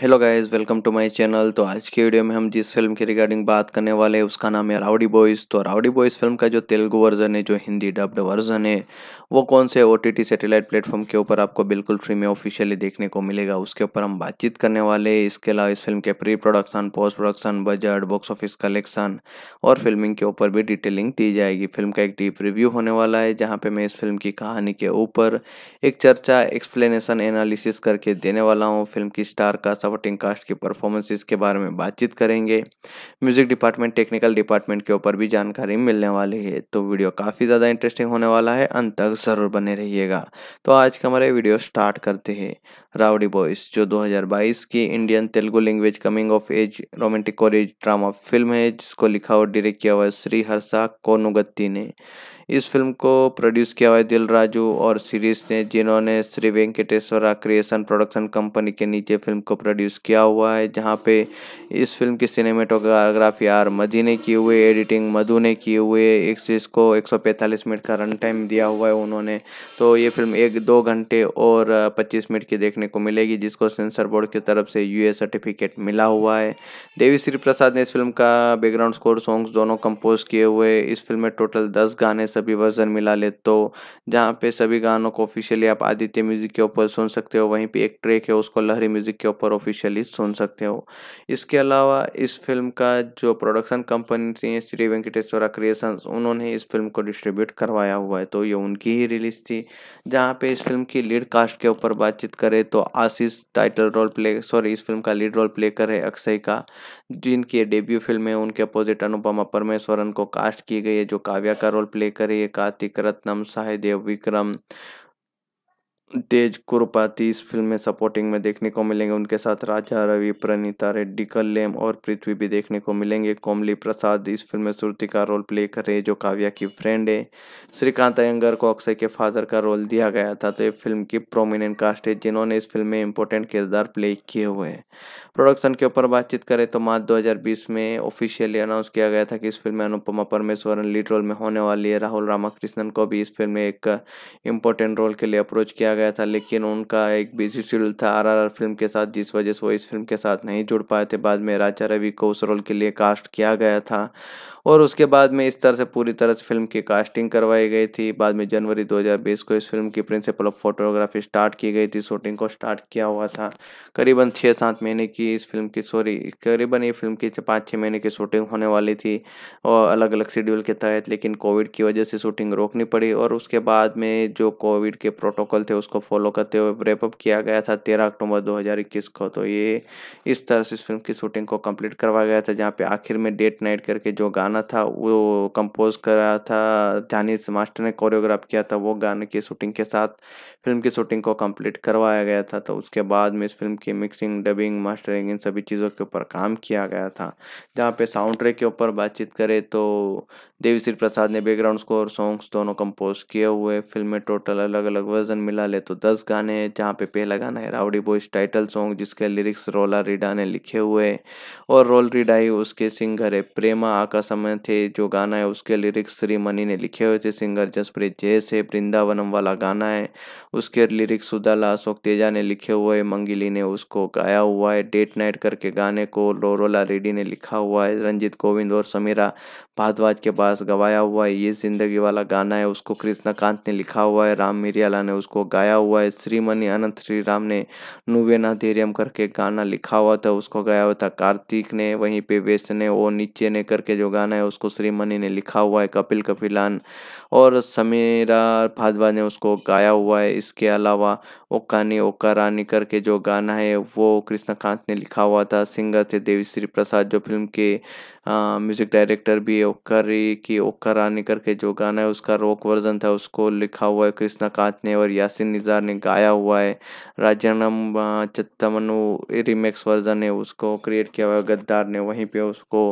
hello guys welcome to my channel तो आज के वीडियो में हम जिस फिल्म के रिगार्डिंग बात करने वाले हैं उसका नाम है राउडी बॉयज़ तो राउडी बॉयज़ फिल्म का जो तेलुगु वर्जन है जो हिंदी डब्ड वर्जन है वो कौन से ओ टी सैटेलाइट प्लेटफॉर्म के ऊपर आपको बिल्कुल फ्री में ऑफिशियली देखने को मिलेगा उसके ऊपर हम बातचीत करने वाले हैं इसके अलावा इस फिल्म के pre production post production budget box office collection और फिल्मिंग के ऊपर भी डिटेलिंग दी जाएगी फिल्म का एक डीप रिव्यू होने वाला है जहाँ पर मैं इस फिल्म की कहानी के ऊपर एक चर्चा एक्सप्लेनेशन एनालिसिस करके देने वाला हूँ फिल्म की स्टार का सपोर्टिंग कास्ट की परफॉर्मेंसेस के बारे में बातचीत करेंगे म्यूज़िक डिपार्टमेंट टेक्निकल डिपार्टमेंट के ऊपर भी जानकारी मिलने वाली है तो वीडियो काफ़ी ज़्यादा इंटरेस्टिंग होने वाला है अंत तक ज़रूर बने रहिएगा तो आज का हमारे वीडियो स्टार्ट करते हैं रावडी बॉयज़ जो 2022 की Indian Telugu language coming of age romantic college drama film है जिसको लिखा और डायरेक्ट किया हुआ श्री हर्षा कोनुगत्ती ने इस फिल्म को प्रोड्यूस किया हुआ है दिल राजू और सीरीज ने जिन्होंने Shri Venkateswara creation production company के नीचे फिल्म को प्रोड्यूस किया हुआ है जहाँ पे इस फिल्म की सिनेमेटोग्राफी आर मधी ने की हुई एडिटिंग मधु ने की हुई है एक सीरीज को 145 मिनट का रन टाइम दिया हुआ है उन्होंने तो ये फिल्म एक दो घंटे और पच्चीस मिनट की देखने को मिलेगी जिसको सेंसर बोर्ड की तरफ से यू सर्टिफिकेट मिला हुआ है देवी श्री प्रसाद ने इस फिल्म का बैकग्राउंड स्कोर सॉन्ग्स दोनों कंपोज किए हुए इस फिल्म में टोटल दस गाने सभी वर्जन मिला ले तो जहाँ पे सभी गानों को ऑफिशियली आप आदित्य म्यूज़िक के ऊपर सुन सकते हो वहीं पे एक ट्रैक है उसको लहरी म्यूज़िक के ऊपर ऑफिशियली सुन सकते हो इसके अलावा इस फिल्म का जो प्रोडक्शन कंपनी थी श्री वेंकटेश्वरा क्रिएशन उन्होंने इस फिल्म को डिस्ट्रीब्यूट करवाया हुआ है तो ये उनकी ही रिलीज थी जहाँ पे इस फिल्म की लीड कास्ट के ऊपर बातचीत करें तो Ashish title role play sorry इस फिल्म का लीड रोल प्ले करे अक्षय का जिनकी डेब्यू फिल्म है उनके अपोजिट अनुपमा परमेश्वरन को कास्ट की गई है जो काव्या का रोल प्ले करी है कार्तिक रत्नम साहिदेव विक्रम तेज कुरुपाती इस फिल्म में सपोर्टिंग में देखने को मिलेंगे उनके साथ राजा रवि प्रणीता रेड्डी कल्लेम और पृथ्वी भी देखने को मिलेंगे कोमली प्रसाद इस फिल्म में सुरती का रोल प्ले कर रहे जो काव्या की फ्रेंड है श्रीकांत अयंगर को अक्षय के फादर का रोल दिया गया था तो ये फिल्म की प्रोमिनेंट कास्ट है जिन्होंने इस फिल्म में इंपॉर्टेंट किरदार प्ले किए हुए हैं प्रोडक्शन के ऊपर बातचीत करें तो मार्च 2020 में ऑफिशियली अनाउंस किया गया था कि इस फिल्म में अनुपमा परमेश्वरन लीड रोल में होने वाली है राहुल रामाकृष्णन को भी इस फिल्म में एक इम्पोर्टेंट रोल के लिए अप्रोच किया किया गया था लेकिन उनका एक बिजी शेड्यूल था आरआरआर फिल्म के साथ जिस वजह से वो इस फिल्म के साथ नहीं जुड़ पाए थे बाद में राजा रवि को उस रोल के लिए कास्ट किया गया था और उसके बाद में इस तरह से पूरी तरह से फिल्म की कास्टिंग करवाई गई थी बाद में जनवरी 2020 को इस फिल्म की प्रिंसिपल ऑफ फोटोग्राफी स्टार्ट की गई थी शूटिंग को स्टार्ट किया हुआ था करीबन छः सात महीने की इस फिल्म की सॉरी करीबन ये फिल्म की पाँच छः महीने की शूटिंग होने वाली थी और अलग अलग शेड्यूल के तहत लेकिन कोविड की वजह से शूटिंग रोकनी पड़ी और उसके बाद में जो कोविड के प्रोटोकॉल थे उसको फॉलो करते हुए रेपअप किया गया था तेरह अक्टूबर दो को तो ये इस तरह से इस फिल्म की शूटिंग को कम्प्लीट करवाया गया था जहाँ पे आखिर में डेट नाइट करके जो गाना गाना था वो कंपोज करा था जानी मास्टर ने कोरियोग्राफ किया था वो गाने की शूटिंग के साथ फिल्म की शूटिंग को कंप्लीट करवाया गया था तो उसके बाद में इस फिल्म की मिक्सिंग डबिंग मास्टरिंग इन सभी चीज़ों के ऊपर काम किया गया था जहाँ पे साउंड ट्रैक के ऊपर बातचीत करें तो देवी श्री प्रसाद ने बैकग्राउंड स्कोर सॉन्ग्स दोनों कंपोज किए हुए फिल्म में टोटल अलग अलग वर्जन मिला ले तो दस गाने हैं जहाँ पे पहला गाना है राउडी बॉयज टाइटल सॉन्ग जिसके लिरिक्स रोला रीडा ने लिखे हुए और रोल रीडा ही उसके सिंगर है प्रेमा आकाशम थे जो गाना है उसके लिरिक्स श्री मनी ने लिखे हुए थे सिंगर जसप्रीत जैस है वृंदावनम वाला गाना है उसके लिरिक्स सुधाला अशोक तेजा ने लिखे हुए मंगिली ने उसको गाया हुआ है डेट नाइट करके गाने को रोरोला रेडी ने लिखा हुआ है रंजीत गोविंद और समीरा भारद्वाज के पास पास गवाया हुआ है ये जिंदगी वाला गाना है उसको कृष्णकांत ने लिखा हुआ है राम मिरियाला ने उसको गाया हुआ है श्रीमणि अनंत श्री राम ने नुवेना धैर्यम करके गाना लिखा हुआ था उसको गाया हुआ था कार्तिक ने वहीं पे वेश ने और नीचे ने करके जो गाना है उसको श्रीमणि ने लिखा हुआ है कपिल कपिलान और समीरा भादवा ने उसको गाया हुआ है इसके अलावा ओकानी ओका रानी करके जो गाना है वो कृष्णा कांत ने लिखा हुआ था सिंगर थे देवीश्री प्रसाद जो फिल्म के म्यूजिक डायरेक्टर भी है ओकरी की ओका रानी करके जो गाना है उसका रॉक वर्जन था उसको लिखा हुआ है कृष्णा कांत ने और यासिन निजार ने गाया हुआ है राजनम चमनु रिमेक्स वर्जन है उसको क्रिएट किया हुआ है गद्दार ने वहीं पर उसको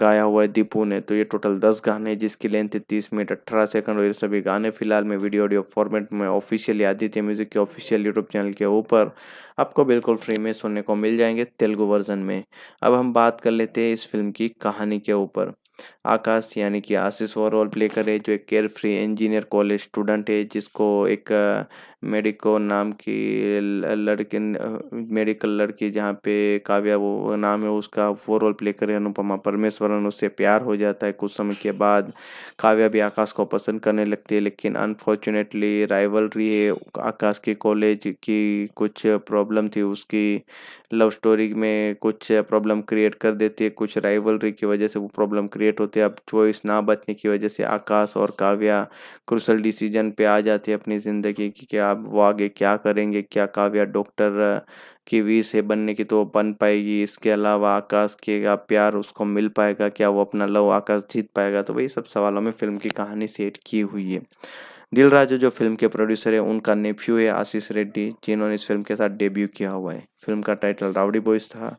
गाया हुआ है दीपू ने तो ये टोटल दस गाने जिसकी लेंथ है तीस मिनट अठारह सेकंड और ये सभी गाने फिलहाल में वीडियो ऑडियो फॉर्मेट में ऑफिशियली आदित्य म्यूजिक के ऑफिशियल यूट्यूब चैनल के ऊपर आपको बिल्कुल फ्री में सुनने को मिल जाएंगे तेलुगु वर्जन में अब हम बात कर लेते हैं इस फिल्म की कहानी के ऊपर आकाश यानी कि आशीष वो रोल प्ले करे जो एक carefree engineer college student है जिसको एक मेडिको नाम की लड़के मेडिकल लड़की जहाँ पे काव्या वो नाम है उसका वो रोल प्ले करे अनुपमा परमेश्वरन उससे प्यार हो जाता है कुछ समय के बाद काव्या भी आकाश को पसंद करने लगती है लेकिन अनफॉर्चुनेटली राइवलरी है आकाश की कॉलेज की कुछ प्रॉब्लम थी उसकी लव स्टोरी में कुछ प्रॉब्लम क्रिएट कर देती है कुछ राइवलरी की वजह से वो प्रॉब्लम क्रिएट होती होते अब चॉइस ना बचने की वजह से आकाश और काव्या क्रुशल डिसीजन पे आ जाती है अपनी ज़िंदगी की कि आप वो आगे क्या करेंगे क्या काव्या डॉक्टर की विश है बनने की तो वो बन पाएगी इसके अलावा आकाश के का प्यार उसको मिल पाएगा क्या वो अपना लव आकाश जीत पाएगा तो वही सब सवालों में फिल्म की कहानी सेट की हुई है दिल जो फिल्म के प्रोड्यूसर है उनका नेफ्यू है आशीष रेड्डी जिन्होंने इस फिल्म के साथ डेब्यू किया हुआ है फिल्म का टाइटल रावड़ी बॉयज़ था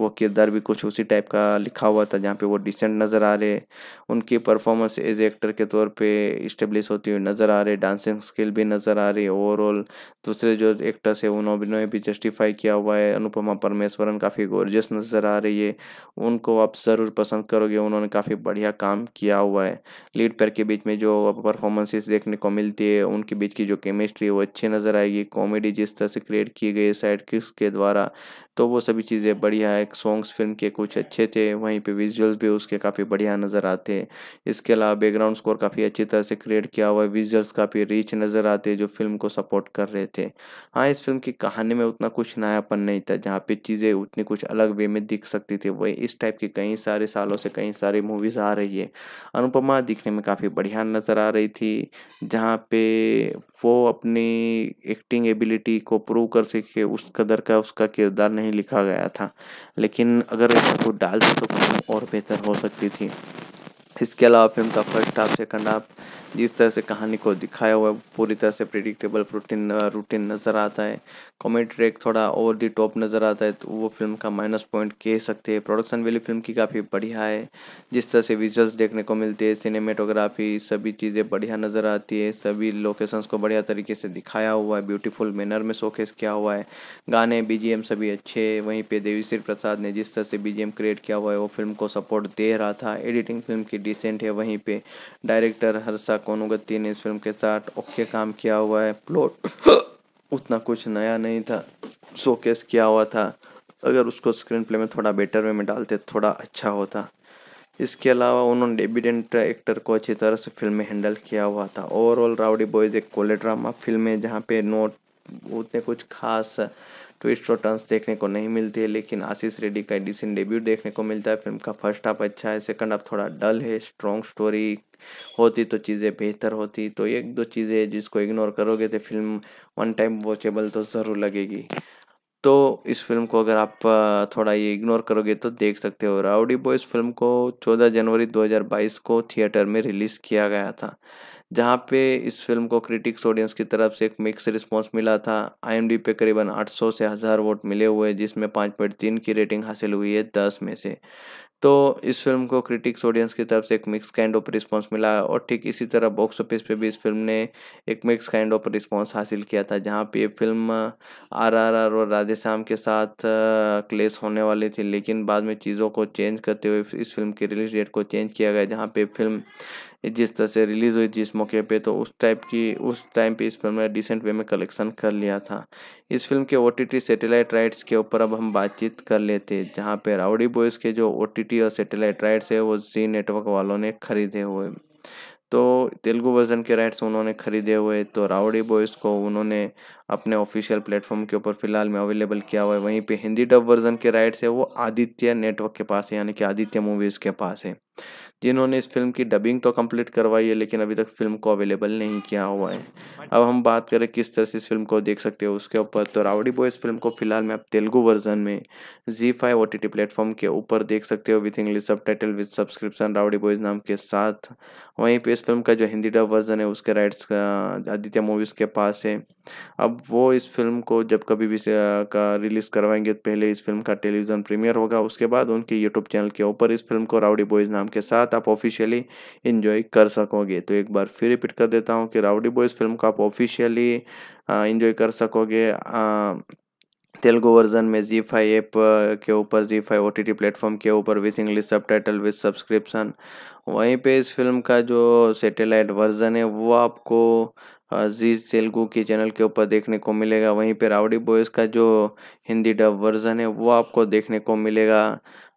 वो किरदार भी कुछ उसी टाइप का लिखा हुआ था जहाँ पे वो डिसेंट नज़र आ रहे उनकी परफॉर्मेंस एज एक्टर के तौर पे इस्टेब्लिश होती हुई नज़र आ रही डांसिंग स्किल भी नज़र आ रही है ओवरऑल दूसरे जो एक्टर्स है उन्होंने भी जस्टिफाई किया हुआ है अनुपमा परमेश्वरन काफ़ी गोरजस नज़र आ रही है उनको आप ज़रूर पसंद करोगे उन्होंने काफ़ी बढ़िया काम किया हुआ है लीड पेयर के बीच में जो परफॉर्मेंसेस देखने को मिलती है उनके बीच की जो केमिस्ट्री है वो अच्छी नज़र आएगी कॉमेडी जिस तरह से क्रिएट की गई साइड किस के द्वारा द्वारा तो वो सभी चीज़ें बढ़िया है सॉन्ग्स फिल्म के कुछ अच्छे थे वहीं पे विजुअल्स भी उसके काफ़ी बढ़िया नज़र आते हैं इसके अलावा बैकग्राउंड स्कोर काफ़ी अच्छी तरह से क्रिएट किया हुआ है विजुअल्स काफ़ी रिच नज़र आते हैं जो फिल्म को सपोर्ट कर रहे थे हाँ इस फिल्म की कहानी में उतना कुछ नयापन नहीं था जहाँ पे चीज़ें उतनी कुछ अलग वे में दिख सकती थी वही इस टाइप की कई सारे सालों से कई सारी मूवीज़ आ रही है अनुपमा दिखने में काफ़ी बढ़िया नज़र आ रही थी जहाँ पे वो अपनी एक्टिंग एबिलिटी को प्रूव कर सके उस कदर का उस उसका किरदार नहीं लिखा गया था लेकिन अगर इसको डालते तो फिल्म और बेहतर हो सकती थी इसके अलावा फिल्म का फर्स्ट हाफ सेकंड हाफ जिस तरह से कहानी को दिखाया हुआ है पूरी तरह से प्रिडिक्टेबल रूटीन रूटीन नज़र आता है कॉमेडी ट्रैक थोड़ा ओवर दी टॉप नज़र आता है तो वो फिल्म का माइनस पॉइंट कह सकते हैं प्रोडक्शन वैल्यू फिल्म की काफ़ी बढ़िया है जिस तरह से विजुअल्स देखने को मिलते हैं सिनेमेटोग्राफी सभी चीज़ें बढ़िया नज़र आती है सभी लोकेशंस को बढ़िया तरीके से दिखाया हुआ है ब्यूटीफुल मैनर में शोकेस किया हुआ है गाने एम सभी अच्छे हैं वहीं पर देवी श्री प्रसाद ने जिस तरह से एम क्रिएट किया हुआ है वो फिल्म को सपोर्ट दे रहा था एडिटिंग फिल्म की डिसेंट है वहीं पर डायरेक्टर हर्षा कोनुगत्ती ने इस फिल्म के साथ ओके काम किया हुआ है प्लॉट उतना कुछ नया नहीं था शोकेस किया हुआ था अगर उसको स्क्रीन प्ले में थोड़ा बेटर वे में डालते थोड़ा अच्छा होता इसके अलावा उन्होंने डेबिडेंट एक्टर को अच्छी तरह से फिल्म में हैंडल किया हुआ था ओवरऑल राउडी बॉयज़ एक कोले ड्रामा फिल्म है जहाँ पे नोट उतने कुछ खास ट्विस्ट और टर्न्स देखने को नहीं मिलती है लेकिन आशीष रेड्डी का डिसेंट डेब्यू देखने को मिलता है फिल्म का फर्स्ट हाफ अच्छा है सेकंड हाफ थोड़ा डल है स्ट्रॉन्ग स्टोरी होती तो चीज़ें बेहतर होती तो एक दो चीज़ें जिसको इग्नोर करोगे तो फिल्म वन टाइम वॉचेबल तो ज़रूर लगेगी तो इस फिल्म को अगर आप थोड़ा ये इग्नोर करोगे तो देख सकते हो राउडी बॉयज़ फिल्म को 14 जनवरी 2022 को थिएटर में रिलीज़ किया गया था जहाँ पे इस फिल्म को क्रिटिक्स ऑडियंस की तरफ से एक मिक्स रिस्पांस मिला था आई पे करीबन 800 से हज़ार वोट मिले हुए जिसमें पाँच पॉइंट तीन की रेटिंग हासिल हुई है दस में से तो इस फिल्म को क्रिटिक्स ऑडियंस की तरफ से एक मिक्स काइंड ऑफ रिस्पॉन्स मिला और ठीक इसी तरह बॉक्स ऑफिस पे भी इस फिल्म ने एक मिक्स काइंड ऑफ रिस्पॉन्स हासिल किया था जहाँ पे फिल्म आर आर आर और राधेश्याम के साथ क्लेश होने वाली थी लेकिन बाद में चीज़ों को चेंज करते हुए इस फिल्म की रिलीज डेट को चेंज किया गया जहाँ पे फिल्म जिस तरह से रिलीज़ हुई जिस मौके पे तो उस टाइप की उस टाइम पे इस फिल्म ने डिसेंट वे में कलेक्शन कर लिया था इस फिल्म के ओ सैटेलाइट राइट्स के ऊपर अब हम बातचीत कर लेते हैं जहाँ पे राउडी बॉयज़ के जो ओ और सैटेलाइट राइट्स है वो जी नेटवर्क वालों ने खरीदे हुए तो तेलुगु वर्जन के राइट्स उन्होंने खरीदे हुए तो राउडी बॉयज़ को उन्होंने अपने ऑफिशियल प्लेटफॉर्म के ऊपर फिलहाल में अवेलेबल किया हुआ है वहीं पे हिंदी डब वर्जन के राइट्स है वो आदित्य नेटवर्क के पास है यानी कि आदित्य मूवीज़ के पास है जिन्होंने इस फिल्म की डबिंग तो कंप्लीट करवाई है लेकिन अभी तक फिल्म को अवेलेबल नहीं किया हुआ है अब हम बात करें किस तरह से इस फिल्म को देख सकते हो उसके ऊपर तो रावड़ी बॉयज़ फिल्म को फिलहाल में आप तेलुगु वर्जन में जी फाइव ओ टी प्लेटफॉर्म के ऊपर देख सकते हो with English subtitle with subscription Rowdy Boys नाम के साथ वहीं पर इस फिल्म का जो हिंदी डब वर्जन है उसके राइट्स आदित्य मूवीज़ के पास है अब वो इस फिल्म को जब कभी भी का रिलीज़ करवाएंगे तो पहले इस फिल्म का टेलीविज़न प्रीमियर होगा उसके बाद उनके यूट्यूब चैनल के ऊपर इस फिल्म को रावड़ी बॉयज़ नाम के साथ साथ आप ऑफिशियली इन्जॉय कर सकोगे तो एक बार फिर रिपीट कर देता हूँ कि राउडी बॉयज़ फिल्म को आप ऑफिशियली इन्जॉय कर सकोगे तेलुगु वर्जन में जी फाइव ऐप के ऊपर जी five O T T platform के ऊपर with English subtitle with subscription वहीं पे इस फिल्म का जो सेटेलाइट वर्जन है वो आपको जी तेलुगु के चैनल के ऊपर देखने को मिलेगा वहीं पे रावड़ी बॉयज़ का जो हिंदी डब वर्जन है वो आपको देखने को मिलेगा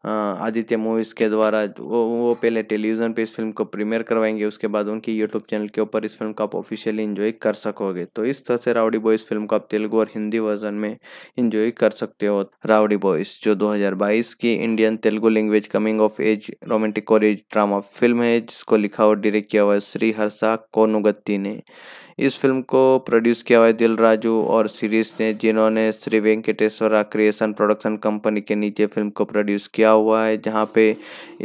आदित्य मूवीज़ के द्वारा वो वो पहले टेलीविज़न पे इस फिल्म को प्रीमियर करवाएंगे उसके बाद उनकी यूट्यूब चैनल के ऊपर इस फिल्म को आप ऑफिशियली इन्जॉय कर सकोगे तो इस तरह से राउडी बॉयज़ फिल्म को आप तेलुगु और हिंदी वर्जन में इन्जॉय कर सकते हो राउडी बॉयज़ जो 2022 की Indian Telugu language coming of age romantic और ड्रामा फिल्म है जिसको लिखा और डायरेक्ट किया हुआ है श्री हर्षा कोनुगत्ती ने इस फिल्म को प्रोड्यूस किया हुआ है दिल राजू और सीरीज ने जिन्होंने Shri Venkateswara creation production company के नीचे फिल्म को प्रोड्यूस किया हुआ है जहाँ पे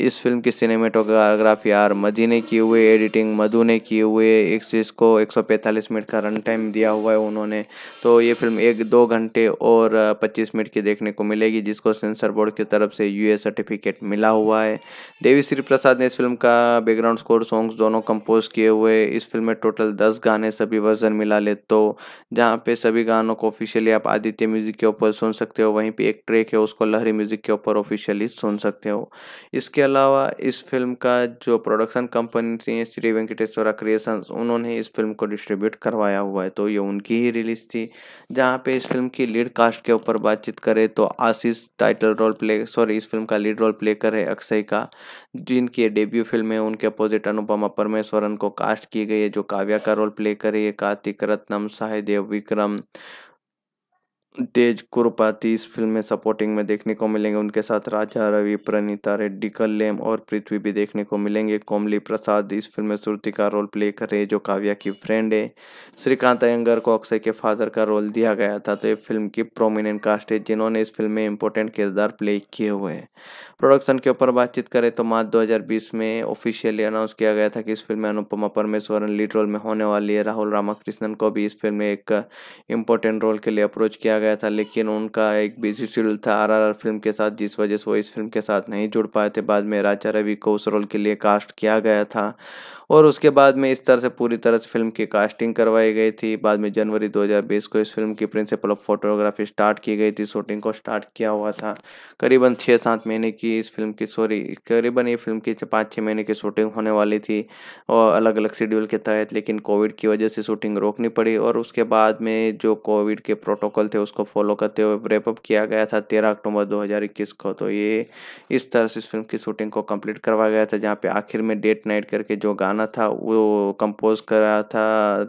इस फिल्म की सिनेमेटोग्राफी आर मधी ने की हुई एडिटिंग मधु ने की हुई है इसको एक सौ पैंतालीस मिनट का रन टाइम दिया हुआ है उन्होंने तो ये फिल्म एक दो घंटे और पच्चीस मिनट की देखने को मिलेगी जिसको सेंसर बोर्ड की तरफ से यू सर्टिफिकेट मिला हुआ है देवी श्री प्रसाद ने इस फिल्म का बैकग्राउंड स्कोर सॉन्ग्स दोनों कंपोज किए हुए इस फिल्म में टोटल दस गाने सभी वर्जन मिला ले तो जहाँ पे सभी गानों को ऑफिशियली आप आदित्य म्यूज़िक के ऊपर सुन सकते हो वहीं पे एक ट्रैक है उसको लहरी म्यूज़िक के ऊपर ऑफिशियली सुन सकते हो इसके अलावा इस फिल्म का जो प्रोडक्शन कंपनी थी श्री वेंकटेश्वरा क्रिएशन उन्होंने इस फिल्म को डिस्ट्रीब्यूट करवाया हुआ है तो ये उनकी ही रिलीज थी जहाँ पे इस फिल्म की लीड कास्ट के ऊपर बातचीत करें तो Ashish title role play sorry इस फिल्म का लीड रोल प्ले करे अक्षय का जिनकी डेब्यू फिल्म है उनके अपोजिट अनुपमा परमेश्वरन को कास्ट की गई है जो काव्या का रोल प्ले कर कार्तिक रत्नम सहदेव विक्रम तेज कुरपाती इस फिल्म में सपोर्टिंग में देखने को मिलेंगे उनके साथ राजा रवि प्रणीता रेड्डी कल्लेम और पृथ्वी भी देखने को मिलेंगे कोमली प्रसाद इस फिल्म में सुरती का रोल प्ले कर रहे जो काव्या की फ्रेंड है श्रीकांत अयंगर को अक्षय के फादर का रोल दिया गया था तो ये फिल्म की प्रोमिनेंट कास्ट है जिन्होंने इस फिल्म में इंपॉर्टेंट किरदार प्ले किए हुए हैं प्रोडक्शन के ऊपर बातचीत करें तो मार्च 2020 में ऑफिशियली अनाउंस किया गया था कि इस फिल्म में अनुपमा परमेश्वरन लीड रोल में होने वाली है राहुल रामाकृष्णन को भी इस फिल्म में एक इम्पोर्टेंट रोल के लिए अप्रोच किया गया था लेकिन उनका एक बिजी शेड्यूल था आरआरआर फिल्म के साथ जिस वजह से वो इस फिल्म के साथ नहीं जुड़ पाए थे बाद में राजा रवि को उस रोल के लिए कास्ट किया गया था और उसके बाद में इस तरह से पूरी तरह से फिल्म की कास्टिंग करवाई गई थी बाद में जनवरी 2020 को इस फिल्म की प्रिंसिपल ऑफ फोटोग्राफी स्टार्ट की गई थी शूटिंग को स्टार्ट किया हुआ था करीबन छः सात महीने की इस फिल्म की सॉरी करीबन ये फिल्म की पाँच छः महीने की शूटिंग होने वाली थी और अलग अलग शेड्यूल के तहत लेकिन कोविड की वजह से शूटिंग रोकनी पड़ी और उसके बाद में जो कोविड के प्रोटोकॉल थे उसको फॉलो करते हुए रेपअप किया गया था तेरह अक्टूबर दो को तो ये इस तरह से इस फिल्म की शूटिंग को कम्प्लीट करवाया गया था जहाँ पे आखिर में डेट नाइट करके जो गाना था वो कंपोज करा था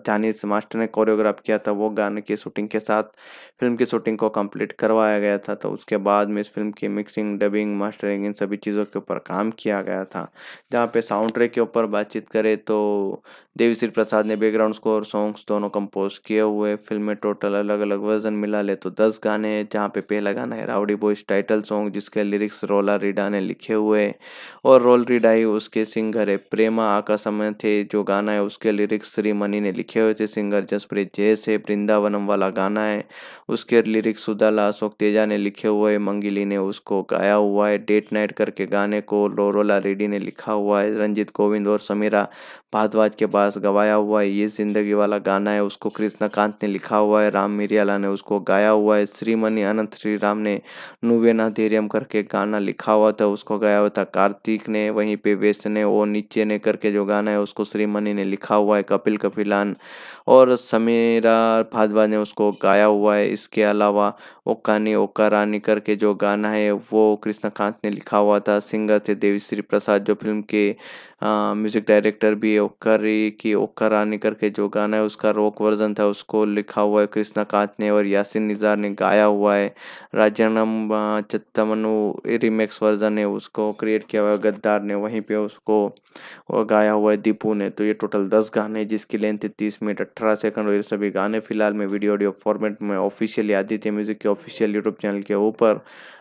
जानी मास्टर ने कोरियोग्राफ किया था वो गाने की शूटिंग के साथ फिल्म की शूटिंग को कंप्लीट करवाया गया था तो उसके बाद में इस फिल्म की मिक्सिंग डबिंग मास्टरिंग इन सभी चीज़ों के ऊपर काम किया गया था जहाँ पे साउंड ट्रैक के ऊपर बातचीत करें तो देवी श्री प्रसाद ने बैकग्राउंड स्कोर सॉन्ग्स दोनों कंपोज किए हुए फिल्म में टोटल अलग अलग वर्जन मिला पहले तो दस गाने हैं जहाँ पे पहला गाना है राउडी बॉयज टाइटल सॉन्ग जिसके लिरिक्स रोला रीडा ने लिखे हुए और रोल रीडा ही उसके सिंगर है प्रेमा आका समय थे जो गाना है उसके लिरिक्स श्री मनी ने लिखे हुए थे सिंगर जसप्रीत जयस है वृंदावनम वाला गाना है उसके लिरिक्स सुदाला अशोक तेजा ने लिखे हुए मंगिली ने उसको गाया हुआ है डेट नाइट करके गाने को रोला रेडी ने लिखा हुआ है रंजीत कोविंद और समीरा भारद्वाज के पास गवाया हुआ है ये जिंदगी वाला गाना है उसको कृष्णकांत ने लिखा हुआ है राम मिरियाला ने उसको गाया हुआ है श्रीमणि अनंत श्री राम ने नुवेना धैर्यम करके गाना लिखा हुआ था उसको गाया हुआ था कार्तिक ने वहीं पे ने और नीचे ने करके जो गाना है उसको श्रीमणि ने लिखा हुआ है कपिल कपिलान और समीरा भारद्वाज ने उसको गाया हुआ है इसके अलावा ओकानी ओका रानी करके जो गाना है वो कांत ने लिखा हुआ था सिंगर थे देवी श्री प्रसाद जो फिल्म के म्यूज़िक डायरेक्टर भी ओक्करी की ओक्कर रानी करके जो गाना है उसका रॉक वर्जन था उसको लिखा हुआ है कृष्णा कांत ने और यासिन निज़ार ने गाया हुआ है राजनम चित्तमनु रिमेक्स वर्जन है उसको क्रिएट किया हुआ है गद्दार ने वहीं पे उसको गाया हुआ है दीपू ने तो ये टोटल दस गाने जिसकी लेंथ है तीस मिनट अट्ठारह सेकंड और ये सभी गाने फिलहाल में वीडियो ऑडियो फॉर्मेट में ऑफिशियली आदित्य म्यूज़िक के ऑफिशियल यूट्यूब चैनल के ऊपर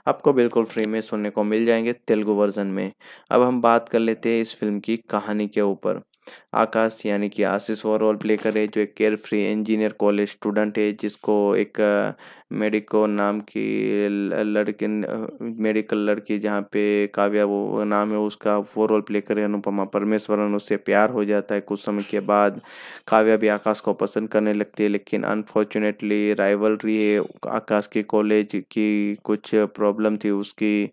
आपको बिल्कुल फ्री में सुनने को मिल जाएंगे तेलुगु वर्जन में अब हम बात कर लेते हैं इस फिल्म की की कहानी के ऊपर आकाश यानी कि आशीष वो रोल प्ले करे जो एक carefree engineer college student है जिसको एक मेडिको नाम की लड़की मेडिकल लड़की जहाँ पे काव्या वो नाम है उसका वो रोल प्ले करे अनुपमा परमेश्वरन उससे प्यार हो जाता है कुछ समय के बाद काव्या भी आकाश को पसंद करने लगती है लेकिन अनफॉर्चुनेटली राइवलरी है आकाश की कॉलेज की कुछ प्रॉब्लम थी उसकी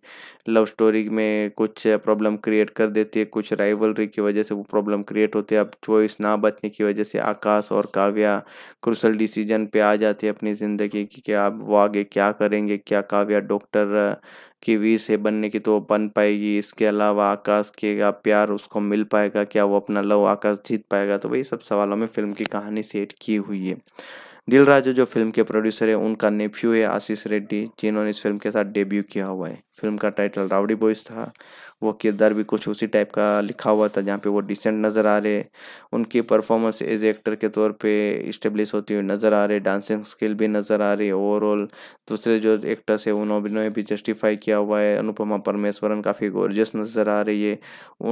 लव स्टोरी में कुछ प्रॉब्लम क्रिएट कर देती है कुछ राइवलरी की वजह से वो प्रॉब्लम क्रिएट होती होते अब चॉइस ना बचने की वजह से आकाश और काव्या क्रुशल डिसीजन पे आ जाते अपनी ज़िंदगी की कि आप वो आगे क्या करेंगे क्या काव्या डॉक्टर की वी से बनने की तो बन पाएगी इसके अलावा आकाश के का प्यार उसको मिल पाएगा क्या वो अपना लव आकाश जीत पाएगा तो वही सब सवालों में फिल्म की कहानी सेट की हुई है दिल राजू जो फिल्म के प्रोड्यूसर है उनका नेफ्यू है आशीष रेड्डी जिन्होंने इस फिल्म के साथ डेब्यू किया हुआ है फिल्म का टाइटल रावड़ी बॉयज था वो किरदार भी कुछ उसी टाइप का लिखा हुआ था जहाँ पे वो डिसेंट नज़र आ रहे उनकी परफॉर्मेंस एज एक्टर के तौर पे इस्टेब्लिश होती हुई नज़र आ रही डांसिंग स्किल भी नज़र आ रही है ओवरऑल दूसरे जो एक्टर्स है उन्होंने भी जस्टिफाई किया हुआ है अनुपमा परमेश्वरन काफ़ी गोरजस नज़र आ रही है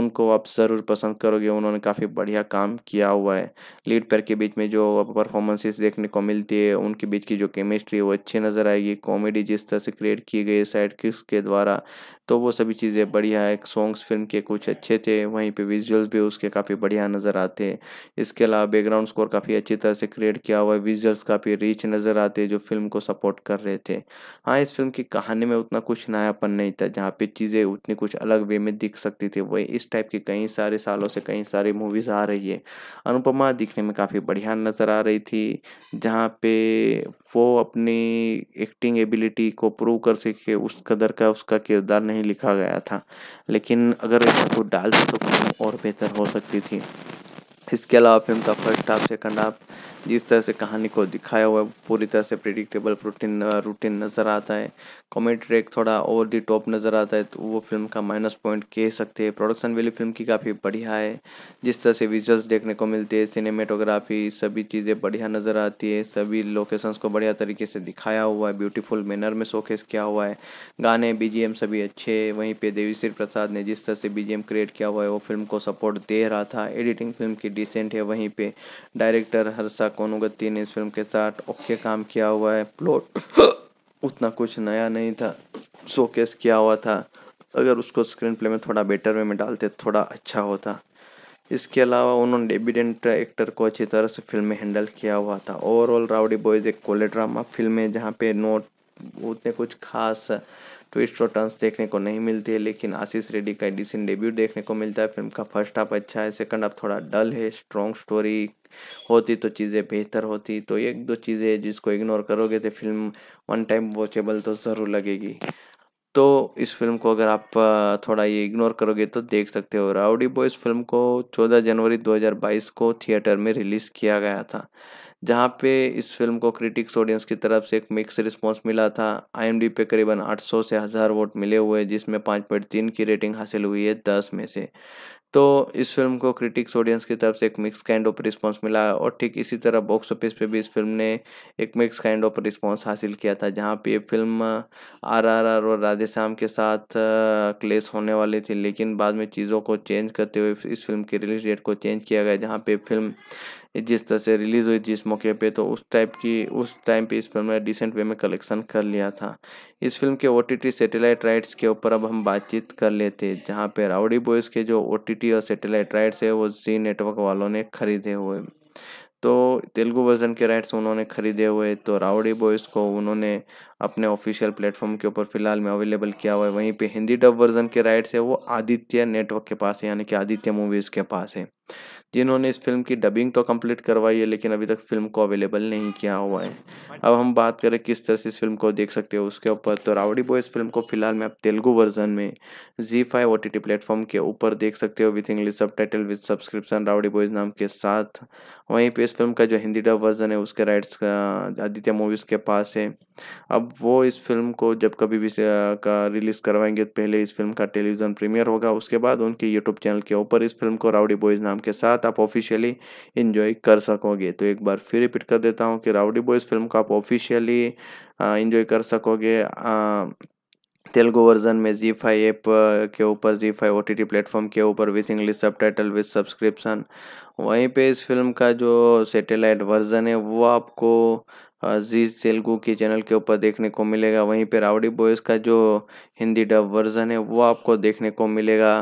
उनको आप ज़रूर पसंद करोगे उन्होंने काफ़ी बढ़िया काम किया हुआ है लीड पेयर के बीच में जो परफॉर्मेंसेस देखने को मिलती है उनके बीच की जो केमिस्ट्री है वो अच्छी नज़र आएगी कॉमेडी जिस तरह से क्रिएट की गई है साइड किस के द्वारा तो वो सभी चीज़ें बढ़िया है सॉन्ग्स फिल्म के कुछ अच्छे थे वहीं पे विजुअल्स भी उसके काफ़ी बढ़िया नज़र आते हैं इसके अलावा बैकग्राउंड स्कोर काफ़ी अच्छी तरह से क्रिएट किया हुआ है विजुअल्स काफ़ी रिच नज़र आते हैं जो फिल्म को सपोर्ट कर रहे थे हाँ इस फिल्म की कहानी में उतना कुछ नयापन नहीं था जहाँ पे चीज़ें उतनी कुछ अलग वे में दिख सकती थी वही इस टाइप की कई सारे सालों से कई सारी मूवीज़ आ रही है अनुपमा दिखने में काफ़ी बढ़िया नज़र आ रही थी जहाँ पे वो अपनी एक्टिंग एबिलिटी को प्रूव कर सके उस कदर का उसका किरदार नहीं नहीं लिखा गया था लेकिन अगर इसको डाल तो फिल्म और बेहतर हो सकती थी इसके अलावा फिल्म का फर्स्ट हाफ सेकंड हाफ जिस तरह से कहानी को दिखाया हुआ है पूरी तरह से प्रिडिक्टेबल प्रोटीन रूटीन नज़र आता है कॉमेडी ट्रैक थोड़ा ओवर दी टॉप नज़र आता है तो वो फिल्म का माइनस पॉइंट कह सकते हैं प्रोडक्शन वैल्यू फिल्म की काफ़ी बढ़िया है जिस तरह से विजुअल्स देखने को मिलते हैं सिनेमेटोग्राफी सभी चीज़ें बढ़िया नज़र आती है सभी लोकेशंस को बढ़िया तरीके से दिखाया हुआ है ब्यूटीफुल मैनर में शोकेस किया हुआ है गाने बी सभी अच्छे हैं वहीं पर देवी श्री प्रसाद ने जिस तरह से बी क्रिएट किया हुआ है वो फिल्म को सपोर्ट दे रहा था एडिटिंग फिल्म की डिसेंट है वहीं पर डायरेक्टर हर्षा कोनुगति ने इस फिल्म के साथ ओके काम किया हुआ है प्लॉट उतना कुछ नया नहीं था शोकेस किया हुआ था अगर उसको स्क्रीन प्ले में थोड़ा बेटर वे में डालते थोड़ा अच्छा होता इसके अलावा उन्होंने डेबिडेंट एक्टर को अच्छी तरह से फिल्म में हैंडल किया हुआ था ओवरऑल राउडी बॉयज़ एक कोले ड्रामा फिल्म है जहाँ पे नोट उतने कुछ खास तो और टर्न्स देखने को नहीं मिलती है लेकिन आशीष रेड्डी का डिसेंट डेब्यू देखने को मिलता है फिल्म का फर्स्ट हाफ अच्छा है सेकंड हाफ थोड़ा डल है स्ट्रॉन्ग स्टोरी होती तो चीज़ें बेहतर होती तो एक दो चीज़ें जिसको इग्नोर करोगे तो फिल्म वन टाइम वॉचेबल तो ज़रूर लगेगी तो इस फिल्म को अगर आप थोड़ा ये इग्नोर करोगे तो देख सकते हो राउडी बॉयज़ फिल्म को 14 जनवरी 2022 को थिएटर में रिलीज़ किया गया था जहाँ पे इस फिल्म को क्रिटिक्स ऑडियंस की तरफ से एक मिक्स रिस्पांस मिला था आईएमडी पे करीबन 800 से हज़ार वोट मिले हुए जिसमें पाँच पॉइंट तीन की रेटिंग हासिल हुई है दस में से तो इस फिल्म को क्रिटिक्स ऑडियंस की तरफ से एक मिक्स काइंड ऑफ रिस्पांस मिला और ठीक इसी तरह बॉक्स ऑफिस पे भी इस फिल्म ने एक मिक्स काइंड ऑफ रिस्पांस हासिल किया था जहाँ पे आर फिल्म आरआरआर और राधे श्याम के साथ क्लेश होने वाली थी लेकिन बाद में चीज़ों को चेंज करते हुए इस फिल्म की रिलीज डेट को चेंज किया गया जहाँ पे फिल्म जिस तरह से रिलीज़ हुई जिस मौके पे तो उस टाइप की उस टाइम पे इस फिल्म ने डिसेंट वे में कलेक्शन कर लिया था इस फिल्म के ओ सैटेलाइट राइट्स के ऊपर अब हम बातचीत कर लेते हैं जहाँ पे राउडी बॉयज़ के जो ओ और सैटेलाइट राइट्स है वो जी नेटवर्क वालों ने खरीदे हुए तो तेलुगु वर्जन के राइट्स उन्होंने खरीदे हुए तो राउडी बॉयज़ को उन्होंने अपने ऑफिशियल प्लेटफॉर्म के ऊपर फिलहाल में अवेलेबल किया हुआ है वहीं पे हिंदी डब वर्जन के राइट्स है वो आदित्य नेटवर्क के पास है यानी कि आदित्य मूवीज़ के पास है जिन्होंने इस फिल्म की डबिंग तो कंप्लीट करवाई है लेकिन अभी तक फिल्म को अवेलेबल नहीं किया हुआ है अब हम बात करें किस तरह से इस फिल्म को देख सकते हो उसके ऊपर तो रावड़ी बॉयज़ फिल्म को फिलहाल में आप तेलुगु वर्जन में जी फाइव ओ प्लेटफॉर्म के ऊपर देख सकते हो with English subtitle with subscription Rowdy Boys नाम के साथ वहीं पर इस फिल्म का जो हिंदी डब वर्जन है उसके राइट्स का आदित्य मूवीज़ के पास है अब अब वो इस फिल्म को जब कभी भी का रिलीज़ करवाएंगे तो पहले इस फिल्म का टेलीविज़न प्रीमियर होगा उसके बाद उनके यूट्यूब चैनल के ऊपर इस फिल्म को राउडी बॉयज़ नाम के साथ आप ऑफिशियली इन्जॉय कर सकोगे तो एक बार फिर रिपीट कर देता हूँ कि राउडी बॉयज़ फिल्म को आप ऑफिशियली इन्जॉय कर सकोगे आ, तेलुगु वर्जन में जी फाइव ऐप के ऊपर जी five O T T platform के ऊपर with English subtitle with subscription वहीं पे इस फिल्म का जो सेटेलाइट वर्जन है वो आपको अजीज तेलुगु के चैनल के ऊपर देखने को मिलेगा वहीं पर रावड़ी बॉयज़ का जो हिंदी डब वर्जन है वो आपको देखने को मिलेगा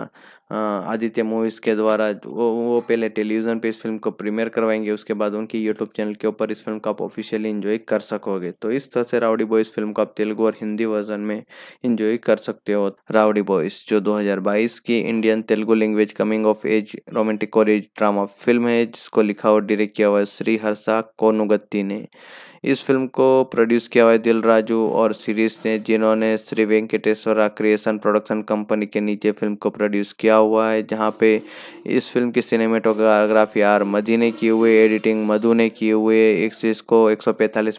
आदित्य मूवीज़ के द्वारा वो वो पहले टेलीविज़न पे इस फिल्म को प्रीमियर करवाएंगे उसके बाद उनकी यूट्यूब चैनल के ऊपर इस फिल्म का आप ऑफिशियली इन्जॉय कर सकोगे तो इस तरह से रावड़ी बॉयज़ फिल्म को आप तेलुगु और हिंदी वर्जन में इन्जॉय कर सकते हो रावड़ी बॉयज़ जो 2022 की Indian Telugu language coming of age romantic और ड्रामा फिल्म है जिसको लिखा और डायरेक्ट किया हुआ है श्री हर्षा कोनुगत्ती ने इस फिल्म को प्रोड्यूस किया हुआ है दिल राजू और सीरीज ने जिन्होंने Shri Venkateswara creation production company के नीचे फिल्म को प्रोड्यूस किया हुआ है जहाँ पे इस फिल्म की सिनेमेटोग्राफी आर मजी ने की हुई एडिटिंग मधु ने की हुई है एक सीरीज को एक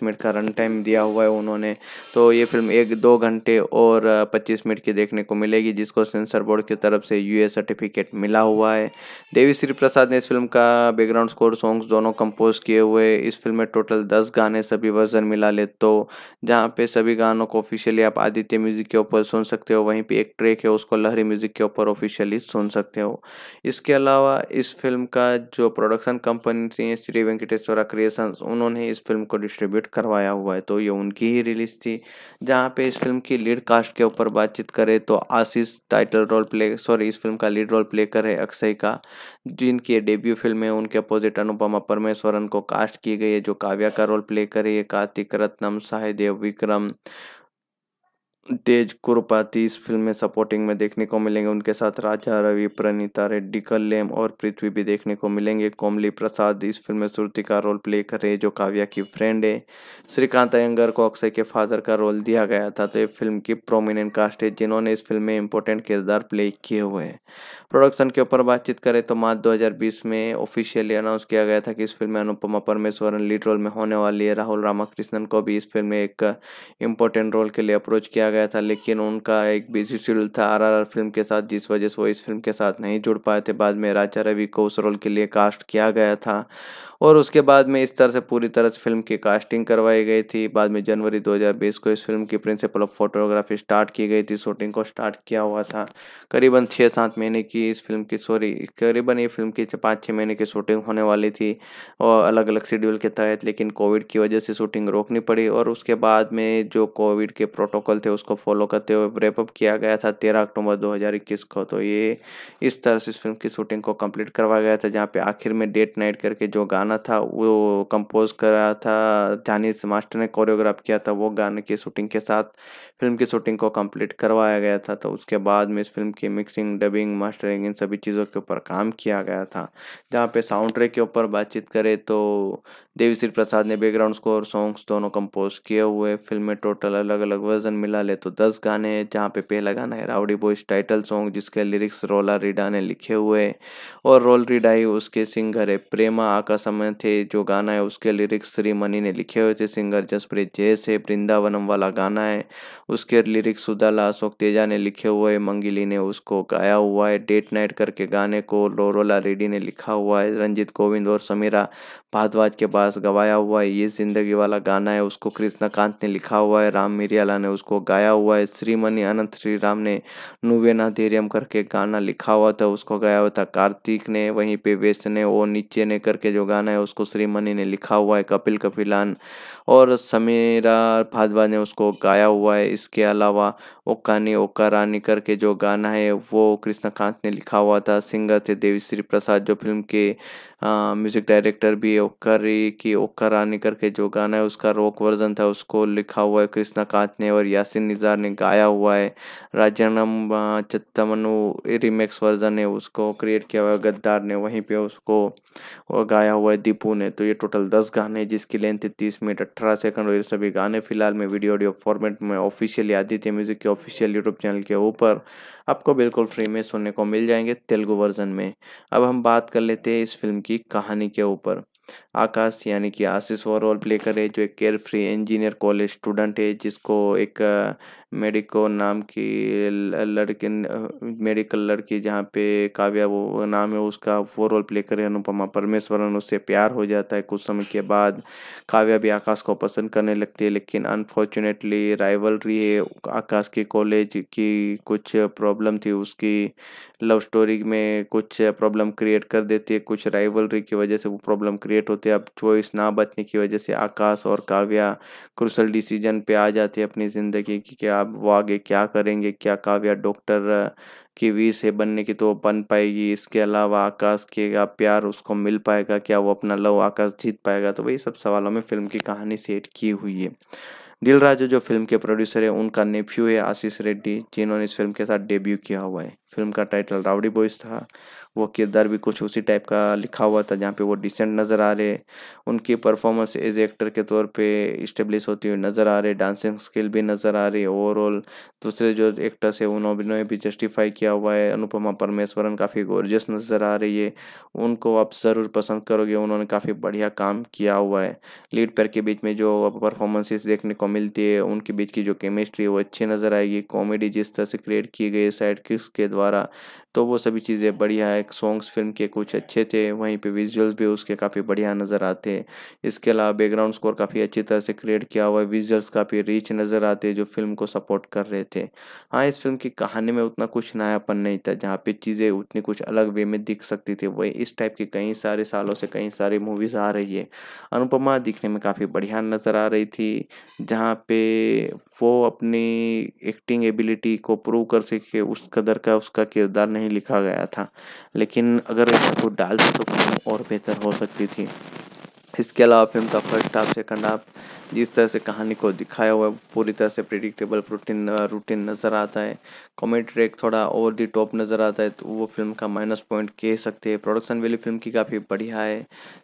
मिनट का रन टाइम दिया हुआ है उन्होंने तो ये फिल्म एक दो घंटे और पच्चीस मिनट की देखने को मिलेगी जिसको सेंसर बोर्ड की तरफ से यू सर्टिफिकेट मिला हुआ है देवी श्री प्रसाद ने इस फिल्म का बैकग्राउंड स्कोर सॉन्ग्स दोनों कंपोज किए हुए इस फिल्म में टोटल दस गाने सभी वर्जन मिला ले तो जहाँ पे सभी गानों को ऑफिशियली आप आदित्य म्यूज़िक के ऊपर सुन सकते हो वहीं पे एक ट्रैक है उसको लहरी म्यूज़िक के ऊपर ऑफिशियली सुन सकते हो इसके अलावा इस फिल्म का जो प्रोडक्शन कंपनी थी श्री वेंकटेश्वरा क्रिएशन उन्होंने इस फिल्म को डिस्ट्रीब्यूट करवाया हुआ है तो ये उनकी ही रिलीज थी जहाँ पे इस फिल्म की लीड कास्ट के ऊपर बातचीत करें तो Ashish title role play sorry इस फिल्म का लीड रोल प्ले कर है अक्षय का जिनकी डेब्यू फिल्म है उनके अपोजिट अनुपमा परमेश्वरन को कास्ट की गई है जो काव्या का रोल प्ले करे कार्तिक रत्नम सहदेव विक्रम तेज कुरपाती इस फिल्म में सपोर्टिंग में देखने को मिलेंगे उनके साथ राजा रवि प्रणीता रेड्डी कल्लेम और पृथ्वी भी देखने को मिलेंगे कोमली प्रसाद इस फिल्म में श्रुति का रोल प्ले कर रहे जो काव्या की फ्रेंड है श्रीकांत अयंगर को अक्षय के फादर का रोल दिया गया था तो ये फिल्म की प्रोमिनेंट कास्ट है जिन्होंने इस फिल्म में इंपॉर्टेंट किरदार प्ले किए हुए हैं प्रोडक्शन के ऊपर बातचीत करें तो मार्च दो में ऑफिशियली अनाउंस किया गया था कि इस फिल्म में अनुपमा परमेश्वरन लीड रोल में होने वाली है राहुल रामाकृष्णन को भी इस फिल्म में एक इम्पोर्टेंट रोल के लिए अप्रोच किया गया था लेकिन उनका एक बिजी शेड्यूल था आरआरआर फिल्म के साथ जिस वजह से वो इस फिल्म के साथ नहीं जुड़ पाए थे बाद में राजा रवि को उस रोल के लिए कास्ट किया गया था और उसके बाद में इस तरह से पूरी तरह से फिल्म की कास्टिंग करवाई गई थी बाद में जनवरी 2020 को इस फिल्म की प्रिंसिपल ऑफ फोटोग्राफी स्टार्ट की गई थी शूटिंग को स्टार्ट किया हुआ था करीबन छः सात महीने की इस फिल्म की सॉरी करीबन ये फिल्म की पाँच छः महीने की शूटिंग होने वाली थी और अलग अलग शेड्यूल के तहत लेकिन कोविड की वजह से शूटिंग रोकनी पड़ी और उसके बाद में जो कोविड के प्रोटोकॉल थे उसको फॉलो करते हुए रेपअप किया गया था तेरह अक्टूबर दो को तो ये इस तरह से इस फिल्म की शूटिंग को कम्प्लीट करवाया गया था जहाँ पे आखिर में डेट नाइट करके जो गाना गाना था वो कंपोज करा था जानिस मास्टर ने कोरियोग्राफ किया था वो गाने की शूटिंग के साथ फिल्म की शूटिंग को कंप्लीट करवाया गया था तो उसके बाद में इस फिल्म की मिक्सिंग डबिंग मास्टरिंग इन सभी चीज़ों के ऊपर काम किया गया था जहाँ पे साउंड ट्रैक के ऊपर बातचीत करें तो देवी श्री प्रसाद ने बैकग्राउंड स्कोर सॉन्ग्स दोनों कंपोज किए हुए फिल्म में टोटल अलग अलग वर्जन मिला ले तो दस गाने हैं जहाँ पे पहला गाना है राउडी बॉयज टाइटल सॉन्ग जिसके लिरिक्स रोला रीडा ने लिखे हुए और रोल रीडा ही उसके सिंगर है प्रेमा आका समय थे जो गाना है उसके लिरिक्स श्री मनी ने लिखे हुए थे सिंगर जसप्रीत जैस है वृंदावनम वाला गाना है उसके लिरिक्स सुदाला अशोक तेजा ने लिखे हुए मंगिली ने उसको गाया हुआ है डेट नाइट करके गाने को रोरोला रेडी ने लिखा हुआ है रंजीत कोविंद और समीरा भारद्वाज के बाद पास गवाया हुआ है ये जिंदगी वाला गाना है उसको कृष्णकांत ने लिखा हुआ है राम मिरियाला ने उसको गाया हुआ है श्रीमणि अनंत श्री राम ने नुवेना धैर्यम करके गाना लिखा हुआ था उसको गाया हुआ था कार्तिक ने वहीं पे वेस ने वो नीचे ने करके जो गाना है उसको श्रीमणि ने लिखा हुआ है कपिल कपिलान और समीरा भाजवा ने उसको गाया हुआ है इसके अलावा ओक्का ने ओक्का रानी करके जो गाना है वो कृष्णा कांत ने लिखा हुआ था सिंगर थे देवी श्री प्रसाद जो फिल्म के म्यूजिक डायरेक्टर भी है रे की ओक्का रानी करके जो गाना है उसका रॉक वर्जन था उसको लिखा हुआ है कृष्णा कांत ने और यासिन निजार ने गाया हुआ है राजानम चित्तमनु रिमेक्स वर्जन है उसको क्रिएट किया हुआ है गद्दार ने वहीं पर उसको गाया हुआ है दीपू ने तो ये टोटल दस गाने जिसकी लेंथ है तीस मिनट अट्ठारह सेकंड और ये सभी गाने फिलहाल में वीडियो ऑडियो फॉर्मेट में ऑफिशियली आदित्य म्यूजिक के ऑफिशियल यूट्यूब चैनल के ऊपर आपको बिल्कुल फ्री में सुनने को मिल जाएंगे तेलुगु वर्जन में अब हम बात कर लेते हैं इस फिल्म की कहानी के ऊपर आकाश यानी कि आशीष वो रोल प्ले करे जो एक carefree engineer college student है जिसको एक मेडिको नाम की लड़के मेडिकल लड़की जहाँ पे काव्या वो नाम है उसका वो रोल प्ले करे अनुपमा परमेश्वरन उससे प्यार हो जाता है कुछ समय के बाद काव्या भी आकाश को पसंद करने लगती है लेकिन अनफॉर्चुनेटली राइवलरी है आकाश की कॉलेज की कुछ प्रॉब्लम थी उसकी लव स्टोरी में कुछ प्रॉब्लम क्रिएट कर देती है कुछ राइवलरी की वजह से वो प्रॉब्लम क्रिएट होती होते अब चॉइस ना बचने की वजह से आकाश और काव्या क्रुशल डिसीजन पे आ जाते अपनी ज़िंदगी की कि आप वो आगे क्या करेंगे क्या काव्या डॉक्टर की वी से बनने की तो बन पाएगी इसके अलावा आकाश के का प्यार उसको मिल पाएगा क्या वो अपना लव आकाश जीत पाएगा तो वही सब सवालों में फिल्म की कहानी सेट की हुई है दिल राजू जो फिल्म के प्रोड्यूसर है उनका नेफ्यू है आशीष रेड्डी जिन्होंने इस फिल्म के साथ डेब्यू किया हुआ है फिल्म का टाइटल रावड़ी बॉयज़ था वो किरदार भी कुछ उसी टाइप का लिखा हुआ था जहाँ पे वो डिसेंट नज़र आ रहे उनकी परफॉर्मेंस एज एक्टर के तौर पे इस्टेब्लिश होती हुई नज़र आ रही डांसिंग स्किल भी नज़र आ रही है ओवरऑल दूसरे जो एक्टर्स है उन्होंने भी जस्टिफाई किया हुआ है अनुपमा परमेश्वरन काफ़ी गोर्जस नज़र आ रही है उनको आप ज़रूर पसंद करोगे उन्होंने काफ़ी बढ़िया काम किया हुआ है लीड पेयर के बीच में जो परफॉर्मेंसेस देखने को मिलती है उनके बीच की जो केमिस्ट्री है वो अच्छी नज़र आएगी कॉमेडी जिस तरह से क्रिएट की गई है साइड किस के द्वारा agora तो वो सभी चीज़ें बढ़िया है सॉन्ग्स फिल्म के कुछ अच्छे थे वहीं पे विजुअल्स भी उसके काफ़ी बढ़िया नज़र आते हैं इसके अलावा बैकग्राउंड स्कोर काफ़ी अच्छी तरह से क्रिएट किया हुआ है विजुअल्स काफ़ी रिच नज़र आते जो फिल्म को सपोर्ट कर रहे थे हाँ इस फिल्म की कहानी में उतना कुछ नयापन नहीं था जहाँ पे चीज़ें उतनी कुछ अलग वे में दिख सकती थी वही इस टाइप की कई सारे सालों से कई सारी मूवीज़ आ रही है अनुपमा दिखने में काफ़ी बढ़िया नज़र आ रही थी जहाँ पे वो अपनी एक्टिंग एबिलिटी को प्रूव कर सके उस कदर का उसका किरदार नहीं नहीं लिखा गया था लेकिन अगर ऐसा कुछ डालते तो फिल्म और बेहतर हो सकती थी इसके अलावा फिल्म का फर्स्ट हाफ सेकंड हाफ जिस तरह से कहानी को दिखाया हुआ है पूरी तरह से प्रिडिक्टेबल प्रोटीन रूटीन नज़र आता है कॉमेडी ट्रैक थोड़ा ओवर दी टॉप नज़र आता है तो वो फिल्म का माइनस पॉइंट कह सकते हैं प्रोडक्शन वैल्यू फिल्म की काफ़ी बढ़िया है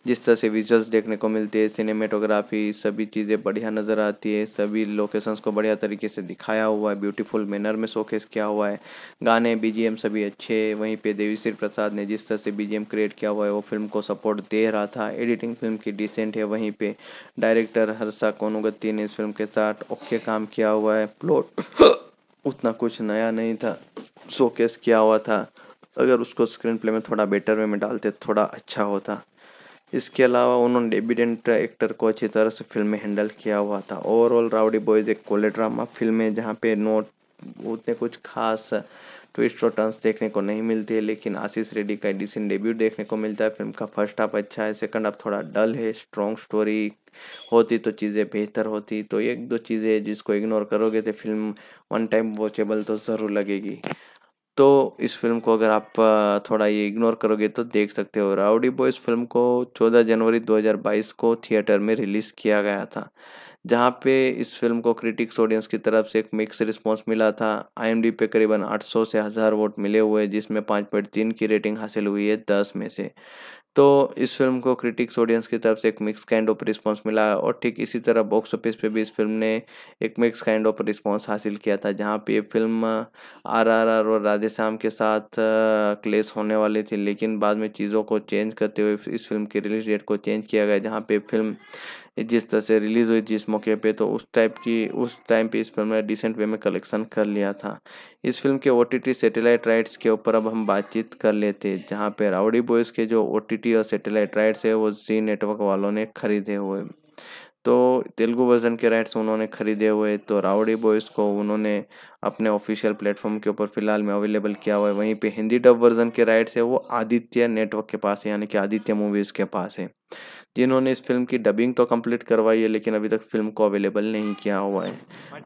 जिस तरह से विजुअल्स देखने को मिलते हैं सिनेमेटोग्राफी सभी चीज़ें बढ़िया नज़र आती है सभी लोकेशंस को बढ़िया तरीके से दिखाया हुआ है ब्यूटीफुल मैनर में शोकेस किया हुआ है गाने बी सभी अच्छे वहीं पर देवीश्री प्रसाद ने जिस तरह से बी क्रिएट किया हुआ है वो फिल्म को सपोर्ट दे रहा था एडिटिंग फिल्म की डिसेंट है वहीं पर डायरेक्टर हर्षक कोनुगत्ती ने इस फिल्म के साथ ओके काम किया हुआ है प्लॉट उतना कुछ नया नहीं था शोकेस किया हुआ था अगर उसको स्क्रीन प्ले में थोड़ा बेटर वे में डालते थोड़ा अच्छा होता इसके अलावा उन्होंने डेबिडेंट एक्टर को अच्छी तरह से फिल्म में हैंडल किया हुआ था ओवरऑल राउडी बॉयज़ एक कोले ड्रामा फिल्म है जहाँ पे नोट उतने कुछ खास ट्विस्ट और टर्न्स देखने को नहीं मिलती है लेकिन आशीष रेड्डी का डिसेंट डेब्यू देखने को मिलता है फिल्म का फर्स्ट हाफ अच्छा है सेकंड हाफ थोड़ा डल है स्ट्रॉन्ग स्टोरी होती तो चीज़ें बेहतर होती तो एक दो चीज़ें जिसको इग्नोर करोगे तो फिल्म वन टाइम वॉचेबल तो ज़रूर लगेगी तो इस फिल्म को अगर आप थोड़ा ये इग्नोर करोगे तो देख सकते हो राउडी बॉयज़ फिल्म को 14 जनवरी 2022 को थिएटर में रिलीज़ किया गया था जहाँ पे इस फिल्म को क्रिटिक्स ऑडियंस की तरफ से एक मिक्स रिस्पॉन्स मिला था आई पे करीबन 800 से हज़ार वोट मिले हुए जिसमें पाँच पॉइंट तीन की रेटिंग हासिल हुई है दस में से तो इस फिल्म को क्रिटिक्स ऑडियंस की तरफ से एक मिक्स काइंड ऑफ रिस्पांस मिला और ठीक इसी तरह बॉक्स ऑफिस पे भी इस फिल्म ने एक मिक्स काइंड ऑफ रिस्पांस हासिल किया था जहाँ पे ये फिल्म आरआरआर और राधेश्याम के साथ क्लेश होने वाली थी लेकिन बाद में चीज़ों को चेंज करते हुए इस फिल्म की रिलीज डेट को चेंज किया गया जहाँ पे फिल्म जिस तरह से रिलीज़ हुई थी मौके पे तो उस टाइप की उस टाइम पे इस फिल्म ने डिसेंट वे में कलेक्शन कर लिया था इस फिल्म के ओ सैटेलाइट राइट्स के ऊपर अब हम बातचीत कर लेते जहाँ पे राउडी बॉयज़ के जो ओ और सैटेलाइट राइट्स है वो जी नेटवर्क वालों ने खरीदे हुए तो तेलुगु वर्जन के राइट्स उन्होंने खरीदे हुए तो रावड़ी बॉयज़ को उन्होंने अपने ऑफिशियल प्लेटफॉर्म के ऊपर फिलहाल में अवेलेबल किया हुआ है वहीं पे हिंदी डब वर्जन के राइट्स है वो आदित्य नेटवर्क के पास है यानी कि आदित्य मूवीज़ के पास है जिन्होंने इस फिल्म की डबिंग तो कंप्लीट करवाई है लेकिन अभी तक फिल्म को अवेलेबल नहीं किया हुआ है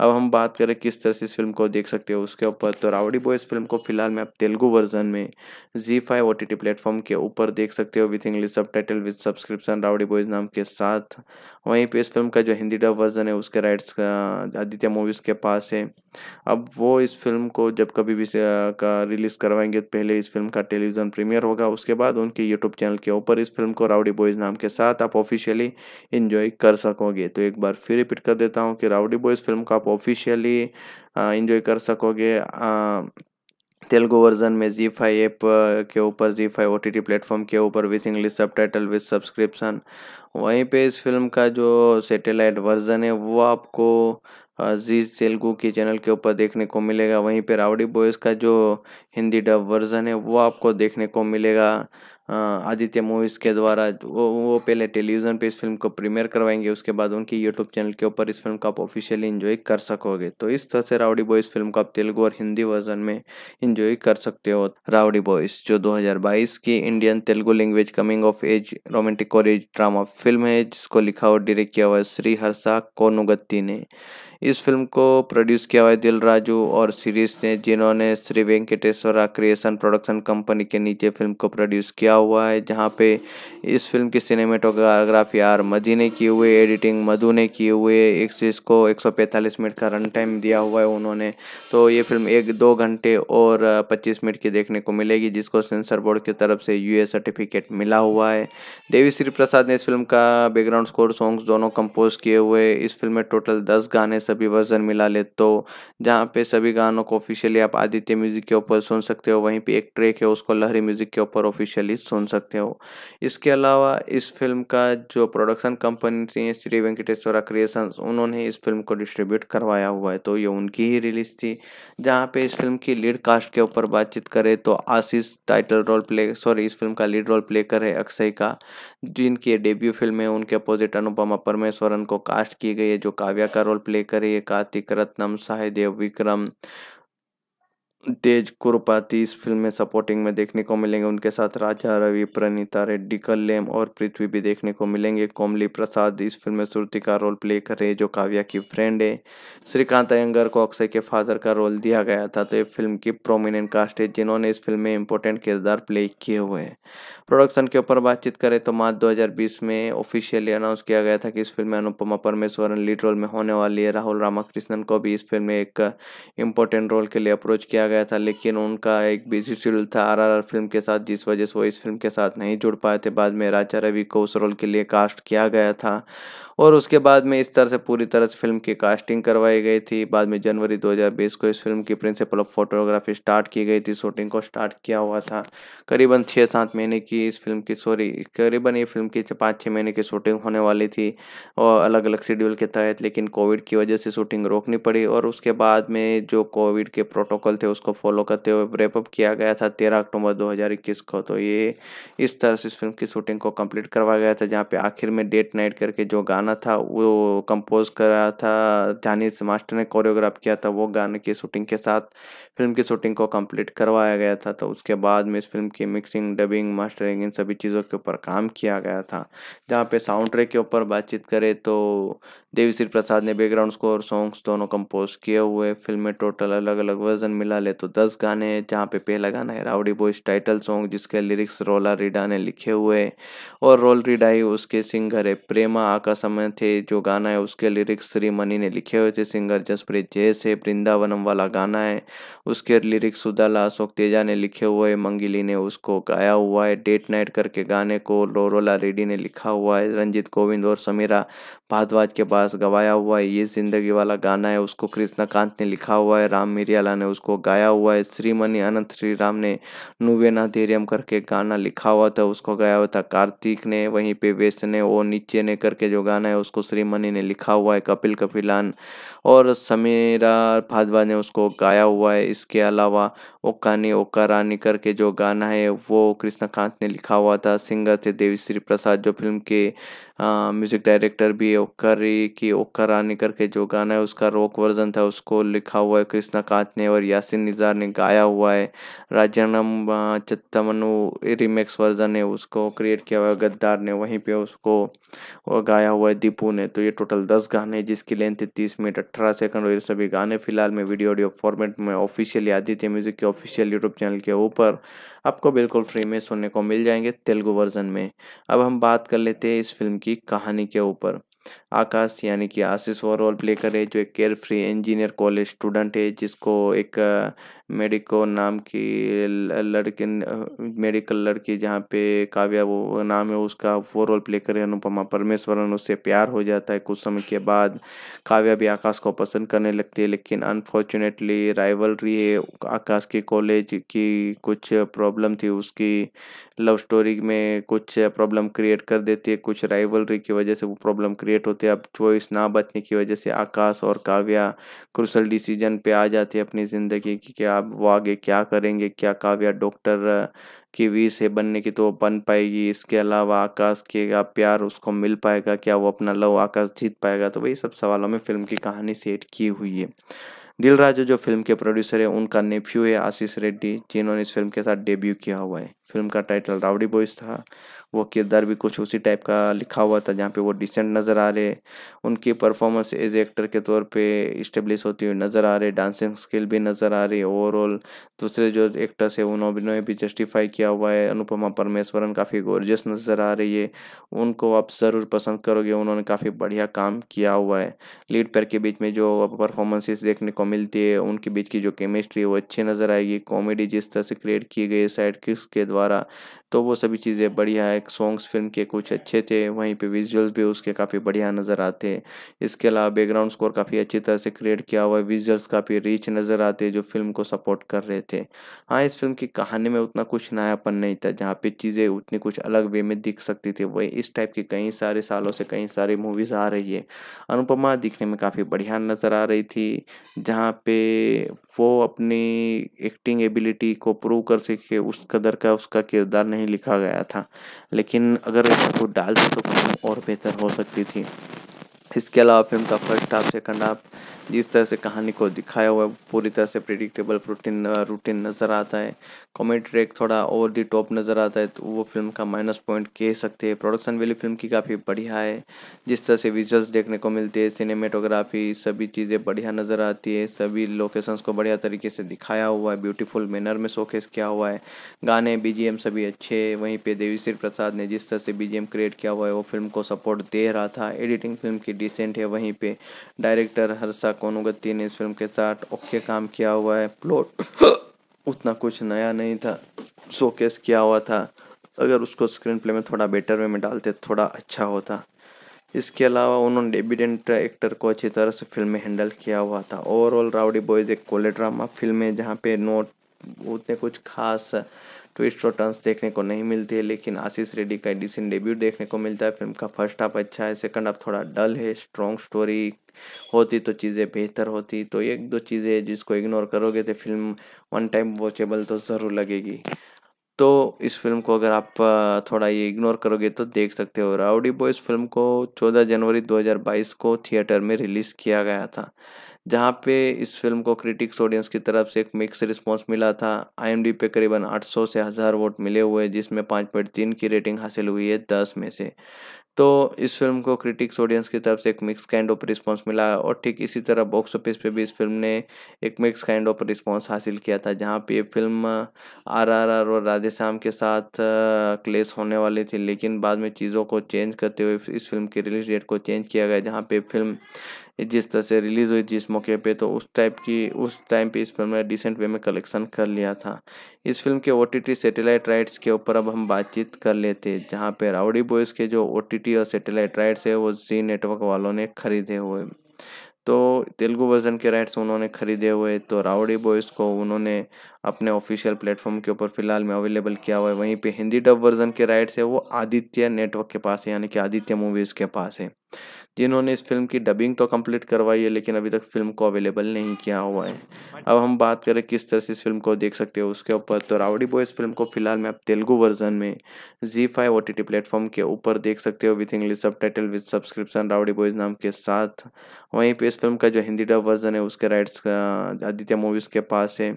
अब हम बात करें किस तरह से इस फिल्म को देख सकते हो उसके ऊपर तो रावड़ी बॉय इस फिल्म को फिलहाल में आप तेलुगु वर्जन में जी five O T T platform के ऊपर देख सकते हो with English subtitle with subscription Rowdy Boys नाम के साथ वहीं पर इस फिल्म का जो हिंदी डब वर्जन है उसके राइट्स आदित्य मूवीज़ के पास है अब वो इस फिल्म को जब कभी भी का रिलीज़ करवाएंगे तो पहले इस फिल्म का टेलीविज़न प्रीमियर होगा उसके बाद उनके यूट्यूब चैनल के ऊपर इस फिल्म को रावड़ी बॉयज़ नाम के साथ आप ऑफिशियली इन्जॉय कर सकोगे तो एक बार फिर रिपीट कर देता हूँ कि राउडी बॉयज़ फिल्म को आप ऑफिशियली इन्जॉय कर सकोगे तेलुगु वर्जन में जी फाइव ऐप के ऊपर जी five O T T platform के ऊपर with English subtitle with subscription वहीं पे इस फिल्म का जो सेटेलाइट वर्जन है वो आपको जी तेलुगु के चैनल के ऊपर देखने को मिलेगा वहीं पे रावड़ी बॉयज़ का जो हिंदी डब वर्जन है वो आपको देखने को मिलेगा हाँ, आदित्य मूवीज़ के द्वारा वो वो पहले टेलीविज़न पे इस फिल्म को प्रीमियर करवाएंगे उसके बाद उनकी यूट्यूब चैनल के ऊपर इस फिल्म को आप ऑफिशियली इन्जॉय कर सकोगे तो इस तरह से राउडी बॉयज़ फिल्म को आप तेलुगु और हिंदी वर्जन में इन्जॉय कर सकते हो राउडी बॉयज़ जो 2022 की Indian Telugu language coming of age romantic और एज ड्रामा फिल्म है जिसको लिखा और डायरेक्ट किया हुआ है श्री हर्षा कोनुगत्ती ने इस फिल्म को प्रोड्यूस किया हुआ है दिल राजू और सीरीज ने जिन्होंने Shri Venkateswara creation production company के नीचे फिल्म को प्रोड्यूस किया हुआ है जहाँ पे इस फिल्म की सिनेमेटोग्राफी आर मजी ने की हुई एडिटिंग मधु ने की हुई एक सीरीज को एक मिनट का रन टाइम दिया हुआ है उन्होंने तो ये फिल्म एक दो घंटे और पच्चीस मिनट की देखने को मिलेगी जिसको सेंसर बोर्ड की तरफ से यू सर्टिफिकेट मिला हुआ है देवी श्री प्रसाद ने इस फिल्म का बैकग्राउंड स्कोर सॉन्ग्स दोनों कंपोज किए हुए इस फिल्म में टोटल दस गाने सभी वर्जन मिला ले तो जहाँ पे सभी गानों को ऑफिशियली आप आदित्य म्यूज़िक के ऊपर सुन सकते हो वहीं पे एक ट्रैक है उसको लहरी म्यूज़िक के ऊपर ऑफिशियली सुन सकते हो इसके अलावा इस फिल्म का जो प्रोडक्शन कंपनी थी श्री वेंकटेश्वरा क्रिएशन उन्होंने इस फिल्म को डिस्ट्रीब्यूट करवाया हुआ है तो ये उनकी ही रिलीज थी जहाँ पे इस फिल्म की लीड कास्ट के ऊपर बातचीत करें तो Ashish title role play sorry इस फिल्म का लीड रोल प्ले करे अक्षय का जिनकी डेब्यू फिल्म है उनके अपोजिट अनुपमा परमेश्वरन को कास्ट की गई है जो काव्या का रोल प्ले करिए कार्तिक रत्नम सहदेव विक्रम तेज कुरुपाती इस फिल्म में सपोर्टिंग में देखने को मिलेंगे उनके साथ राजा रवि प्रणीता रेड्डी कल्लेम और पृथ्वी भी देखने को मिलेंगे कोमली प्रसाद इस फिल्म में सुरती का रोल प्ले कर रहे जो काव्या की फ्रेंड है श्रीकांत अयंगर को अक्षय के फादर का रोल दिया गया था तो ये फिल्म की प्रोमिनेंट कास्ट है जिन्होंने इस फिल्म में इंपॉर्टेंट किरदार प्ले किए हुए हैं प्रोडक्शन के ऊपर बातचीत करें तो मार्च दो में ऑफिशियली अनाउंस किया गया था कि इस फिल्म में अनुपमा परमेश्वरन लीड रोल में होने वाली है राहुल रामाकृष्णन को भी इस फिल्म में एक इम्पोर्टेंट रोल के लिए अप्रोच किया गया गया था लेकिन उनका एक बिजी शेड्यूल था आरआरआर फिल्म के साथ जिस वजह से वो इस फिल्म के साथ नहीं जुड़ पाए थे बाद में राजा रवि को उस रोल के लिए कास्ट किया गया था और उसके बाद में इस तरह से पूरी तरह से फिल्म की कास्टिंग करवाई गई थी बाद में जनवरी 2020 को इस फिल्म की प्रिंसिपल ऑफ फोटोग्राफी स्टार्ट की गई थी शूटिंग को स्टार्ट किया हुआ था करीबन छः सात महीने की इस फिल्म की सॉरी करीबन ये फिल्म की पाँच छः महीने की शूटिंग होने वाली थी और अलग अलग शेड्यूल के तहत लेकिन कोविड की वजह से शूटिंग रोकनी पड़ी और उसके बाद में जो कोविड के प्रोटोकॉल थे उसको फॉलो करते हुए रेपअप किया गया था तेरह अक्टूबर दो को तो ये इस तरह से इस फिल्म की शूटिंग को कम्प्लीट करवाया गया था जहाँ पे आखिर में डेट नाइट करके जो गाना गाना था वो कंपोज करा था जानी मास्टर ने कोरियोग्राफ किया था वो गाने की शूटिंग के साथ फिल्म की शूटिंग को कंप्लीट करवाया गया था तो उसके बाद में इस फिल्म की मिक्सिंग डबिंग मास्टरिंग इन सभी चीज़ों के ऊपर काम किया गया था जहाँ पे साउंड ट्रैक के ऊपर बातचीत करें तो देवी श्री प्रसाद ने बैकग्राउंड स्कोर सॉन्ग्स दोनों कंपोज किए हुए फिल्म में टोटल अलग अलग वर्जन मिला ले तो दस गाने हैं जहाँ पे पहला गाना है रावड़ी बॉयज टाइटल सॉन्ग जिसके लिरिक्स रोला रीडा ने लिखे हुए और रोल रीडा ही उसके सिंगर है प्रेमा आका समय थे जो गाना है उसके लिरिक्स श्री मनी ने लिखे हुए थे सिंगर जसप्रीत जैस है वृंदावनम वाला गाना है उसके लिरिक्स सुदाला अशोक तेजा ने लिखे हुए मंगिली ने उसको गाया हुआ है डेट नाइट करके गाने को रोला रेडी ने लिखा हुआ है रंजीत गोविंद और समीरा भारद्वाज के बाद पास गवाया हुआ है ये जिंदगी वाला गाना है उसको कृष्णकांत ने लिखा हुआ है राम मिरियाला ने उसको गाया हुआ है श्रीमणि अनंत श्री राम ने नुवेना धैर्यम करके गाना लिखा हुआ था उसको गाया हुआ था कार्तिक ने वहीं पे वेश ने और नीचे ने करके जो गाना है उसको श्रीमणि ने लिखा हुआ है कपिल कपिलान और समीरा भादवा ने उसको गाया हुआ है इसके अलावा ओका ने ओका रानी करके जो गाना है वो कांत ने लिखा हुआ था सिंगर थे देवी श्री प्रसाद जो फिल्म के म्यूजिक डायरेक्टर भी है ओकर की ओक्का रानी करके जो गाना है उसका रॉक वर्जन था उसको लिखा हुआ है कांत ने और यासिन निजार ने गाया हुआ है राजनम चमनु रिमेक्स वर्जन है उसको क्रिएट किया हुआ है गद्दार ने वहीं पर उसको गाया हुआ है दीपू ने तो ये टोटल दस गाने जिसकी लेंथ है तीस मिनट अठारह सेकंड और ये सभी गाने फिलहाल में वीडियो ऑडियो फॉर्मेट में ऑफिशियली आदित्य म्यूजिक के ऑफिशियल यूट्यूब चैनल के ऊपर आपको बिल्कुल फ्री में सुनने को मिल जाएंगे तेलुगु वर्जन में अब हम बात कर लेते हैं इस फिल्म की कहानी के ऊपर आकाश यानी कि आशीष वो रोल प्ले करे जो एक carefree engineer college student है जिसको एक मेडिको नाम की लड़की मेडिकल लड़की जहाँ पे काव्या वो नाम है उसका वो रोल प्ले करे अनुपमा परमेश्वरन उससे प्यार हो जाता है कुछ समय के बाद काव्या भी आकाश को पसंद करने लगती है लेकिन अनफॉर्चुनेटली राइवलरी है आकाश की कॉलेज की कुछ प्रॉब्लम थी उसकी लव स्टोरी में कुछ प्रॉब्लम क्रिएट कर देती है कुछ राइवलरी की वजह से वो प्रॉब्लम क्रिएट होती थे अब चॉइस ना बचने की वजह से आकाश और काव्या क्रूसल डिसीजन पे आ जाते अपनी ज़िंदगी की कि आप वो आगे क्या करेंगे क्या काव्या डॉक्टर की वी से बनने की तो बन पाएगी इसके अलावा आकाश के का प्यार उसको मिल पाएगा क्या वो अपना लव आकाश जीत पाएगा तो वही सब सवालों में फिल्म की कहानी सेट की हुई है दिल राजू जो फिल्म के प्रोड्यूसर है उनका नेफ्यू है आशीष रेड्डी जिन्होंने इस फिल्म के साथ डेब्यू किया हुआ है फिल्म का टाइटल रावड़ी बॉयज़ था वो किरदार भी कुछ उसी टाइप का लिखा हुआ था जहाँ पे वो डिसेंट नज़र आ रहे उनकी परफॉर्मेंस एज एक्टर के तौर पे इस्टेब्लिश होती हुई नज़र आ रही डांसिंग स्किल भी नज़र आ रही ओवरऑल दूसरे जो एक्टर्स है उन्होंने भी जस्टिफाई किया हुआ है अनुपमा परमेश्वरन काफ़ी गोरजस नज़र आ रही है उनको आप ज़रूर पसंद करोगे उन्होंने काफ़ी बढ़िया काम किया हुआ है लीड पेयर के बीच में जो परफॉर्मेंसेस देखने को मिलती है उनके बीच की जो केमिस्ट्री है वो अच्छी नज़र आएगी कॉमेडी जिस तरह से क्रिएट की गई है साइड किस के द्वारा तो वो सभी चीज़ें बढ़िया है सॉन्ग्स फिल्म के कुछ अच्छे थे वहीं पे विजुअल्स भी उसके काफ़ी बढ़िया नज़र आते हैं इसके अलावा बैकग्राउंड स्कोर काफ़ी अच्छी तरह से क्रिएट किया हुआ है विजुअल्स काफ़ी रिच नज़र आते जो फिल्म को सपोर्ट कर रहे थे हाँ इस फिल्म की कहानी में उतना कुछ नयापन नहीं था जहाँ पे चीज़ें उतनी कुछ अलग वे में दिख सकती थी वही इस टाइप की कई सारे सालों से कई सारी मूवीज़ आ रही है अनुपमा दिखने में काफ़ी बढ़िया नज़र आ रही थी जहाँ पे वो अपनी एक्टिंग एबिलिटी को प्रूव कर सके उस कदर का उसका किरदार नहीं नहीं लिखा गया था लेकिन अगर इसको डालते तो फिल्म और बेहतर हो सकती थी इसके अलावा फिल्म का फर्स्ट हाफ सेकंड हाफ जिस तरह से कहानी को दिखाया हुआ है पूरी तरह से प्रिडिक्टेबल रूटीन रूटीन नज़र आता है कॉमेडी ट्रैक थोड़ा ओवर दी टॉप नज़र आता है तो वो फिल्म का माइनस पॉइंट कह सकते हैं प्रोडक्शन वैल्यू फिल्म की काफ़ी बढ़िया है जिस तरह से विजुअल्स देखने को मिलते हैं सिनेमेटोग्राफी सभी चीज़ें बढ़िया नज़र आती है सभी लोकेशंस को बढ़िया तरीके से दिखाया हुआ है ब्यूटीफुल मैनर में शोकेस किया हुआ है गाने बी सभी अच्छे वहीं पर देवी श्री प्रसाद ने जिस तरह से बी क्रिएट किया हुआ है वो फिल्म को सपोर्ट दे रहा था एडिटिंग फिल्म की डिसेंट है वहीं पर डायरेक्टर हर्षा कोनुगत्ती ने इस फिल्म के साथ ओके काम किया हुआ है प्लॉट उतना कुछ नया नहीं था शोकेस किया हुआ था अगर उसको स्क्रीन प्ले में थोड़ा बेटर वे में डालते थोड़ा अच्छा होता इसके अलावा उन्होंने डेबिडेंट एक्टर को अच्छी तरह से फिल्म में हैंडल किया हुआ था ओवरऑल राउडी बॉयज़ एक कोले ड्रामा फिल्म है जहाँ पे नोट उतने कुछ खास ट्विस्ट और टर्न्स देखने को नहीं मिलती है लेकिन आशीष रेड्डी का डिसेंट डेब्यू देखने को मिलता है फिल्म का फर्स्ट हाफ अच्छा है सेकंड हाफ थोड़ा डल है स्ट्रॉन्ग स्टोरी होती तो चीज़ें बेहतर होती तो एक दो चीज़ें जिसको इग्नोर करोगे तो फिल्म वन टाइम वॉचेबल तो ज़रूर लगेगी तो इस फिल्म को अगर आप थोड़ा ये इग्नोर करोगे तो देख सकते हो राउडी बॉयज़ फिल्म को 14 जनवरी 2022 को थिएटर में रिलीज़ किया गया था जहाँ पे इस फिल्म को क्रिटिक्स ऑडियंस की तरफ से एक मिक्स रिस्पांस मिला था आई पे करीबन 800 से हज़ार वोट मिले हुए जिसमें पाँच पॉइंट तीन की रेटिंग हासिल हुई है दस में से तो इस फिल्म को क्रिटिक्स ऑडियंस की तरफ से एक मिक्स काइंड ऑफ रिस्पांस मिला और ठीक इसी तरह बॉक्स ऑफिस पे भी इस फिल्म ने एक मिक्स काइंड ऑफ रिस्पांस हासिल किया था जहाँ पे ये फिल्म आरआरआर और राधेश्याम के साथ क्लेश होने वाली थी लेकिन बाद में चीज़ों को चेंज करते हुए इस फिल्म की रिलीज डेट को चेंज किया गया जहाँ पे फिल्म जिस तरह से रिलीज़ हुई जिस मौके पे तो उस टाइप की उस टाइम पे इस फिल्म ने डिसेंट वे में कलेक्शन कर लिया था इस फिल्म के ओ सैटेलाइट राइट्स के ऊपर अब हम बातचीत कर लेते जहाँ पे राउडी बॉयज़ के जो ओ और सैटेलाइट राइट्स है वो जी नेटवर्क वालों ने खरीदे हुए तो तेलुगु वर्जन के राइट्स उन्होंने खरीदे हुए तो राउडी बॉयज़ को उन्होंने अपने ऑफिशियल प्लेटफॉर्म के ऊपर फिलहाल में अवेलेबल किया हुआ है वहीं पे हिंदी डब वर्जन के राइट्स है वो आदित्य नेटवर्क के पास है यानी कि आदित्य मूवीज़ के पास है जिन्होंने इस फिल्म की डबिंग तो कंप्लीट करवाई है लेकिन अभी तक फिल्म को अवेलेबल नहीं किया हुआ है अब हम बात करें किस तरह से इस फिल्म को देख सकते हो उसके ऊपर तो रावड़ी बॉय इस फिल्म को फिलहाल में आप तेलुगू वर्जन में जी five O T T platform के ऊपर देख सकते हो with English subtitle with subscription Rowdy Boys नाम के साथ वहीं पर इस फिल्म का जो हिंदी डब वर्जन है उसके राइट्स आदित्य मूवीज़ के पास है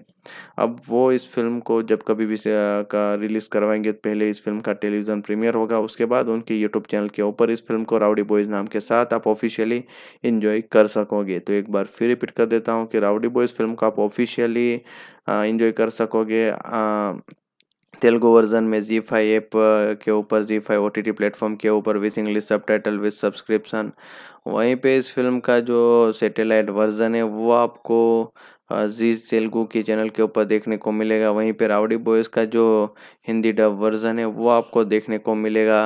अब वो इस फिल्म को जब कभी भी का रिलीज़ करवाएंगे तो पहले इस फिल्म का टेलीविज़न प्रीमियर होगा उसके बाद उनके यूट्यूब चैनल के ऊपर इस फिल्म को रावड़ी बॉयज़ नाम के साथ साथ आप ऑफिशियली इन्जॉय कर सकोगे तो एक बार फिर रिपीट कर देता हूँ कि राउडी बॉयज़ फिल्म को आप ऑफिशियली इन्जॉय कर सकोगे तेलुगु वर्जन में जी फाई ऐप के ऊपर जी five O T T platform के ऊपर with English subtitle with subscription वहीं पे इस फिल्म का जो सैटेलाइट वर्जन है वो आपको जी तेलुगु के चैनल के ऊपर देखने को मिलेगा वहीं पे रावड़ी बॉयज़ का जो हिंदी डब वर्जन है वो आपको देखने को मिलेगा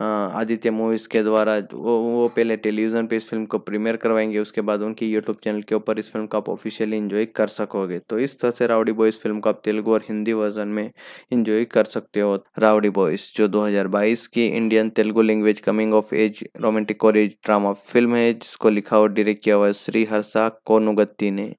हाँ, आदित्य मूवीज़ के द्वारा वो वो पहले टेलीविज़न पे इस फिल्म को प्रीमियर करवाएंगे उसके बाद उनकी यूट्यूब चैनल के ऊपर इस फिल्म को आप ऑफिशियली इन्जॉय कर सकोगे तो इस तरह से राउडी बॉयज़ फिल्म को आप तेलुगु और हिंदी वर्जन में इन्जॉय कर सकते हो राउडी बॉयज़ जो 2022 की Indian Telugu language coming of age romantic और एज ड्रामा फिल्म है जिसको लिखा और डायरेक्ट किया हुआ है श्री हर्षा कोनुगत्ती ने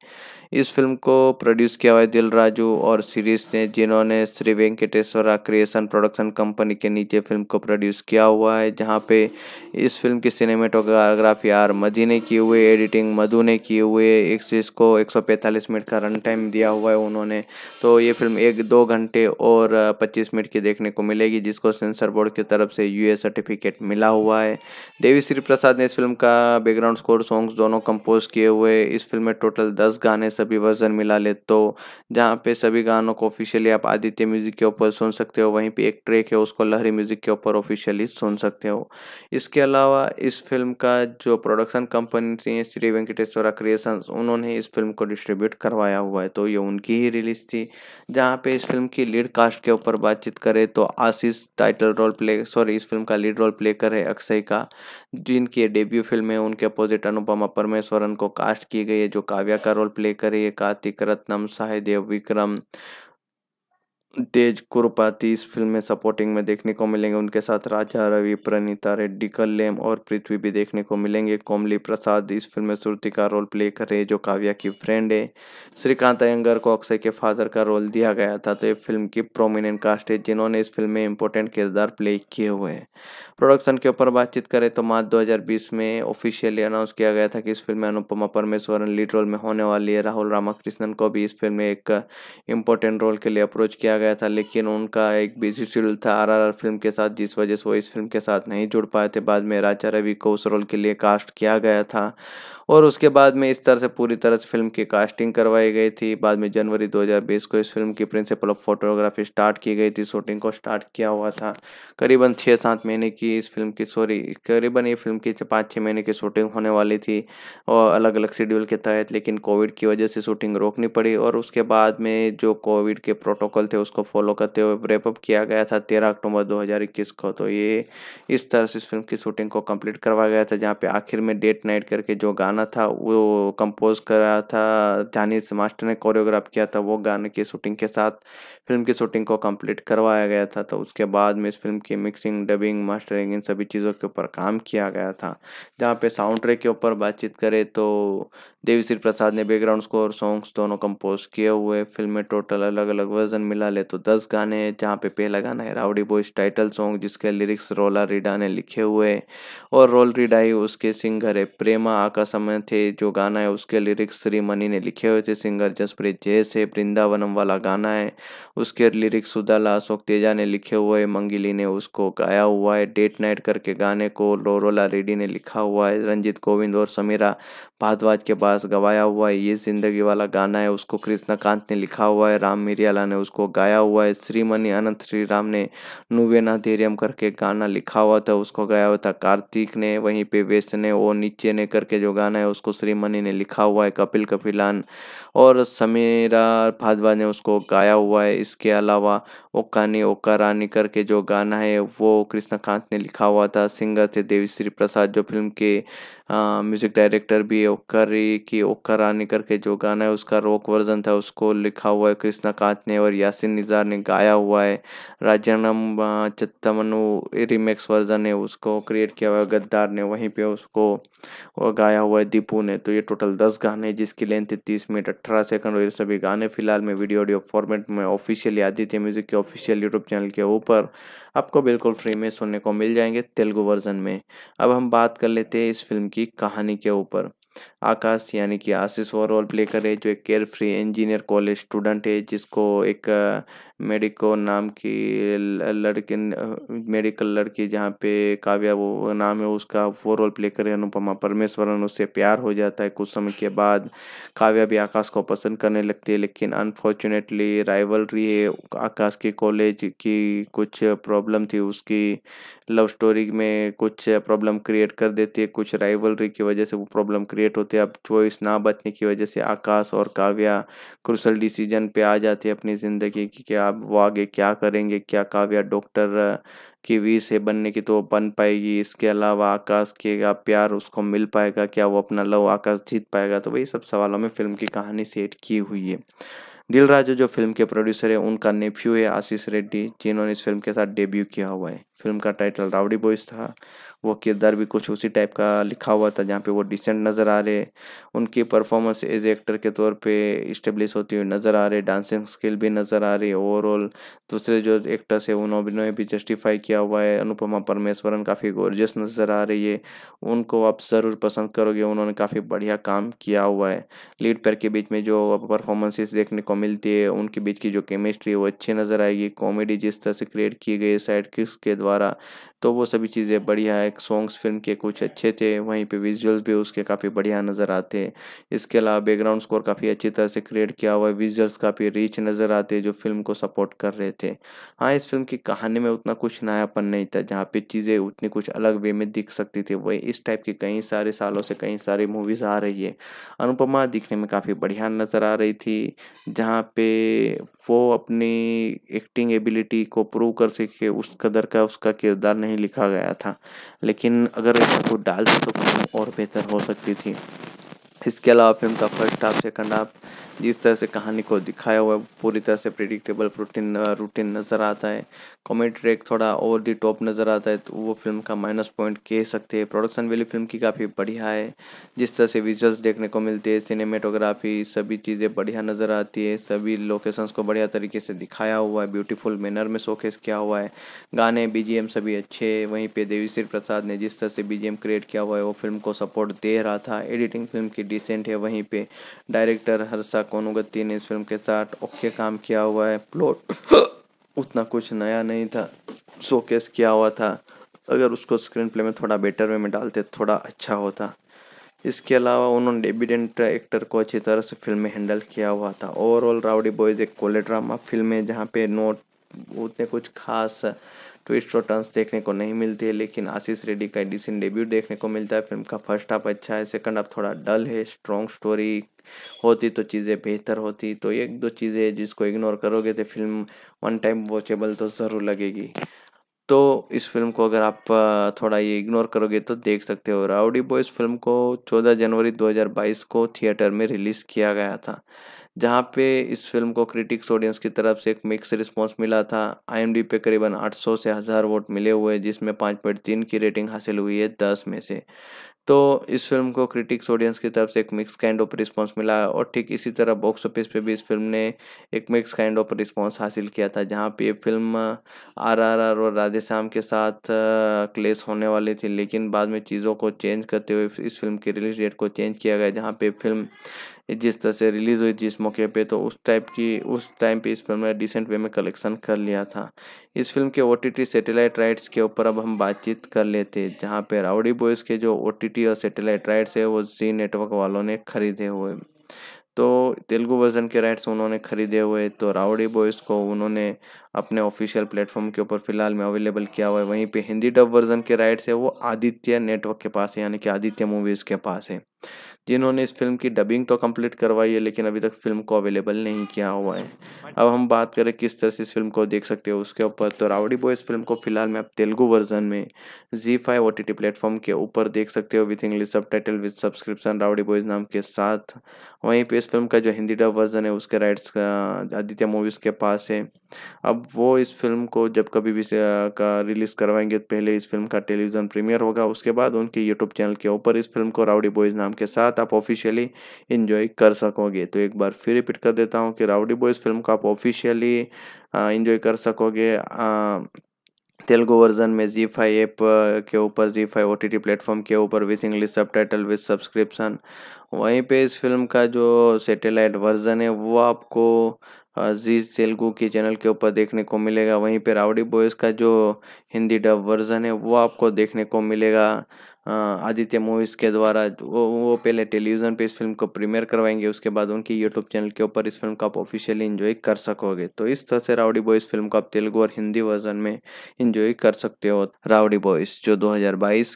इस फिल्म को प्रोड्यूस किया हुआ है दिल राजू और सीरीज ने जिन्होंने Shri Venkateswara creation production company के नीचे फिल्म को प्रोड्यूस किया हुआ है जहाँ पे इस फिल्म की सिनेमेटोग्राफी आर मधी ने की हुई एडिटिंग मधु ने की हुई है एक सीरीज को 145 मिनट का रन टाइम दिया हुआ है उन्होंने तो ये फिल्म एक दो घंटे और पच्चीस मिनट की देखने को मिलेगी जिसको सेंसर बोर्ड की तरफ से यू सर्टिफिकेट मिला हुआ है देवी श्री प्रसाद ने इस फिल्म का बैकग्राउंड स्कोर सॉन्ग्स दोनों कंपोज किए हुए इस फिल्म में टोटल दस गाने सभी वर्जन मिला ले तो जहाँ पे सभी गानों को ऑफिशियली आप आदित्य म्यूज़िक के ऊपर सुन सकते हो वहीं पे एक ट्रैक है उसको लहरी म्यूज़िक के ऊपर ऑफिशियली सुन सकते हो इसके अलावा इस फिल्म का जो प्रोडक्शन कंपनी थी श्री वेंकटेश्वरा क्रिएशन उन्होंने इस फिल्म को डिस्ट्रीब्यूट करवाया हुआ है तो ये उनकी ही रिलीज थी जहाँ पे इस फिल्म की लीड कास्ट के ऊपर बातचीत करें तो Ashish title role play sorry इस फिल्म का लीड रोल प्ले कर रहे अक्षय का जिनकी डेब्यू फिल्म है उनके अपोजिट अनुपमा परमेश्वरन को कास्ट की गई है जो काव्या का रोल प्ले कर करिए कार्तिक रत्नम सहदेव विक्रम तेज कुरुपाती इस फिल्म में सपोर्टिंग में देखने को मिलेंगे उनके साथ राजा रवि प्रणीता रेड्डी कल्लेम और पृथ्वी भी देखने को मिलेंगे कोमली प्रसाद इस फिल्म में सुरती का रोल प्ले कर रहे जो काव्या की फ्रेंड है श्रीकांत अयंगर को अक्षय के फादर का रोल दिया गया था तो ये फिल्म की प्रोमिनेंट कास्ट है जिन्होंने इस फिल्म में इंपॉर्टेंट किरदार प्ले किए हुए हैं प्रोडक्शन के ऊपर बातचीत करें तो मार्च 2020 में ऑफिशियली अनाउंस किया गया था कि इस फिल्म में अनुपमा परमेश्वरन लीड रोल में होने वाली है राहुल रामाकृष्णन को भी इस फिल्म में एक इम्पोर्टेंट रोल के लिए अप्रोच किया गया गया था लेकिन उनका एक बिजी शेड्यूल था आरआरआर फिल्म के साथ जिस वजह से वो इस फिल्म के साथ नहीं जुड़ पाए थे बाद में राजा रवि को उस रोल के लिए कास्ट किया गया था और उसके बाद में इस तरह से पूरी तरह से फिल्म की कास्टिंग करवाई गई थी बाद में जनवरी 2020 को इस फिल्म की प्रिंसिपल ऑफ फोटोग्राफी स्टार्ट की गई थी शूटिंग को स्टार्ट किया हुआ था करीबन छः सात महीने की इस फिल्म की सॉरी करीबन ये फिल्म की पाँच छः महीने की शूटिंग होने वाली थी और अलग अलग शेड्यूल के तहत लेकिन कोविड की वजह से शूटिंग रोकनी पड़ी और उसके बाद में जो कोविड के प्रोटोकॉल थे उसको फॉलो करते हुए रेपअप किया गया था तेरह अक्टूबर दो को तो ये इस तरह से इस फिल्म की शूटिंग को कम्प्लीट करवाया गया था जहाँ पे आखिर में डेट नाइट करके जो गाना था वो कंपोज करा था जानी मास्टर ने कोरियोग्राफ किया था वो गाने की शूटिंग के साथ फिल्म की शूटिंग को कंप्लीट करवाया गया था तो उसके बाद में इस फिल्म की मिक्सिंग डबिंग मास्टरिंग इन सभी चीज़ों के ऊपर काम किया गया था जहाँ पे साउंड ट्रैक के ऊपर बातचीत करें तो देवी श्री प्रसाद ने बैकग्राउंड स्कोर सॉन्ग्स दोनों कंपोज किए हुए फिल्म में टोटल अलग अलग वर्जन मिला पहले तो दस गाने जहाँ पे पहला गाना है राउडी बॉयज टाइटल सॉन्ग जिसके लिरिक्स रोला रीडा ने लिखे हुए और रोल रीडा ही उसके सिंगर है प्रेमा आका समय थे जो गाना है उसके लिरिक्स श्री मनी ने लिखे हुए थे सिंगर जसप्रीत जैस है वृंदावनम वाला गाना है उसके लिरिक्स सुदाला अशोक तेजा ने लिखे हुए मंगिली ने उसको गाया हुआ है डेट नाइट करके गाने को रोरोला रेडी ने लिखा हुआ है रंजीत कोविंद और समीरा भारद्वाज के पास गवाया हुआ है ये जिंदगी वाला गाना है उसको कृष्णाकांत ने लिखा हुआ है राम मिरियाला ने उसको गाया हुआ है श्रीमणि अनंत श्री राम ने नुवेना धैर्यम करके गाना लिखा हुआ था उसको गाया हुआ था कार्तिक ने वहीं पे वेश ने और नीचे ने करके जो गाना है उसको श्रीमणि ने लिखा हुआ है कपिल कपिलान और समीरा भादवा ने उसको गाया हुआ है इसके अलावा ओकानी ओका रानी करके जो गाना है वो कृष्णा कांत ने लिखा हुआ था सिंगर थे देवीश्री प्रसाद जो फिल्म के म्यूजिक डायरेक्टर भी है ओकरी की ओका रानी करके जो गाना है उसका रॉक वर्जन था उसको लिखा हुआ है कृष्णा कांत ने और यासिन निजार ने गाया हुआ है राजनम चमनु रिमेक्स वर्जन है उसको क्रिएट किया हुआ है गद्दार ने वहीं पर उसको और गाया हुआ है दीपू ने तो ये टोटल दस गाने जिसकी लेंथ है तीस मिनट अट्ठारह सेकंड और ये सभी गाने फिलहाल में वीडियो ऑडियो फॉर्मेट में ऑफिशियली आदित्य म्यूजिक के ऑफिशियल यूट्यूब चैनल के ऊपर आपको बिल्कुल फ्री में सुनने को मिल जाएंगे तेलुगु वर्जन में अब हम बात कर लेते हैं इस फिल्म की कहानी के ऊपर आकाश यानी कि आशीष वो रोल प्ले करे जो एक carefree engineer college student है जिसको एक मेडिको नाम की लड़के मेडिकल लड़की जहाँ पे काव्या वो नाम है उसका वो रोल प्ले करे अनुपमा परमेश्वरन उससे प्यार हो जाता है कुछ समय के बाद काव्या भी आकाश को पसंद करने लगती है लेकिन अनफॉर्चुनेटली राइवलरी है आकाश की कॉलेज की कुछ प्रॉब्लम थी उसकी लव स्टोरी में कुछ प्रॉब्लम क्रिएट कर देती है कुछ राइवलरी की वजह से वो प्रॉब्लम क्रिएट होती है अब चॉइस ना बचने की वजह से आकाश और काव्या क्रूसल डिसीजन पे आ जाती है अपनी ज़िंदगी की क्या अब वो आगे क्या करेंगे क्या काव्या डॉक्टर की वी से बनने की तो बन पाएगी इसके अलावा आकाश के का प्यार उसको मिल पाएगा क्या वो अपना लव आकाश जीत पाएगा तो वही सब सवालों में फिल्म की कहानी सेट की हुई है दिल राजू जो फिल्म के प्रोड्यूसर है उनका नेफ्यू है आशीष रेड्डी जिन्होंने इस फिल्म के साथ डेब्यू किया हुआ है फिल्म का टाइटल रावड़ी बॉयज़ था वो किरदार भी कुछ उसी टाइप का लिखा हुआ था जहाँ पे वो डिसेंट नज़र आ रहे उनकी परफॉर्मेंस एज एक्टर के तौर पे इस्टेब्लिश होती हुई नज़र आ रही डांसिंग स्किल भी नज़र आ रही है ओवरऑल दूसरे जो एक्टर्स है उन्होंने भी जस्टिफाई किया हुआ है अनुपमा परमेश्वरन काफ़ी गोरजस नज़र आ रही है उनको आप ज़रूर पसंद करोगे उन्होंने काफ़ी बढ़िया काम किया हुआ है लीड पेयर के बीच में जो परफॉर्मेंसेस देखने को मिलती है उनके बीच की जो केमिस्ट्री है वो अच्छी नज़र आएगी कॉमेडी जिस तरह से क्रिएट की गई साइड किस के द्वारा द्वारा तो वो सभी चीज़ें बढ़िया है सॉन्ग्स फिल्म के कुछ अच्छे थे वहीं पे विजुअल्स भी उसके काफ़ी बढ़िया नज़र आते हैं इसके अलावा बैकग्राउंड स्कोर काफ़ी अच्छी तरह से क्रिएट किया हुआ है विजुअल्स काफ़ी रिच नज़र आते हैं जो फिल्म को सपोर्ट कर रहे थे हाँ इस फिल्म की कहानी में उतना कुछ नयापन नहीं था जहाँ पे चीज़ें उतनी कुछ अलग वे में दिख सकती थी वही इस टाइप की कई सारे सालों से कई सारी मूवीज़ आ रही है अनुपमा दिखने में काफ़ी बढ़िया नज़र आ रही थी जहाँ पे वो अपनी एक्टिंग एबिलिटी को प्रूव कर सके उस कदर का उस उसका किरदार नहीं लिखा गया था लेकिन अगर इसको डालते तो और बेहतर हो सकती थी इसके अलावा फिल्म का फर्स्ट हाफ सेकंड हाफ जिस तरह से कहानी को दिखाया हुआ है पूरी तरह से प्रिडिक्टेबल रूटीन रूटीन नज़र आता है कॉमेडी ट्रैक थोड़ा ओवर दी टॉप नज़र आता है तो वो फिल्म का माइनस पॉइंट कह सकते हैं प्रोडक्शन वैल्यू फिल्म की काफ़ी बढ़िया है जिस तरह से विजुअल्स देखने को मिलते हैं सिनेमेटोग्राफी सभी चीज़ें बढ़िया नज़र आती है सभी लोकेशंस को बढ़िया तरीके से दिखाया हुआ है ब्यूटीफुल मैनर में शोकेस किया हुआ है गाने एम सभी अच्छे वहीं देवी देवीश्री प्रसाद ने जिस तरह से बीजीएम क्रिएट किया हुआ है वो फिल्म को सपोर्ट दे रहा था एडिटिंग फिल्म की डिसेंट है वहीं पर डायरेक्टर हर्षा कोनुगत्ती ने इस फिल्म के साथ ओके काम किया हुआ है प्लॉट उतना कुछ नया नहीं था शोकेस किया हुआ था अगर उसको स्क्रीन प्ले में थोड़ा बेटर वे में डालते थोड़ा अच्छा होता इसके अलावा उन्होंने डेबिडेंट एक्टर को अच्छी तरह से फिल्म में हैंडल किया हुआ था ओवरऑल राउडी बॉयज़ एक कोले ड्रामा फिल्म है जहाँ पे नोट उतने कुछ खास ट्विस्ट और टर्न्स देखने को नहीं मिलती है लेकिन आशीष रेड्डी का डिसेंट डेब्यू देखने को मिलता है फिल्म का फर्स्ट हाफ अच्छा है सेकंड हाफ थोड़ा डल है स्ट्रॉन्ग स्टोरी होती तो चीज़ें बेहतर होती तो एक दो चीज़ें जिसको इग्नोर करोगे तो फिल्म वन टाइम वॉचेबल तो ज़रूर लगेगी तो इस फिल्म को अगर आप थोड़ा ये इग्नोर करोगे तो देख सकते हो राउडी बॉयज़ फिल्म को 14 जनवरी 2022 को थिएटर में रिलीज़ किया गया था जहाँ पे इस फिल्म को क्रिटिक्स ऑडियंस की तरफ से एक मिक्स रिस्पांस मिला था आई पे करीबन 800 से हज़ार वोट मिले हुए जिसमें पाँच पॉइंट तीन की रेटिंग हासिल हुई है दस में से तो इस फिल्म को क्रिटिक्स ऑडियंस की तरफ से एक मिक्स काइंड ऑफ रिस्पांस मिला और ठीक इसी तरह बॉक्स ऑफिस पे भी इस फिल्म ने एक मिक्स काइंड ऑफ रिस्पांस हासिल किया था जहाँ पे ये फिल्म आर आर आर और के साथ क्लेश होने वाली थी लेकिन बाद में चीज़ों को चेंज करते हुए इस फिल्म की रिलीज डेट को चेंज किया गया जहाँ पे फिल्म जिस तरह से रिलीज़ हुई जिस मौके पे तो उस टाइप की उस टाइम पे इस फिल्म ने डिसेंट वे में कलेक्शन कर लिया था इस फिल्म के ओ सैटेलाइट राइट्स के ऊपर अब हम बातचीत कर लेते हैं जहाँ पे राउडी बॉयज़ के जो ओ और सैटेलाइट राइट्स है वो जी नेटवर्क वालों ने खरीदे हुए तो तेलुगु वर्जन के राइट्स उन्होंने खरीदे हुए तो राउडी बॉयज़ को उन्होंने अपने ऑफिशियल प्लेटफॉर्म के ऊपर फिलहाल में अवेलेबल किया हुआ है वहीं पे हिंदी डब वर्जन के राइट्स है वो आदित्य नेटवर्क के पास है यानी कि आदित्य मूवीज़ के पास है जिन्होंने इस फिल्म की डबिंग तो कंप्लीट करवाई है लेकिन अभी तक फिल्म को अवेलेबल नहीं किया हुआ है अब हम बात करें किस तरह से इस फिल्म को देख सकते हो उसके ऊपर तो रावड़ी बॉय इस फिल्म को फिलहाल में आप तेलुगु वर्जन में जी फाइव ओ टी प्लेटफॉर्म के ऊपर देख सकते हो with English subtitle with subscription Rowdy Boys नाम के साथ वहीं पर इस फिल्म का जो हिंदी डब वर्जन है उसके राइट्स आदित्य मूवीज़ के पास है अब वो इस फिल्म को जब कभी भी का रिलीज़ करवाएंगे पहले इस फिल्म का टेलीविज़न प्रीमियर होगा उसके बाद उनके यूट्यूब चैनल के ऊपर इस फिल्म को रावड़ी बॉयज़ नाम के साथ साथ आप ऑफिशियली इन्जॉय कर सकोगे तो एक बार फिर रिपीट कर देता हूँ कि राउडी बॉयज़ फिल्म को आप ऑफिशियली इन्जॉय कर सकोगे तेलुगु वर्जन में जी फाइव ऐप के ऊपर जी five O T T platform के ऊपर with English subtitle with subscription वहीं पे इस फिल्म का जो सेटेलाइट वर्जन है वो आपको जी तेलुगु के चैनल के ऊपर देखने को मिलेगा वहीं पे रावड़ी बॉयज़ का जो हिंदी डब वर्जन है वो आपको देखने को मिलेगा आदित्य मूवीज़ के द्वारा वो वो पहले टेलीविज़न पे इस फिल्म को प्रीमियर करवाएंगे उसके बाद उनकी यूट्यूब चैनल के ऊपर इस फिल्म को आप ऑफिशियली इन्जॉय कर सकोगे तो इस तरह से राउडी बॉयज़ फिल्म को आप तेलुगु और हिंदी वर्जन में इन्जॉय कर सकते हो राउडी बॉयज़ जो दो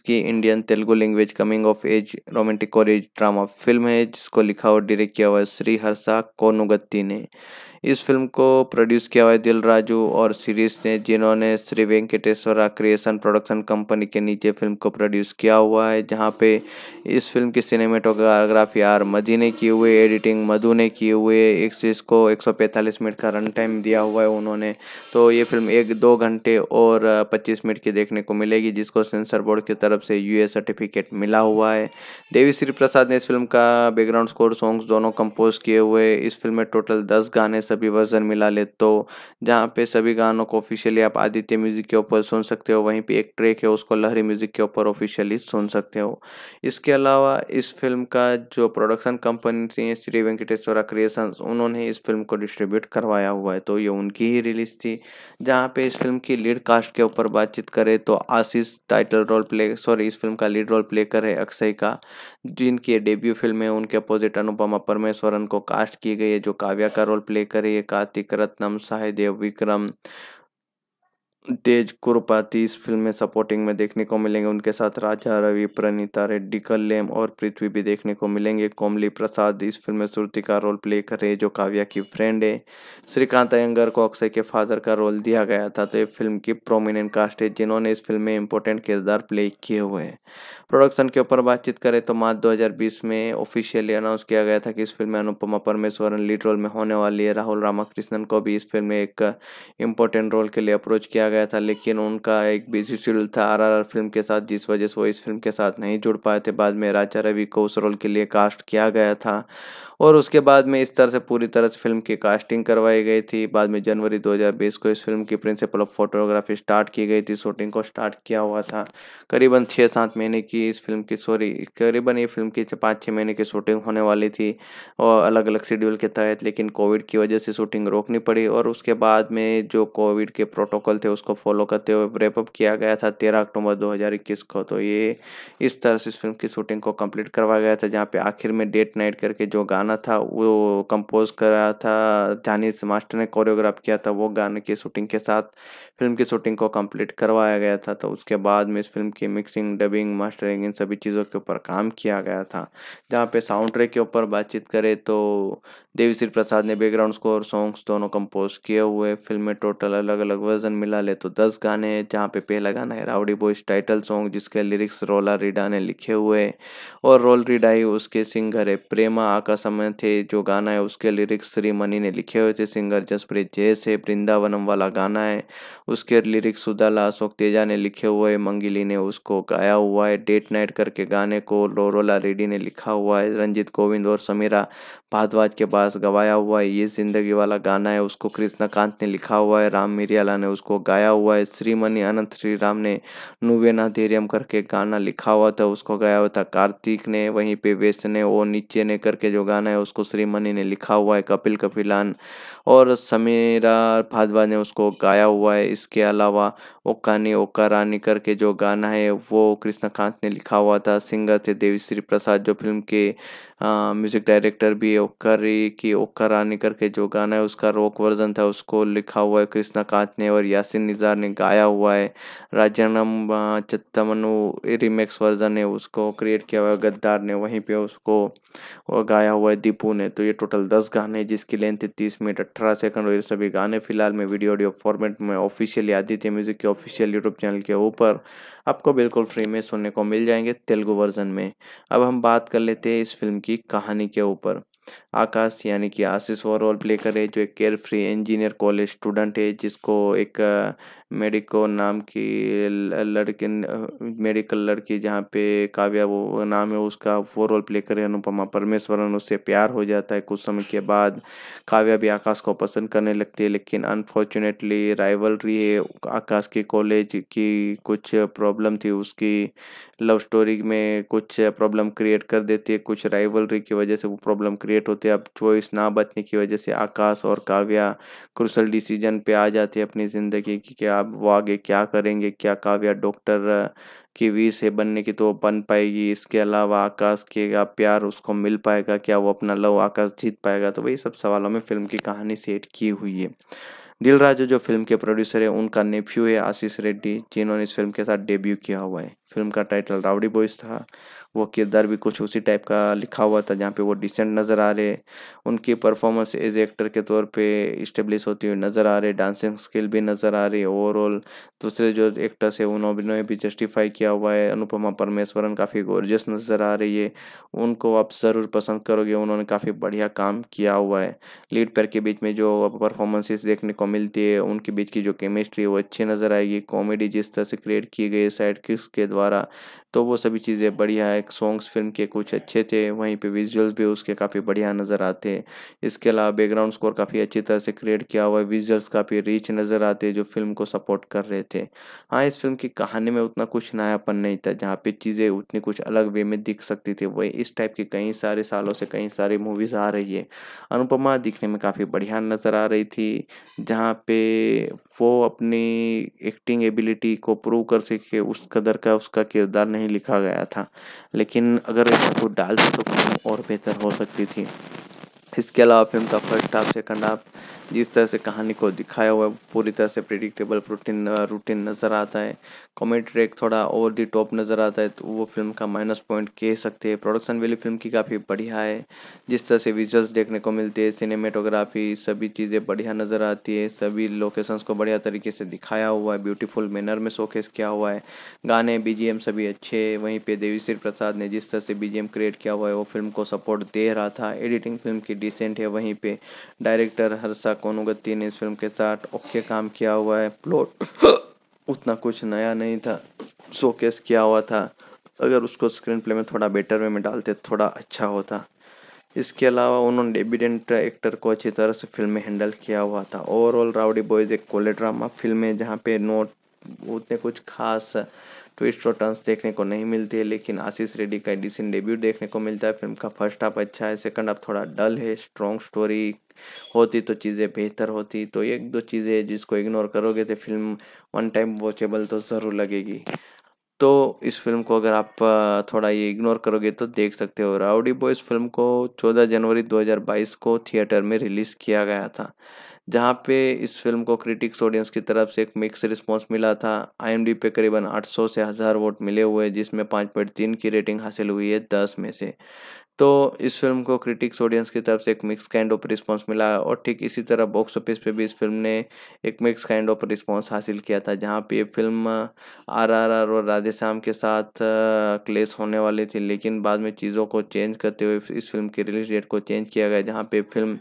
की Indian Telugu language coming of age romantic और ड्रामा फिल्म है जिसको लिखा और डायरेक्ट किया हुआ है श्री हर्षा कोनुगत्ती ने इस फिल्म को प्रोड्यूस किया हुआ है दिल राजू और सीरीज ने जिन्होंने Shri Venkateswara creation production company के नीचे फिल्म को प्रोड्यूस किया हुआ है जहाँ पे इस फिल्म की सिनेमेटोग्राफी आर मजी ने की हुई एडिटिंग मधु ने की हुई है इसको एक सौ पैंतालीस मिनट का रन टाइम दिया हुआ है उन्होंने तो ये फिल्म एक दो घंटे और पच्चीस मिनट की देखने को मिलेगी जिसको सेंसर बोर्ड की तरफ से यू सर्टिफिकेट मिला हुआ है देवी श्री प्रसाद ने इस फिल्म का बैकग्राउंड स्कोर सॉन्ग्स दोनों कंपोज किए हुए इस फिल्म में टोटल दस गाने सभी वर्जन मिला ले तो जहाँ पे सभी गानों को ऑफिशियली आप आदित्य म्यूज़िक के ऊपर सुन सकते हो वहीं पे एक ट्रैक है उसको लहरी म्यूज़िक के ऊपर ऑफिशियली सुन सकते हो इसके अलावा इस फिल्म का जो प्रोडक्शन कंपनी थी श्री वेंकटेश्वरा क्रिएशन उन्होंने इस फिल्म को डिस्ट्रीब्यूट करवाया हुआ है तो ये उनकी ही रिलीज थी जहाँ पे इस फिल्म की लीड कास्ट के ऊपर बातचीत करें तो Ashish title role play sorry इस फिल्म का लीड रोल प्ले करे अक्षय का जिनकी डेब्यू फिल्म है उनके अपोजिट अनुपमा परमेश्वरन को कास्ट की गई है जो काव्या का रोल प्ले कर करें कार्तिक रत्नम सहदेव विक्रम तेज कुरुपाती इस फिल्म में सपोर्टिंग में देखने को मिलेंगे उनके साथ राजा रवि प्रणीता रेड्डी कल्लेम और पृथ्वी भी देखने को मिलेंगे कोमली प्रसाद इस फिल्म में श्रुति का रोल प्ले कर रहे जो काव्या की फ्रेंड है श्रीकांत अयंगर को अक्षय के फादर का रोल दिया गया था तो ये फिल्म की प्रोमिनेंट कास्ट है जिन्होंने इस फिल्म में इंपॉर्टेंट किरदार प्ले किए हुए हैं प्रोडक्शन के ऊपर बातचीत करें तो मार्च 2020 में ऑफिशियली अनाउंस किया गया था कि इस फिल्म में अनुपमा परमेश्वरन लीड रोल में होने वाली है राहुल रामाकृष्णन को भी इस फिल्म में एक इम्पोर्टेंट रोल के लिए अप्रोच किया गया था लेकिन उनका एक बिजी शेड्यूल था आरआरआर फिल्म के साथ जिस वजह से वो इस फिल्म के साथ नहीं जुड़ पाए थे बाद में राजा रवि को उस रोल के लिए कास्ट किया गया था और उसके बाद में इस तरह से पूरी तरह से फिल्म की कास्टिंग करवाई गई थी बाद में जनवरी 2020 को इस फिल्म की प्रिंसिपल ऑफ फोटोग्राफी स्टार्ट की गई थी शूटिंग को स्टार्ट किया हुआ था करीबन छः सात महीने की इस फिल्म की सॉरी करीबन ये फिल्म की पाँच छः महीने की शूटिंग होने वाली थी और अलग अलग शेड्यूल के तहत लेकिन कोविड की वजह से शूटिंग रोकनी पड़ी और उसके बाद में जो कोविड के प्रोटोकॉल थे उसको फॉलो करते हुए रेपअप किया गया था तेरह अक्टूबर दो को तो ये इस तरह से इस फिल्म की शूटिंग को कम्प्लीट करवाया गया था जहाँ पे आखिर में डेट नाइट करके जो गाना गाना था वो कंपोज करा था जानी मास्टर ने कोरियोग्राफ किया था वो गाने की शूटिंग के साथ फिल्म की शूटिंग को कंप्लीट करवाया गया था तो उसके बाद में इस फिल्म की मिक्सिंग डबिंग मास्टरिंग इन सभी चीज़ों के ऊपर काम किया गया था जहाँ पे साउंड ट्रैक के ऊपर बातचीत करें तो देवी श्री प्रसाद ने बैकग्राउंड स्कोर सॉन्ग्स दोनों कंपोज किए हुए फिल्म में टोटल अलग अलग वर्जन मिला ले तो दस गाने हैं जहाँ पे पहला गाना है राउडी बॉयज टाइटल सॉन्ग जिसके लिरिक्स रोला रीडा ने लिखे हुए और रोल रीडा ही उसके सिंगर है प्रेमा आका समय थे जो गाना है उसके लिरिक्स श्री मनी ने लिखे हुए थे सिंगर जसप्रीत जैस है वृंदावनम वाला गाना है उसके लिरिक्स सुधाला अशोक तेजा ने लिखे हुए मंगिली ने उसको गाया हुआ है डेट नाइट करके गाने को रोला रेडी ने लिखा हुआ है रंजीत गोविंद और समीरा भारद्वाज के बाद पास गवाया हुआ है ये जिंदगी वाला गाना है उसको कृष्णाकांत ने लिखा हुआ है राम मिरियाला ने उसको गाया हुआ है श्रीमणि अनंत श्री राम ने नुवेना धैर्यम करके गाना लिखा हुआ था उसको गाया हुआ था कार्तिक ने वहीं पे ने और नीचे ने करके जो गाना है उसको श्रीमणि ने लिखा हुआ है कपिल कपिलान और समीरा भादवा ने उसको गाया हुआ है इसके अलावा ओकानी ओका रानी करके जो गाना है वो कृष्णकांत ने लिखा हुआ था सिंगर थे देवी श्री प्रसाद जो फिल्म के म्यूज़िक डायरेक्टर भी है ओकरी की रानी करके जो गाना है उसका रॉक वर्जन था उसको लिखा हुआ है कृष्णा कांत ने और यासिन निज़ार ने गाया हुआ है राजनम चित्तमनु रिमेक्स वर्जन है उसको क्रिएट किया हुआ है गद्दार ने वहीं पे उसको वो गाया हुआ है दीपू ने तो ये टोटल दस गाने जिसकी लेंथ है तीस मिनट अट्ठारह सेकंड और ये सभी गाने फिलहाल में वीडियो ऑडियो फॉर्मेट में ऑफिशियली आदित्य म्यूजिक के ऑफिशियल यूट्यूब चैनल के ऊपर आपको बिल्कुल फ्री में सुनने को मिल जाएंगे तेलुगु वर्जन में अब हम बात कर लेते हैं इस फिल्म की कहानी के ऊपर आकाश यानी कि आशीष वो रोल प्ले करे जो एक carefree engineer college student है जिसको एक मेडिको नाम की लड़के मेडिकल लड़की जहाँ पे काव्या वो नाम है उसका वो रोल प्ले करे अनुपमा परमेश्वरन उससे प्यार हो जाता है कुछ समय के बाद काव्या भी आकाश को पसंद करने लगती है लेकिन अनफॉर्चुनेटली राइवलरी है आकाश की कॉलेज की कुछ प्रॉब्लम थी उसकी लव स्टोरी में कुछ प्रॉब्लम क्रिएट कर देती है कुछ राइवलरी की वजह से वो प्रॉब्लम क्रिएट होती होते अब चॉइस ना बचने की वजह से आकाश और काव्या क्रूशल डिसीजन पे आ जाते हैं अपनी ज़िंदगी की कि आप वो आगे क्या करेंगे क्या काव्या डॉक्टर की वी से बनने की तो बन पाएगी इसके अलावा आकाश के प्यार उसको मिल पाएगा क्या वो अपना लव आकाश जीत पाएगा तो वही सब सवालों में फिल्म की कहानी सेट की हुई है दिल जो फिल्म के प्रोड्यूसर है उनका नेफ्यू है आशीष रेड्डी जिन्होंने इस फिल्म के साथ डेब्यू किया हुआ है फिल्म का टाइटल रावड़ी बॉयज़ था वो किरदार भी कुछ उसी टाइप का लिखा हुआ था जहाँ पे वो डिसेंट नज़र आ रहे उनकी परफॉर्मेंस एज एक्टर के तौर पे इस्टेब्लिश होती हुई नज़र आ रही डांसिंग स्किल भी नज़र आ रही है ओवरऑल दूसरे जो एक्टर्स है उन्होंने भी जस्टिफाई किया हुआ है अनुपमा परमेश्वरन काफ़ी गोरजस नज़र आ रही है उनको आप ज़रूर पसंद करोगे उन्होंने काफ़ी बढ़िया काम किया हुआ है लीड पेयर के बीच में जो परफॉर्मेंसेस देखने को मिलती है उनके बीच की जो केमिस्ट्री है वो अच्छी नज़र आएगी कॉमेडी जिस तरह से क्रिएट की गई है साइड किस के द्वारा द्वारा तो वो सभी चीज़ें बढ़िया है सॉन्ग्स फिल्म के कुछ अच्छे थे वहीं पे विजुअल्स भी उसके काफ़ी बढ़िया नज़र आते हैं इसके अलावा बैकग्राउंड स्कोर काफ़ी अच्छी तरह से क्रिएट किया हुआ है विजुअल्स काफ़ी रिच नज़र आते हैं जो फिल्म को सपोर्ट कर रहे थे हाँ इस फिल्म की कहानी में उतना कुछ नयापन नहीं था जहाँ पे चीज़ें उतनी कुछ अलग वे में दिख सकती थी वही इस टाइप की कई सारे सालों से कई सारी मूवीज़ आ रही है अनुपमा दिखने में काफ़ी बढ़िया नज़र आ रही थी जहाँ पे वो अपनी एक्टिंग एबिलिटी को प्रूव कर सके उस कदर का उस उसका किरदार नहीं लिखा गया था लेकिन अगर ऐसा कुछ डालते तो फिल्म और बेहतर हो सकती थी इसके अलावा फिल्म का फर्स्ट हाफ सेकंड हाफ जिस तरह से कहानी को दिखाया हुआ है पूरी तरह से प्रिडिक्टेबल प्रोटीन रूटीन नज़र आता है कॉमेडी ट्रैक थोड़ा ओवर दी टॉप नज़र आता है तो वो फिल्म का माइनस पॉइंट कह सकते हैं प्रोडक्शन वैल्यू फिल्म की काफ़ी बढ़िया है जिस तरह से विजुअल्स देखने को मिलते हैं सिनेमेटोग्राफी सभी चीज़ें बढ़िया नज़र आती है सभी लोकेशंस को बढ़िया तरीके से दिखाया हुआ है ब्यूटीफुल मैनर में शोकेस किया हुआ है गाने बी सभी अच्छे हैं वहीं देवी देवीश्री प्रसाद ने जिस तरह से बी क्रिएट किया हुआ है वो फिल्म को सपोर्ट दे रहा था एडिटिंग फिल्म की डिसेंट है वहीं पर डायरेक्टर हर्षा कोनुगति ने इस फिल्म के साथ ओके काम किया हुआ है प्लॉट उतना कुछ नया नहीं था शोकेस किया हुआ था अगर उसको स्क्रीन प्ले में थोड़ा बेटर वे में डालते थोड़ा अच्छा होता इसके अलावा उन्होंने डेबिडेंट एक्टर को अच्छी तरह से फिल्म में हैंडल किया हुआ था ओवरऑल राउडी बॉयज़ एक कोले ड्रामा फिल्म है जहाँ पे नोट उतने कुछ खास तो और टर्न्स देखने को नहीं मिलती है लेकिन आशीष रेड्डी का डिसेंट डेब्यू देखने को मिलता है फिल्म का फर्स्ट हाफ अच्छा है सेकंड हाफ थोड़ा डल है स्ट्रॉन्ग स्टोरी होती तो चीज़ें बेहतर होती तो एक दो चीज़ें जिसको इग्नोर करोगे तो फिल्म वन टाइम वॉचेबल तो ज़रूर लगेगी तो इस फिल्म को अगर आप थोड़ा ये इग्नोर करोगे तो देख सकते हो राउडी बॉयज़ फिल्म को 14 जनवरी 2022 को थिएटर में रिलीज़ किया गया था जहाँ पे इस फिल्म को क्रिटिक्स ऑडियंस की तरफ से एक मिक्स रिस्पॉन्स मिला था आई पे करीबन 800 से हज़ार वोट मिले हुए जिसमें पाँच पॉइंट तीन की रेटिंग हासिल हुई है दस में से तो इस फिल्म को क्रिटिक्स ऑडियंस की तरफ से एक मिक्स काइंड ऑफ रिस्पांस मिला और ठीक इसी तरह बॉक्स ऑफिस पे भी इस फिल्म ने एक मिक्स काइंड ऑफ रिस्पांस हासिल किया था जहाँ पे ये फिल्म आरआरआर और राधे श्याम के साथ क्लेश होने वाली थी लेकिन बाद में चीज़ों को चेंज करते हुए इस फिल्म की रिलीज डेट को चेंज किया गया जहाँ पे फिल्म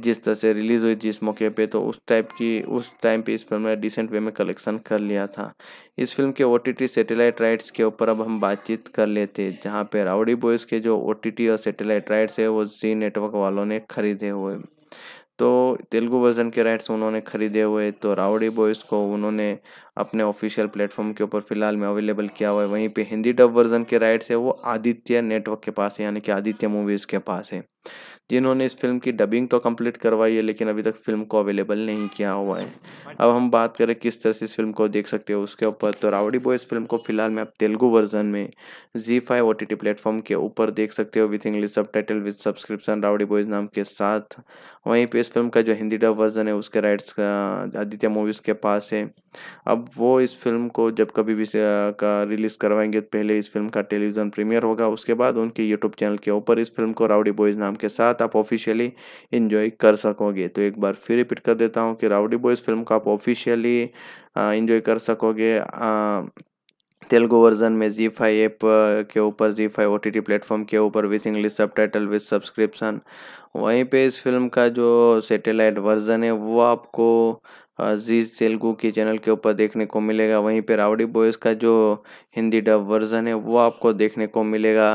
जिस तरह से रिलीज़ हुई जिस मौके पे तो उस टाइप की उस टाइम पे इस फिल्म ने डिसेंट वे में कलेक्शन कर लिया था इस फिल्म के ओ सैटेलाइट राइट्स के ऊपर अब हम बातचीत कर लेते जहाँ पे राउडी बॉयज़ के जो ओ और सैटेलाइट राइट्स है वो जी नेटवर्क वालों ने खरीदे हुए तो तेलुगु वर्जन के राइट्स उन्होंने खरीदे हुए तो राउडी बॉयज़ को उन्होंने अपने ऑफिशियल प्लेटफॉर्म के ऊपर फिलहाल में अवेलेबल किया हुआ है वहीं पे हिंदी डब वर्जन के राइट्स है वो आदित्य नेटवर्क के पास है यानी कि आदित्य मूवीज़ के पास है जिन्होंने इस फिल्म की डबिंग तो कंप्लीट करवाई है लेकिन अभी तक फिल्म को अवेलेबल नहीं किया हुआ है अब हम बात करें किस तरह से इस फिल्म को देख सकते हो उसके ऊपर तो रावड़ी बॉय इस फिल्म को फिलहाल में आप तेलुगु वर्जन में जी फाइव ओ प्लेटफॉर्म के ऊपर देख सकते हो with English subtitle with subscription Rowdy Boys नाम के साथ वहीं पर इस फिल्म का जो हिंदी डब वर्जन है उसके राइट्स आदित्य मूवीज़ के पास है अब वो इस फिल्म को जब कभी भी का रिलीज़ करवाएंगे तो पहले इस फिल्म का टेलीविज़न प्रीमियर होगा उसके बाद उनके यूट्यूब चैनल के ऊपर इस फिल्म को रावड़ी बॉयज़ नाम के साथ साथ आप ऑफिशियली इन्जॉय कर सकोगे तो एक बार फिर रिपीट कर देता हूँ कि राउडी बॉयज़ फिल्म का आप ऑफिशियली इन्जॉय कर सकोगे तेलुगु वर्जन में जी फाइव ऐप के ऊपर जी five O T T platform के ऊपर with English subtitle with subscription वहीं पे इस फिल्म का जो सेटेलाइट वर्जन है वो आपको अजीज तेलुगु के चैनल के ऊपर देखने को मिलेगा वहीं पर रावड़ी बॉयज़ का जो हिंदी डब वर्ज़न है वो आपको देखने को मिलेगा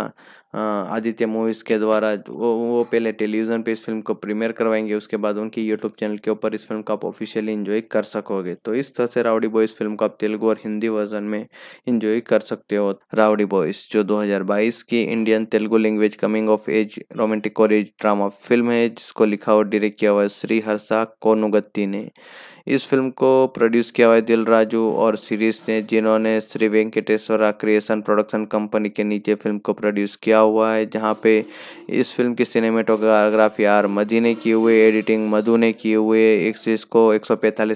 आदित्य मूवीज़ के द्वारा वो वो पहले टेलीविज़न पे इस फिल्म को प्रीमियर करवाएंगे उसके बाद उनकी यूट्यूब चैनल के ऊपर इस फिल्म का आप ऑफिशियली इन्जॉय कर सकोगे तो इस तरह से रावड़ी बॉयज़ फिल्म को आप तेलुगु और हिंदी वर्जन में इन्जॉय कर सकते हो रावड़ी बॉयज़ जो 2022 की Indian Telugu language coming of age romantic और ड्रामा फिल्म है जिसको लिखा और डायरेक्ट किया हुआ है श्री हर्षा कोनुगत्ती ने इस फिल्म को प्रोड्यूस किया हुआ है दिल राजू और सीरीज ने जिन्होंने Shri Venkateswara creation production company के नीचे फिल्म को प्रोड्यूस किया हुआ है जहाँ पे इस फिल्म की सिनेमेटोग्राफी आर मजी ने की हुई एडिटिंग मधु ने की हुई एक सीरीज को एक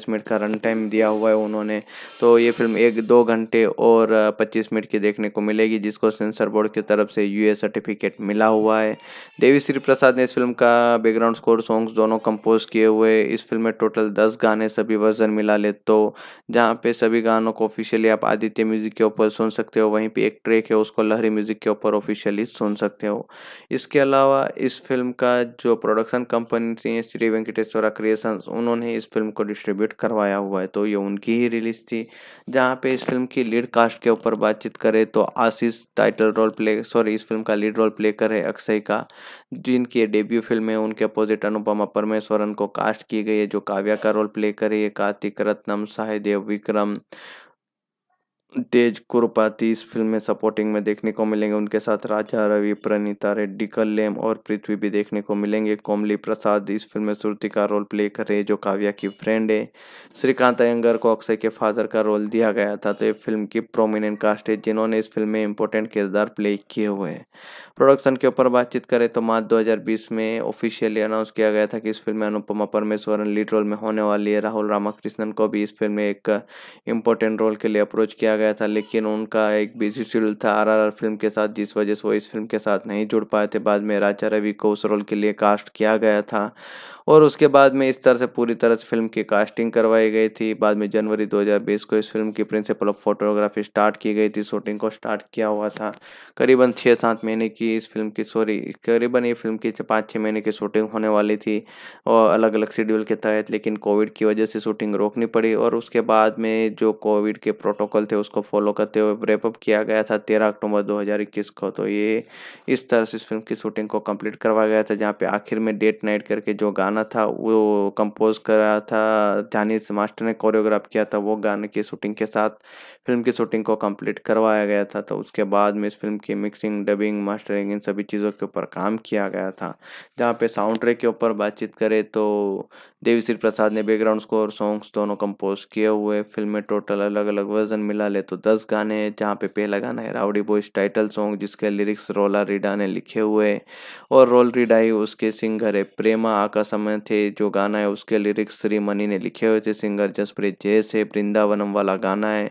मिनट का रन टाइम दिया हुआ है उन्होंने तो ये फिल्म एक दो घंटे और पच्चीस मिनट की देखने को मिलेगी जिसको सेंसर बोर्ड की तरफ से यू सर्टिफिकेट मिला हुआ है देवी श्री प्रसाद ने इस फिल्म का बैकग्राउंड स्कोर सॉन्ग्स दोनों कंपोज किए हुए इस फिल्म में टोटल दस गाने सभी वर्जन मिला ले तो जहाँ पे सभी गानों को ऑफिशियली आप आदित्य म्यूज़िक के ऊपर सुन सकते हो वहीं पे एक ट्रैक है उसको लहरी म्यूज़िक के ऊपर ऑफिशियली सुन सकते हो इसके अलावा इस फिल्म का जो प्रोडक्शन कंपनी थी श्री वेंकटेश्वरा क्रिएशन उन्होंने इस फिल्म को डिस्ट्रीब्यूट करवाया हुआ है तो ये उनकी ही रिलीज थी जहाँ पे इस फिल्म की लीड कास्ट के ऊपर बातचीत करें तो Ashish title role play sorry इस फिल्म का लीड रोल प्ले करे अक्षय का जिनकी डेब्यू फिल्म है उनके अपोजिट अनुपमा परमेश्वरन को कास्ट की गई है जो काव्या का रोल प्ले कर रही है कार्तिक रत्नम साहिदेव विक्रम तेज कुरपाती इस फिल्म में सपोर्टिंग में देखने को मिलेंगे उनके साथ राजा रवि प्रणीता रेड्डी कल्लेम और पृथ्वी भी देखने को मिलेंगे कोमली प्रसाद इस फिल्म में श्रुति का रोल प्ले कर रहे जो काव्या की फ्रेंड है श्रीकांत अयंगर को अक्षय के फादर का रोल दिया गया था तो ये फिल्म की प्रोमिनेंट कास्ट है जिन्होंने इस फिल्म में इंपॉर्टेंट किरदार प्ले किए हुए हैं प्रोडक्शन के ऊपर बातचीत करें तो मार्च दो में ऑफिशियली अनाउंस किया गया था कि इस फिल्म में अनुपमा परमेश्वरन लीड रोल में होने वाली है राहुल रामाकृष्णन को भी इस फिल्म में एक इम्पोर्टेंट रोल के लिए अप्रोच किया गया था लेकिन उनका एक बिजी शेड्यूल था आरआरआर फिल्म के साथ जिस वजह से वो इस फिल्म के साथ नहीं जुड़ पाए थे बाद में राजा रवि को उस रोल के लिए कास्ट किया गया था और उसके बाद में इस तरह से पूरी तरह से फिल्म की कास्टिंग करवाई गई थी बाद में जनवरी 2020 को इस फिल्म की प्रिंसिपल ऑफ फोटोग्राफी स्टार्ट की गई थी शूटिंग को स्टार्ट किया हुआ था करीबन छः सात महीने की इस फिल्म की सॉरी करीबन ये फिल्म की पाँच छः महीने की शूटिंग होने वाली थी और अलग अलग शेड्यूल के तहत लेकिन कोविड की वजह से शूटिंग रोकनी पड़ी और उसके बाद में जो कोविड के प्रोटोकॉल थे उसको फॉलो करते हुए रेपअप किया गया था तेरह अक्टूबर दो को तो ये इस तरह से इस फिल्म की शूटिंग को कम्प्लीट करवाया गया था जहाँ पे आखिर में डेट नाइट करके जो गाना गाना था वो कंपोज रहा था जानी मास्टर ने कोरियोग्राफ किया था वो गाने की शूटिंग के साथ फिल्म की शूटिंग को कंप्लीट करवाया गया था तो उसके बाद में इस फिल्म की मिक्सिंग डबिंग मास्टरिंग इन सभी चीज़ों के ऊपर काम किया गया था जहाँ पे साउंड ट्रैक के ऊपर बातचीत करें तो देवी श्री प्रसाद ने बैकग्राउंड स्कोर सॉन्ग्स दोनों कंपोज किए हुए फिल्म में टोटल अलग अलग वर्जन मिला ले तो दस गाने जहाँ पे पहला गाना है राउडी बॉयज टाइटल सॉन्ग जिसके लिरिक्स रोला रीडा ने लिखे हुए और रोल रीडा ही उसके सिंगर है प्रेमा आका समय थे जो गाना है उसके लिरिक्स श्री मनी ने लिखे हुए थे सिंगर जसप्रीत जय से वृंदावनम वाला गाना है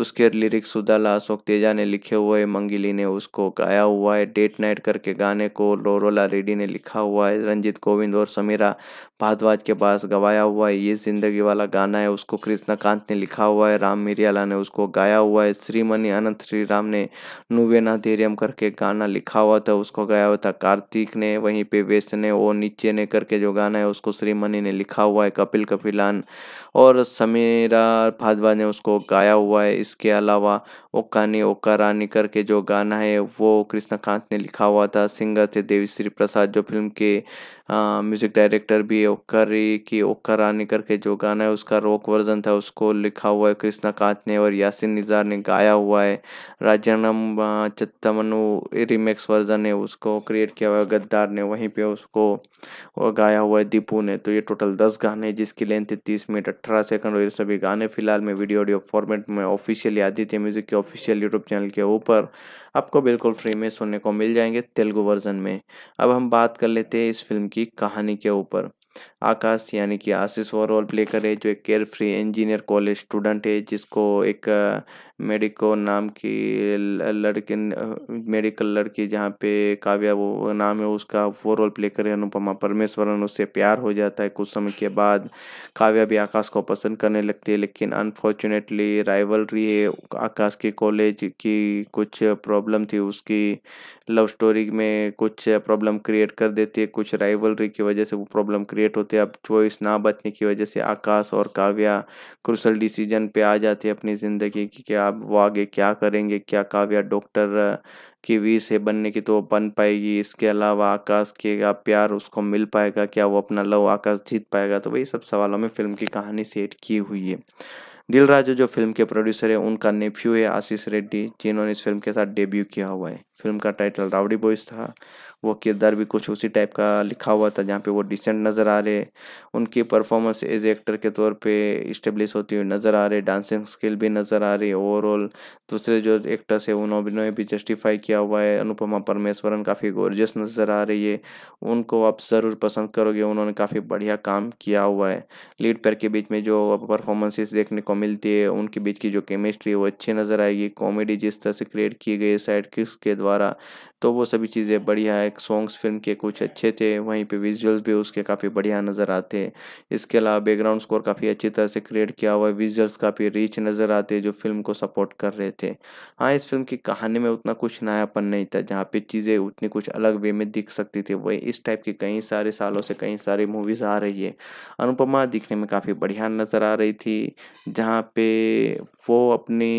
उसके लिरिक्स सुदाला अशोक तेजा ने लिखे हुए मंगिली ने उसको गाया हुआ है डेट नाइट करके गाने को लोरोला रेड्डी ने लिखा हुआ है रंजीत कोविंद और समीरा भारद्वाज के पास गवाया हुआ है ये जिंदगी वाला गाना है उसको कांत ने लिखा हुआ है राम मिरियाला ने उसको गाया हुआ है श्रीमणि अनंत श्री राम ने नुवेना धैर्यम करके गाना लिखा हुआ था उसको गाया हुआ था कार्तिक ने वहीं पे वेस ने और नीचे ने करके जो गाना है उसको श्रीमणि ने लिखा हुआ है कपिल कपिलान और समीरा भारद्वाज ने उसको गाया हुआ है इसके अलावा ओका ने ओका रानी करके जो गाना है वो कृष्णा कांत ने लिखा हुआ था सिंगर थे देवी श्री प्रसाद जो फिल्म के म्यूजिक डायरेक्टर भी है ओक्का रे की ओक्का रानी करके जो गाना है उसका रॉक वर्जन था उसको लिखा हुआ है कृष्णा कांत ने और यासिन निजार ने गाया हुआ है राजानम चित्तमनु रिमेक्स वर्जन है उसको क्रिएट किया हुआ है गद्दार ने वहीं पर उसको गाया हुआ है दीपू ने तो ये टोटल दस गाने जिसकी लेंथ है तीस मिनट अट्ठारह सेकंड और ये सभी गाने फिलहाल में वीडियो ऑडियो फॉर्मेट में ऑफिशियली आदित्य म्यूजिक के ऑफिशियल यूट्यूब चैनल के ऊपर आपको बिल्कुल फ्री में सुनने को मिल जाएंगे तेलुगु वर्जन में अब हम बात कर लेते हैं इस फिल्म की कहानी के ऊपर आकाश यानी कि आशीष वो रोल प्ले करे जो एक carefree engineer college student है जिसको एक मेडिको नाम की लड़के मेडिकल लड़की जहाँ पे काव्या वो नाम है उसका वो रोल प्ले करे अनुपमा परमेश्वरन उससे प्यार हो जाता है कुछ समय के बाद काव्या भी आकाश को पसंद करने लगती है लेकिन अनफॉर्चुनेटली राइवलरी है आकाश की कॉलेज की कुछ प्रॉब्लम थी उसकी लव स्टोरी में कुछ प्रॉब्लम क्रिएट कर देती है कुछ राइवलरी की वजह से वो प्रॉब्लम क्रिएट होती होते अब चॉइस ना बचने की वजह से आकाश और काव्या क्रुशल डिसीजन पे आ जाते अपनी ज़िंदगी की कि आप वो आगे क्या करेंगे क्या काव्या डॉक्टर की वी से बनने की तो बन पाएगी इसके अलावा आकाश के का प्यार उसको मिल पाएगा क्या वो अपना लव आकाश जीत पाएगा तो वही सब सवालों में फिल्म की कहानी सेट की हुई है दिल राजू जो फिल्म के प्रोड्यूसर है उनका नेफ्यू है आशीष रेड्डी जिन्होंने इस फिल्म के साथ डेब्यू किया हुआ है फिल्म का टाइटल रावड़ी बॉयज़ था वो किरदार भी कुछ उसी टाइप का लिखा हुआ था जहाँ पे वो डिसेंट नज़र आ रहे उनकी परफॉर्मेंस एज एक्टर के तौर पे इस्टेब्लिश होती हुई नज़र आ रही डांसिंग स्किल भी नज़र आ रही ओवरऑल दूसरे जो एक्टर्स है उन्होंने भी जस्टिफाई किया हुआ है अनुपमा परमेश्वरन काफ़ी गोरजस नज़र आ रही है उनको आप ज़रूर पसंद करोगे उन्होंने काफ़ी बढ़िया काम किया हुआ है लीड पेयर के बीच में जो परफॉर्मेंसेस देखने को मिलती है उनके बीच की जो केमिस्ट्री है वो अच्छी नज़र आएगी कॉमेडी जिस तरह से क्रिएट की गई है साइड किस के द्वारा द्वारा तो वो सभी चीज़ें बढ़िया है सॉन्ग्स फिल्म के कुछ अच्छे थे वहीं पे विजुअल्स भी उसके काफ़ी बढ़िया नज़र आते हैं इसके अलावा बैकग्राउंड स्कोर काफ़ी अच्छी तरह से क्रिएट किया हुआ है विजुअल्स काफ़ी रिच नज़र आते जो फिल्म को सपोर्ट कर रहे थे हाँ इस फिल्म की कहानी में उतना कुछ नयापन नहीं था जहाँ पे चीज़ें उतनी कुछ अलग वे में दिख सकती थी वही इस टाइप की कई सारे सालों से कई सारी मूवीज़ आ रही है अनुपमा दिखने में काफ़ी बढ़िया नज़र आ रही थी जहाँ पे वो अपनी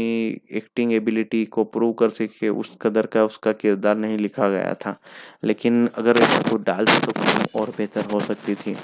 एक्टिंग एबिलिटी को प्रूव कर सके उस कदर का उसका किरदार नहीं लिखा गया था लेकिन अगर इसको डालते तो फिल्म और बेहतर हो सकती थी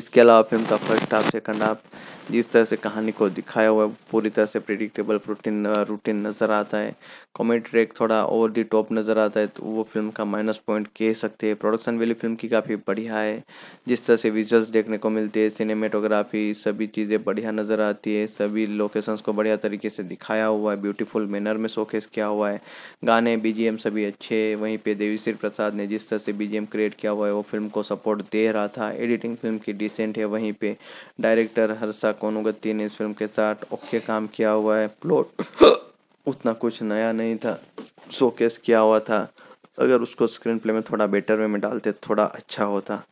इसके अलावा फिल्म का फर्स्ट हाफ सेकंड हाफ जिस तरह से कहानी को दिखाया हुआ है पूरी तरह से प्रिडिक्टेबल प्रोटीन रूटीन नज़र आता है कॉमेडी ट्रैक थोड़ा ओवर दी टॉप नज़र आता है तो वो फिल्म का माइनस पॉइंट कह सकते हैं प्रोडक्शन वैल्यू फिल्म की काफ़ी बढ़िया है जिस तरह से विजुअल्स देखने को मिलते हैं सिनेमेटोग्राफी सभी चीज़ें बढ़िया नज़र आती है सभी लोकेशंस को बढ़िया तरीके से दिखाया हुआ है ब्यूटीफुल मैनर में शोकेस किया हुआ है गाने बी सभी अच्छे है वहीं पे देवी श्री प्रसाद ने जिस तरह से बी क्रिएट किया हुआ है वो फिल्म को सपोर्ट दे रहा था एडिटिंग फिल्म की डिसेंट है वहीं पे डायरेक्टर हर्षा कोनुगत्ती ने इस फिल्म के साथ ओके काम किया हुआ है प्लॉट उतना कुछ नया नहीं था शोकेस किया हुआ था अगर उसको स्क्रीन प्ले में थोड़ा बेटर वे में डालते थोड़ा अच्छा होता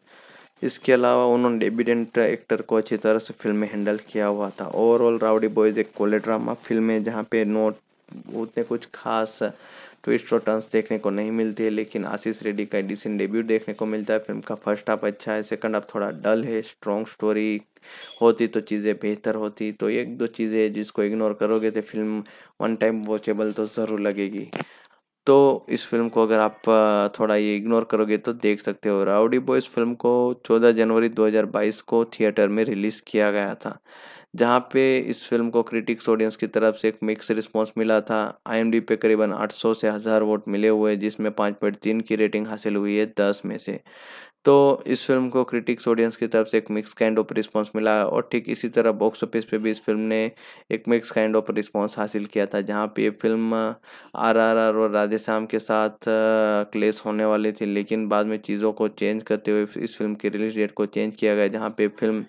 इसके अलावा उन्होंने डेबिडेंट एक्टर को अच्छी तरह से फिल्म में हैंडल किया हुआ था ओवरऑल राउडी बॉयज़ एक कोले ड्रामा फिल्म है जहाँ पे नोट उतने कुछ खास ट्विस्ट और टर्न्स देखने को नहीं मिलती है लेकिन आशीष रेड्डी का डिसेंट डेब्यू देखने को मिलता है फिल्म का फर्स्ट हाफ अच्छा है सेकंड हाफ थोड़ा डल है स्ट्रॉन्ग स्टोरी होती तो चीज़ें बेहतर होती तो एक दो चीज़ें जिसको इग्नोर करोगे तो फिल्म वन टाइम वॉचेबल तो ज़रूर लगेगी तो इस फिल्म को अगर आप थोड़ा ये इग्नोर करोगे तो देख सकते हो राउडी बॉयज़ फिल्म को 14 जनवरी 2022 को थिएटर में रिलीज़ किया गया था जहाँ पे इस फिल्म को क्रिटिक्स ऑडियंस की तरफ से एक मिक्स रिस्पांस मिला था आई पे करीबन 800 से हज़ार वोट मिले हुए जिसमें पाँच पॉइंट तीन की रेटिंग हासिल हुई है दस में से तो इस फिल्म को क्रिटिक्स ऑडियंस की तरफ से एक मिक्स काइंड ऑफ रिस्पांस मिला और ठीक इसी तरह बॉक्स ऑफिस पे भी इस फिल्म ने एक मिक्स काइंड ऑफ रिस्पांस हासिल किया था जहाँ पे ये फिल्म आरआरआर और श्याम के साथ क्लेश होने वाली थी लेकिन बाद में चीज़ों को चेंज करते हुए इस फिल्म की रिलीज डेट को चेंज किया गया जहाँ पे फिल्म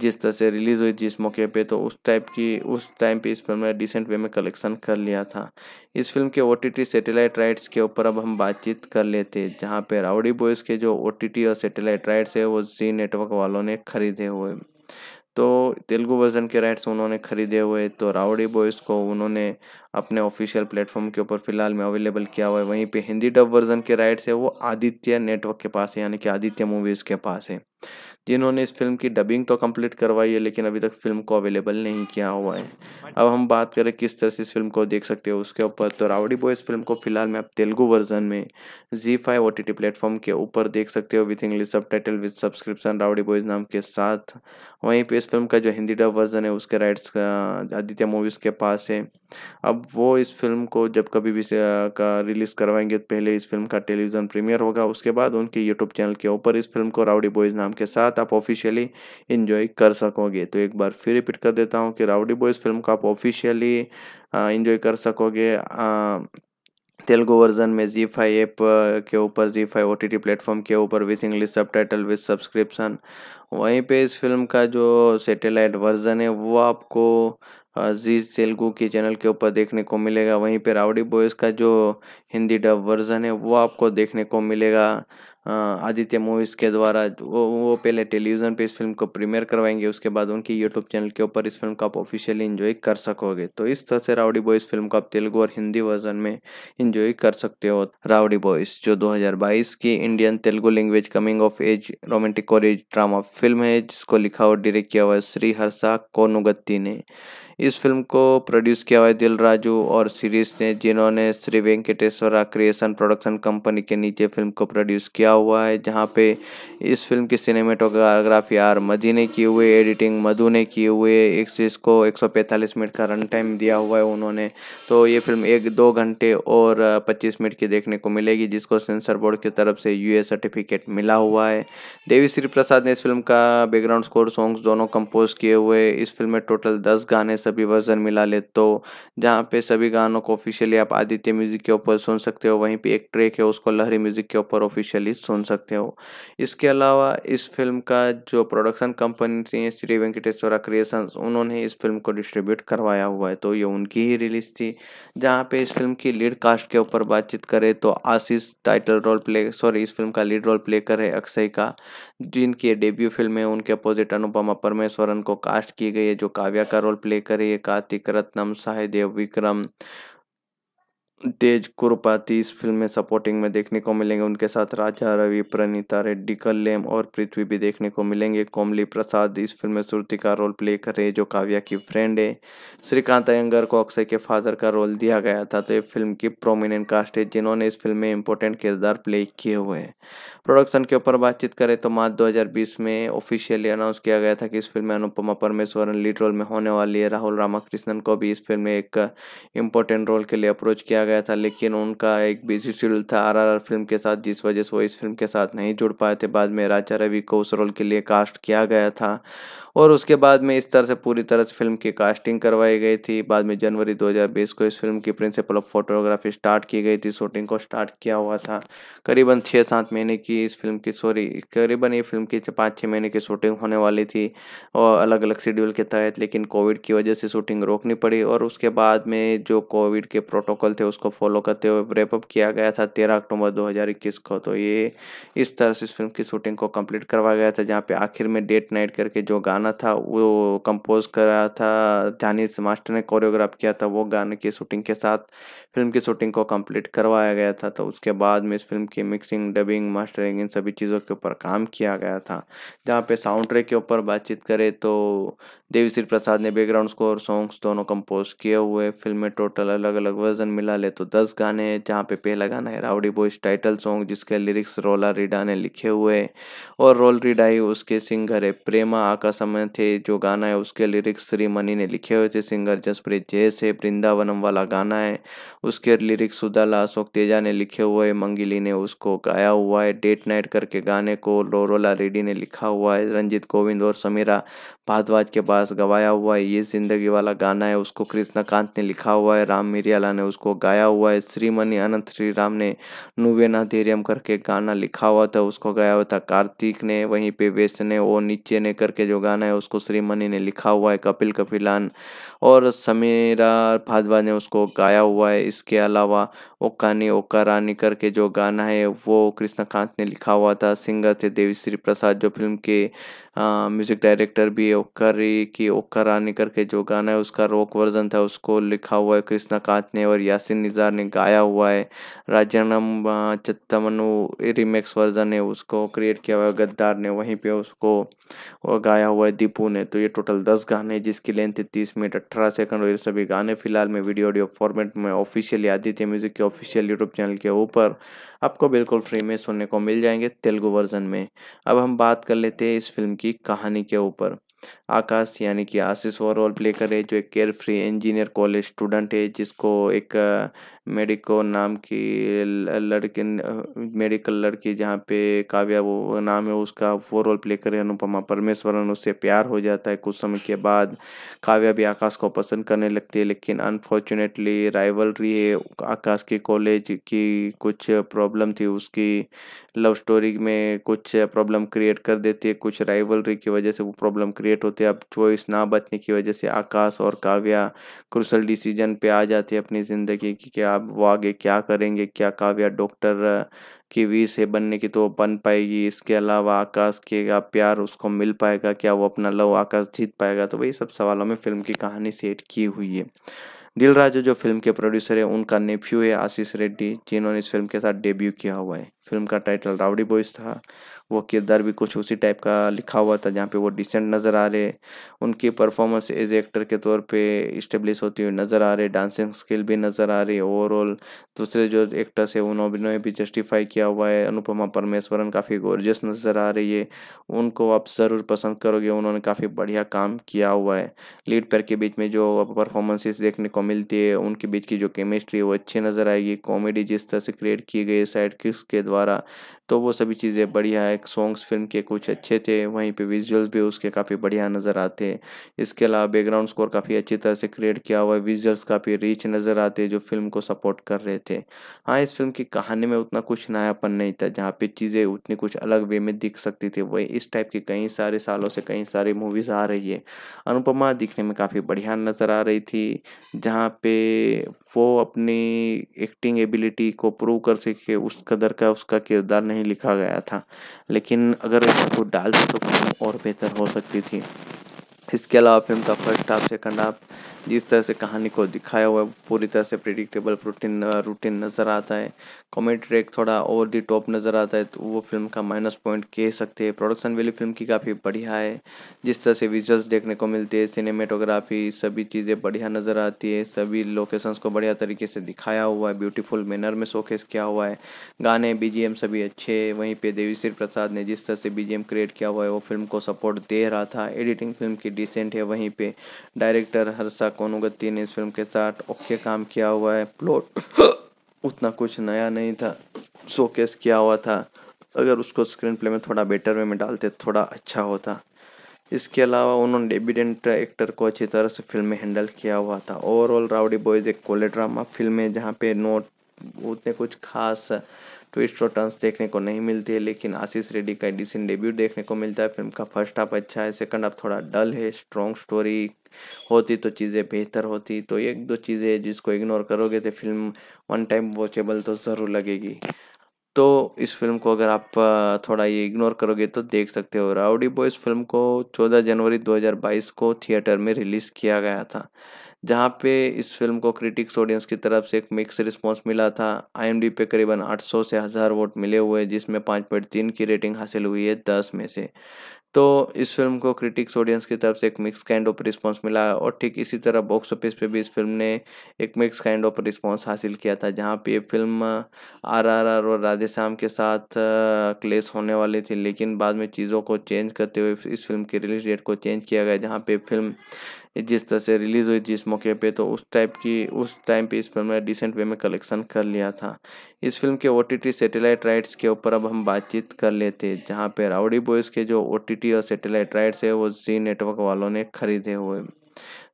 जिस तरह से रिलीज़ हुई थी मौके पे तो उस टाइप की उस टाइम पे इस फिल्म ने डिसेंट वे में कलेक्शन कर लिया था इस फिल्म के ओ सैटेलाइट राइट्स के ऊपर अब हम बातचीत कर लेते जहाँ पे राउडी बॉयज़ के जो ओ और सैटेलाइट राइट्स है वो जी नेटवर्क वालों ने खरीदे हुए तो तेलुगु वर्जन के राइट्स उन्होंने खरीदे हुए तो राउडी बॉयज़ को उन्होंने अपने ऑफिशियल प्लेटफॉर्म के ऊपर फिलहाल में अवेलेबल किया हुआ है वहीं पे हिंदी डब वर्जन के राइट्स है वो आदित्य नेटवर्क के पास है यानी कि आदित्य मूवीज़ के पास है जिन्होंने इस फिल्म की डबिंग तो कंप्लीट करवाई है लेकिन अभी तक फिल्म को अवेलेबल नहीं किया हुआ है अब हम बात करें किस तरह से इस फिल्म को देख सकते हो उसके ऊपर तो रावड़ी बॉय इस फिल्म को फिलहाल में आप तेलुगु वर्जन में जी five O T T platform के ऊपर देख सकते हो with English subtitle with subscription Rowdy Boys नाम के साथ वहीं पर इस फिल्म का जो हिंदी डब वर्जन है उसके राइट्स आदित्य मूवीज़ के पास है अब वो इस फिल्म को जब कभी भी का रिलीज़ करवाएंगे तो पहले इस फिल्म का टेलीविज़न प्रीमियर होगा उसके बाद उनके यूट्यूब चैनल के ऊपर इस फिल्म को राउडी बॉयज़ नाम के साथ आप ऑफिशियली इन्जॉय कर सकोगे तो एक बार फिर रिपीट कर देता हूँ कि राउडी बॉयज़ फिल्म को आप ऑफिशियली इन्जॉय कर सकोगे तेलुगु वर्जन में जी फाई ऐप के ऊपर जी five O T T platform के ऊपर with English subtitle with subscription वहीं पे इस फिल्म का जो सेटेलाइट वर्जन है वो आपको अजीज़ तेलुगू के चैनल के ऊपर देखने को मिलेगा वहीं पे रावड़ी बॉयज़ का जो हिंदी डब वर्ज़न है वो आपको देखने को मिलेगा आदित्य मूवीज़ के द्वारा वो वो पहले टेलीविज़न पे इस फिल्म को प्रीमियर करवाएंगे उसके बाद उनकी यूट्यूब चैनल के ऊपर इस फिल्म को आप ऑफिशियली इन्जॉय कर सकोगे तो इस तरह से रावड़ी बॉयज़ फिल्म को आप तेलुगु और हिंदी वर्जन में इन्जॉय कर सकते हो रावड़ी बॉयज़ जो 2022 की Indian Telugu language coming of age romantic और ड्रामा फिल्म है जिसको लिखा और डायरेक्ट किया हुआ है श्री हर्षा कोनुगत्ती ने इस फिल्म को प्रोड्यूस किया हुआ है दिल राजू और सीरीज ने जिन्होंने Shri Venkateswara creation production company के नीचे फिल्म को प्रोड्यूस किया हुआ है जहाँ पे इस फिल्म की सिनेमेटोग्राफी आर मजी ने की हुई एडिटिंग मधु ने की हुई एक सीरीज को एक मिनट का रन टाइम दिया हुआ है उन्होंने तो ये फिल्म एक दो घंटे और पच्चीस मिनट की देखने को मिलेगी जिसको सेंसर बोर्ड की तरफ से यू सर्टिफिकेट मिला हुआ है देवी श्री प्रसाद ने इस फिल्म का बैकग्राउंड स्कोर सॉन्ग्स दोनों कंपोज किए हुए इस फिल्म में टोटल दस गाने सभी वर्जन मिला ले तो जहाँ पे सभी गानों को ऑफिशियली आप आदित्य म्यूज़िक के ऊपर सुन सकते हो वहीं पे एक ट्रैक है उसको लहरी म्यूज़िक के ऊपर ऑफिशियली सुन सकते हो इसके अलावा इस फिल्म का जो प्रोडक्शन कंपनी थी श्री वेंकटेश्वरा क्रिएशन उन्होंने इस फिल्म को डिस्ट्रीब्यूट करवाया हुआ है तो ये उनकी ही रिलीज थी जहाँ पे इस फिल्म की लीड कास्ट के ऊपर बातचीत करें तो Ashish title role play sorry इस फिल्म का लीड रोल प्ले करे अक्षय का जिनकी डेब्यू फिल्म है उनके अपोजिट अनुपमा परमेश्वरन को कास्ट की गई है जो काव्या का रोल प्ले करी है कार्तिक रत्नम साहिदेव विक्रम तेज कुरुपाती इस फिल्म में सपोर्टिंग में देखने को मिलेंगे उनके साथ राजा रवि प्रणीता रेड्डी कल्लेम और पृथ्वी भी देखने को मिलेंगे कोमली प्रसाद इस फिल्म में सुरती का रोल प्ले कर रहे जो काव्या की फ्रेंड है श्रीकांत अयंगर को अक्षय के फादर का रोल दिया गया था तो ये फिल्म की प्रोमिनेंट कास्ट है जिन्होंने इस फिल्म में इंपॉर्टेंट किरदार प्ले किए हुए हैं प्रोडक्शन के ऊपर बातचीत करें तो मार्च दो में ऑफिशियली अनाउंस किया गया था कि इस फिल्म में अनुपमा परमेश्वरन लीड रोल में होने वाली है राहुल रामाकृष्णन को भी इस फिल्म में एक इम्पोर्टेंट रोल के लिए अप्रोच किया गया गया था लेकिन उनका एक बिजी शेड्यूल था आरआरआर फिल्म के साथ जिस वजह से वो इस फिल्म के साथ नहीं जुड़ पाए थे बाद में राजा रवि को उस रोल के लिए कास्ट किया गया था और उसके बाद में इस तरह से पूरी तरह से फिल्म की कास्टिंग करवाई गई थी बाद में जनवरी 2020 को इस फिल्म की प्रिंसिपल ऑफ फोटोग्राफी स्टार्ट की गई थी शूटिंग को स्टार्ट किया हुआ था करीबन छः सात महीने की इस फिल्म की सॉरी करीबन ये फिल्म की पाँच छः महीने की शूटिंग होने वाली थी और अलग अलग शेड्यूल के तहत लेकिन कोविड की वजह से शूटिंग रोकनी पड़ी और उसके बाद में जो कोविड के प्रोटोकॉल थे उसको फॉलो करते हुए रेपअप किया गया था तेरह अक्टूबर दो को तो ये इस तरह से इस फिल्म की शूटिंग को कम्प्लीट करवाया गया था जहाँ पे आखिर में डेट नाइट करके जो गाना गाना था वो कंपोज करा था जानी मास्टर ने कोरियोग्राफ किया था वो गाने की शूटिंग के साथ फिल्म की शूटिंग को कंप्लीट करवाया गया था तो उसके बाद में इस फिल्म की मिक्सिंग डबिंग मास्टरिंग इन सभी चीज़ों के ऊपर काम किया गया था जहाँ पे साउंड ट्रैक के ऊपर बातचीत करें तो देवी श्री प्रसाद ने बैकग्राउंड स्कोर सॉन्ग्स दोनों कंपोज किए हुए फिल्म में टोटल अलग अलग वर्जन मिला ले तो दस गाने जहाँ पे पहला गाना है रावड़ी बॉयज टाइटल सॉन्ग जिसके लिरिक्स रोला रीडा ने लिखे हुए और रोल रीडा ही उसके सिंगर है प्रेमा आकाशम में थे जो गाना है उसके लिरिक्स श्री मनी ने लिखे हुए थे सिंगर जसप्रीत जय से वृंदावनम वाला गाना है उसके लिरिक्स सुदाला अशोक तेजा ने लिखे हुए है मंगिली ने उसको गाया हुआ है डेट नाइट करके गाने को लोरोला रेडी ने लिखा हुआ है रंजीत गोविंद और समीरा भारद्वाज के पास गवाया हुआ है ये जिंदगी वाला गाना है उसको कृष्णाकांत ने लिखा हुआ है राम मिरियाला ने उसको गाया हुआ है श्रीमणि अनंत श्री राम ने नुवेना धैर्यम करके गाना लिखा हुआ था उसको गाया हुआ था कार्तिक ने वहीं पे वेश ने और नीचे ने करके जो गाना है उसको श्रीमणि ने लिखा हुआ है कपिल कपिलान और समीरा भादवा ने उसको गाया हुआ है इसके अलावा ओका ने ओका रानी करके जो गाना है वो कृष्णा कांत ने लिखा हुआ था सिंगर थे देवीश्री प्रसाद जो फिल्म के म्यूजिक डायरेक्टर भी है ओक्करी की ओक्का रानी करके जो गाना है उसका रॉक वर्जन था उसको लिखा हुआ है कृष्णा कांत ने और यासिन निज़ार ने गाया हुआ है राजानम चित्तमनु रिमेक्स वर्जन है उसको क्रिएट किया हुआ है गद्दार ने वहीं पर उसको गाया हुआ है दीपू ने तो ये टोटल दस गाने जिसकी लेंथ है तीस मिनट अट्ठारह सेकंड और ये सभी गाने फिलहाल में वीडियो ऑडियो फॉर्मेट में ऑफिशियली आदित्य म्यूजिक के ऑफिशियल यूट्यूब चैनल के ऊपर आपको बिल्कुल फ्री में सुनने को मिल जाएंगे तेलुगु वर्जन में अब हम बात कर लेते हैं इस फिल्म की कहानी के ऊपर आकाश यानी कि आशीष वो रोल प्ले करे जो एक carefree engineer college student है जिसको एक मेडिको नाम की लड़के मेडिकल लड़की जहाँ पे काव्या वो नाम है उसका वो रोल प्ले करे अनुपमा परमेश्वरन उससे प्यार हो जाता है कुछ समय के बाद काव्या भी आकाश को पसंद करने लगती है लेकिन अनफॉर्चुनेटली राइवलरी है आकाश की कॉलेज की कुछ प्रॉब्लम थी उसकी लव स्टोरी में कुछ प्रॉब्लम क्रिएट कर देती है कुछ राइवलरी की वजह से वो प्रॉब्लम क्रिएट होती है अब चॉइस ना बचने की वजह से आकाश और काव्या क्रूसल डिसीजन पे आ जाती है अपनी ज़िंदगी की क्या आप वो आगे क्या करेंगे क्या काव्या डॉक्टर की वी से बनने की तो बन पाएगी इसके अलावा आकाश के का प्यार उसको मिल पाएगा क्या वो अपना लव आकाश जीत पाएगा तो वही सब सवालों में फिल्म की कहानी सेट की हुई है दिल राजू जो फिल्म के प्रोड्यूसर है उनका नेफ्यू है आशीष रेड्डी जिन्होंने इस फिल्म के साथ डेब्यू किया हुआ है फिल्म का टाइटल रावड़ी बॉयज़ था वो किरदार भी कुछ उसी टाइप का लिखा हुआ था जहाँ पे वो डिसेंट नज़र आ रहे उनकी परफॉर्मेंस एज एक्टर के तौर पे इस्टेब्लिश होती हुई नज़र आ रही डांसिंग स्किल भी नज़र आ रही है ओवरऑल दूसरे जो एक्टर्स है उन्होंने भी जस्टिफाई किया हुआ है अनुपमा परमेश्वरन काफ़ी गोरजस नज़र आ रही है उनको आप ज़रूर पसंद करोगे उन्होंने काफ़ी बढ़िया काम किया हुआ है लीड पेयर के बीच में जो परफॉर्मेंसेस देखने को मिलती है उनके बीच की जो केमिस्ट्री है वो अच्छी नज़र आएगी कॉमेडी जिस तरह से क्रिएट की गई है साइड किस के द्वारा तो वो सभी चीज़ें बढ़िया है सॉन्ग्स फिल्म के कुछ अच्छे थे वहीं पे विजुअल्स भी उसके काफ़ी बढ़िया नज़र आते हैं इसके अलावा बैकग्राउंड स्कोर काफ़ी अच्छी तरह से क्रिएट किया हुआ है विजुअल्स काफ़ी रिच नज़र आते जो फिल्म को सपोर्ट कर रहे थे हाँ इस फिल्म की कहानी में उतना कुछ नयापन नहीं था जहाँ पे चीज़ें उतनी कुछ अलग वे में दिख सकती थी वही इस टाइप की कई सारे सालों से कई सारी मूवीज़ आ रही है अनुपमा दिखने में काफ़ी बढ़िया नज़र आ रही थी जहाँ पे वो अपनी एक्टिंग एबिलिटी को प्रूव कर सके उस कदर का उसका किरदार नहीं लिखा गया था लेकिन अगर इसको डाल तो फिल्म और बेहतर हो सकती थी इसके अलावा फिल्म का फर्स्ट हाफ सेकंड हाफ जिस तरह से कहानी को दिखाया हुआ है पूरी तरह से प्रिडिक्टेबल रूटीन रूटीन नज़र आता है कॉमेडी ट्रैक थोड़ा ओवर दी टॉप नज़र आता है तो वो फिल्म का माइनस पॉइंट कह सकते हैं प्रोडक्शन वैल्यू फिल्म की काफ़ी बढ़िया है जिस तरह से विजुअल्स देखने को मिलते हैं सिनेमेटोग्राफी सभी चीज़ें बढ़िया नज़र आती है सभी लोकेशंस को बढ़िया तरीके से दिखाया हुआ है ब्यूटीफुल मैनर में शोकेस किया हुआ है गाने बी सभी अच्छे हैं वहीं पर देवी प्रसाद ने जिस तरह से बी क्रिएट किया हुआ है वो फिल्म को सपोर्ट दे रहा था एडिटिंग फिल्म की डिसेंट है वहीं पर डायरेक्टर हर्षा कोनुगत्ती ने इस फिल्म के साथ ओके काम किया हुआ है प्लॉट उतना कुछ नया नहीं था शोकेस किया हुआ था अगर उसको स्क्रीन प्ले में थोड़ा बेटर वे में डालते थोड़ा अच्छा होता इसके अलावा उन्होंने डेबिडेंट एक्टर को अच्छी तरह से फिल्म में हैंडल किया हुआ था ओवरऑल राउडी बॉयज़ एक कोले ड्रामा फिल्म है जहाँ पे नोट उतने कुछ खास ट्विस्ट और टर्न्स देखने को नहीं मिलती है लेकिन आशीष रेड्डी का डिसेंट डेब्यू देखने को मिलता है फिल्म का फर्स्ट हाफ अच्छा है सेकंड हाफ थोड़ा डल है स्ट्रॉन्ग स्टोरी होती तो चीज़ें बेहतर होती तो एक दो चीज़ें जिसको इग्नोर करोगे तो फिल्म वन टाइम वॉचेबल तो ज़रूर लगेगी तो इस फिल्म को अगर आप थोड़ा ये इग्नोर करोगे तो देख सकते हो राउडी बॉयज़ फिल्म को 14 जनवरी 2022 को थिएटर में रिलीज़ किया गया था जहाँ पे इस फिल्म को क्रिटिक्स ऑडियंस की तरफ से एक मिक्स रिस्पांस मिला था आई पे करीबन 800 से हज़ार वोट मिले हुए जिसमें पाँच पॉइंट तीन की रेटिंग हासिल हुई है दस में से तो इस फिल्म को क्रिटिक्स ऑडियंस की तरफ से एक मिक्स काइंड ऑफ रिस्पांस मिला और ठीक इसी तरह बॉक्स ऑफिस पे भी इस फिल्म ने एक मिक्स काइंड ऑफ रिस्पांस हासिल किया था जहाँ पे ये फिल्म आर आर आर और श्याम के साथ क्लेश होने वाली थी लेकिन बाद में चीज़ों को चेंज करते हुए इस फिल्म की रिलीज डेट को चेंज किया गया जहाँ पे फिल्म जिस तरह से रिलीज़ हुई थी इस मौके पे तो उस टाइप की उस टाइम पे इस फिल्म ने डिसेंट वे में कलेक्शन कर लिया था इस फिल्म के ओ सैटेलाइट राइट्स के ऊपर अब हम बातचीत कर लेते जहाँ पे राउडी बॉयज़ के जो ओ और सैटेलाइट राइट्स है वो जी नेटवर्क वालों ने खरीदे हुए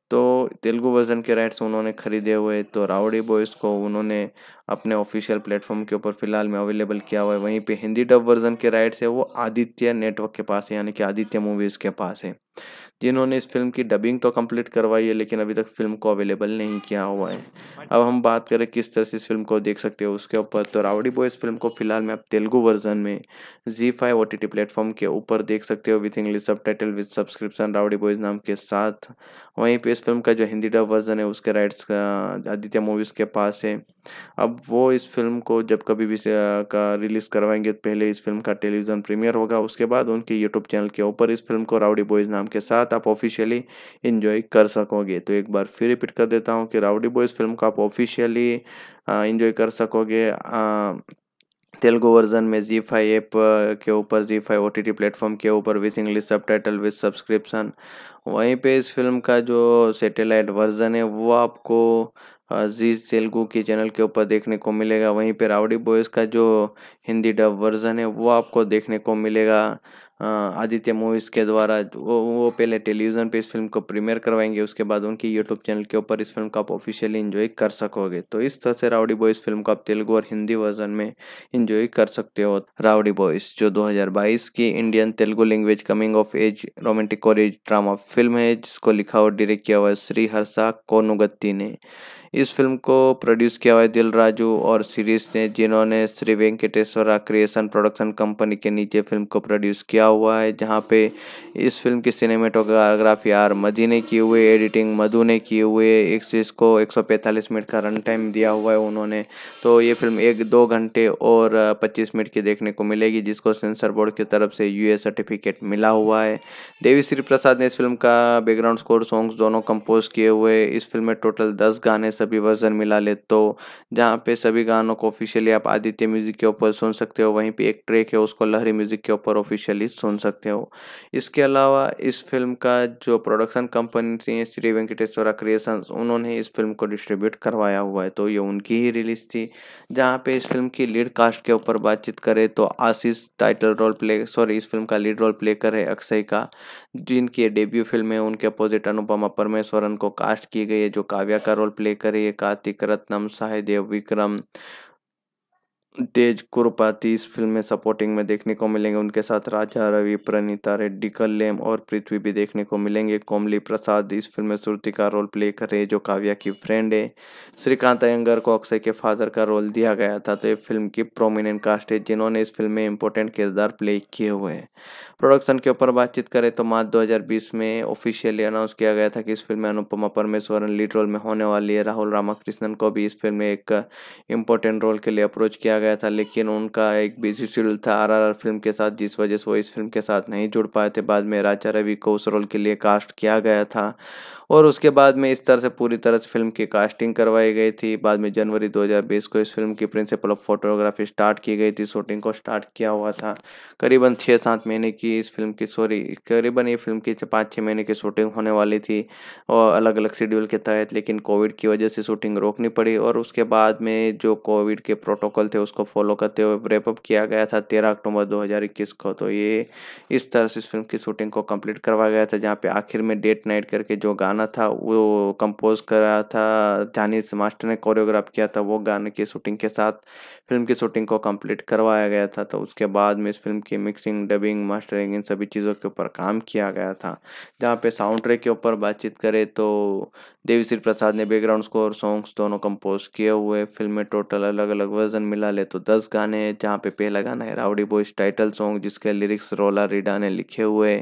तो तेलुगु वर्जन के राइट्स उन्होंने खरीदे हुए तो राउडी बॉयज़ को उन्होंने अपने ऑफिशियल प्लेटफॉर्म के ऊपर फिलहाल में अवेलेबल किया हुआ है वहीं पे हिंदी डब वर्जन के राइट्स है वो आदित्य नेटवर्क के पास है यानी कि आदित्य मूवीज़ के पास है जिन्होंने इस फिल्म की डबिंग तो कंप्लीट करवाई है लेकिन अभी तक फिल्म को अवेलेबल नहीं किया हुआ है अब हम बात करें किस तरह से इस फिल्म को देख सकते हो उसके ऊपर तो रावड़ी बॉय इस फिल्म को फिलहाल में आप तेलुगु वर्जन में जी five O T T platform के ऊपर देख सकते हो with English subtitle with subscription Rowdy Boys नाम के साथ वहीं पर इस फिल्म का जो हिंदी डब वर्जन है उसके राइट्स आदित्य मूवीज़ के पास है अब वो इस फिल्म को जब कभी भी का रिलीज़ करवाएंगे तो पहले इस फिल्म का टेलीविज़न प्रीमियर होगा उसके बाद उनके यूट्यूब चैनल के ऊपर इस फिल्म को रावड़ी बॉयज़ नाम के साथ साथ आप ऑफिशियली इन्जॉय कर सकोगे तो एक बार फिर रिपीट कर देता हूँ कि राउडी बॉयज़ फिल्म को आप ऑफिशियली इन्जॉय कर सकोगे तेलुगु वर्जन में जी फाइव ऐप के ऊपर जी फाई ओ टी प्लेटफॉर्म के ऊपर with English subtitle with subscription वहीं पे इस फिल्म का जो सेटेलाइट वर्जन है वो आपको जी तेलुगु के चैनल के ऊपर देखने को मिलेगा वहीं पे रावड़ी बॉयज़ का जो हिंदी डब वर्जन है वो आपको देखने को मिलेगा हाँ, आदित्य मूवीज़ के द्वारा वो वो पहले टेलीविज़न पे इस फिल्म को प्रीमियर करवाएंगे उसके बाद उनकी यूट्यूब चैनल के ऊपर इस फिल्म को आप ऑफिशियली इन्जॉय कर सकोगे तो इस तरह से राउडी बॉयज़ फिल्म को आप तेलुगु और हिंदी वर्जन में इन्जॉय कर सकते हो राउडी बॉयज़ जो 2022 की Indian Telugu language coming of age romantic और ड्रामा फिल्म है जिसको लिखा और डायरेक्ट किया हुआ है श्री हर्षा कोनुगत्ती ने इस फिल्म को प्रोड्यूस किया हुआ है दिल राजू और सीरीज ने जिन्होंने Shri Venkateswara creation production company के नीचे फिल्म को प्रोड्यूस किया हुआ है जहाँ पे इस फिल्म की सिनेमेटोग्राफी आर मधी ने की हुई एडिटिंग मधु ने की हुई है एक सीरीज को 145 मिनट का रन टाइम दिया हुआ है उन्होंने तो ये फिल्म एक दो घंटे और पच्चीस मिनट की देखने को मिलेगी जिसको सेंसर बोर्ड की तरफ से यू सर्टिफिकेट मिला हुआ है देवी श्री प्रसाद ने इस फिल्म का बैकग्राउंड स्कोर सॉन्ग्स दोनों कंपोज किए हुए इस फिल्म में टोटल दस गाने सभी वर्जन मिला ले तो जहाँ पे सभी गानों को ऑफिशियली आप आदित्य म्यूज़िक के ऊपर सुन सकते हो वहीं पे एक ट्रैक है उसको लहरी म्यूज़िक के ऊपर ऑफिशियली सुन सकते हो इसके अलावा इस फिल्म का जो प्रोडक्शन कंपनी थी श्री वेंकटेश्वरा क्रिएशन उन्होंने इस फिल्म को डिस्ट्रीब्यूट करवाया हुआ है तो ये उनकी ही रिलीज थी जहाँ पे इस फिल्म की लीड कास्ट के ऊपर बातचीत करें तो Ashish title role play sorry इस फिल्म का लीड रोल प्ले कर अक्षय का जिनकी डेब्यू फिल्म है उनके अपोजिट अनुपमा परमेश्वरन को कास्ट की गई है जो काव्या का रोल प्ले कर करें कार्तिक रत्नम सहदेव विक्रम तेज कुरपाती इस फिल्म में सपोर्टिंग में देखने को मिलेंगे उनके साथ राजा रवि प्रणीता रेड्डी कल्लेम और पृथ्वी भी देखने को मिलेंगे कोमली प्रसाद इस फिल्म में सुरती का रोल प्ले कर रहे जो काव्या की फ्रेंड है श्रीकांत अयंगर को अक्षय के फादर का रोल दिया गया था तो ये फिल्म की प्रोमिनेंट कास्ट है जिन्होंने इस फिल्म में इंपॉर्टेंट किरदार प्ले किए हुए हैं प्रोडक्शन के ऊपर बातचीत करें तो मार्च 2020 में ऑफिशियली अनाउंस किया गया था कि इस फिल्म में अनुपमा परमेश्वरन लीड रोल में होने वाली है राहुल रामाकृष्णन को भी इस फिल्म में एक इम्पोर्टेंट रोल के लिए अप्रोच किया गया था लेकिन उनका एक बिजी शेड्यूल था आरआरआर फिल्म के साथ जिस वजह से वो इस फिल्म के साथ नहीं जुड़ पाए थे बाद में राजा रवि को उस रोल के लिए कास्ट किया गया था और उसके बाद में इस तरह से पूरी तरह से फिल्म की कास्टिंग करवाई गई थी बाद में जनवरी 2020 को इस फिल्म की प्रिंसिपल ऑफ फोटोग्राफी स्टार्ट की गई थी शूटिंग को स्टार्ट किया हुआ था करीबन छः सात महीने की इस फिल्म की सॉरी करीबन ये फिल्म की पाँच छः महीने की शूटिंग होने वाली थी और अलग अलग शेड्यूल के तहत लेकिन कोविड की वजह से शूटिंग रोकनी पड़ी और उसके बाद में जो कोविड के प्रोटोकॉल थे उसको फॉलो करते हुए रेपअप किया गया था तेरह अक्टूबर दो को तो ये इस तरह से इस फिल्म की शूटिंग को कम्प्लीट करवाया गया था जहाँ पे आखिर में डेट नाइट करके जो गाना था वो कंपोज करा था जानिस मास्टर ने कोरियोग्राफ किया था वो गाने की शूटिंग के साथ फिल्म की शूटिंग को कंप्लीट करवाया गया था तो उसके बाद में इस फिल्म की मिक्सिंग डबिंग मास्टरिंग इन सभी चीज़ों के ऊपर काम किया गया था जहाँ पे साउंड ट्रैक के ऊपर बातचीत करें तो देवी श्री प्रसाद ने बैकग्राउंड स्कोर सॉन्ग्स दोनों कंपोज किए हुए फिल्म में टोटल अलग अलग वर्जन मिला पहले तो दस गाने हैं जहाँ पे पहला गाना है राउडी बॉयज टाइटल सॉन्ग जिसके लिरिक्स रोला रीडा ने लिखे हुए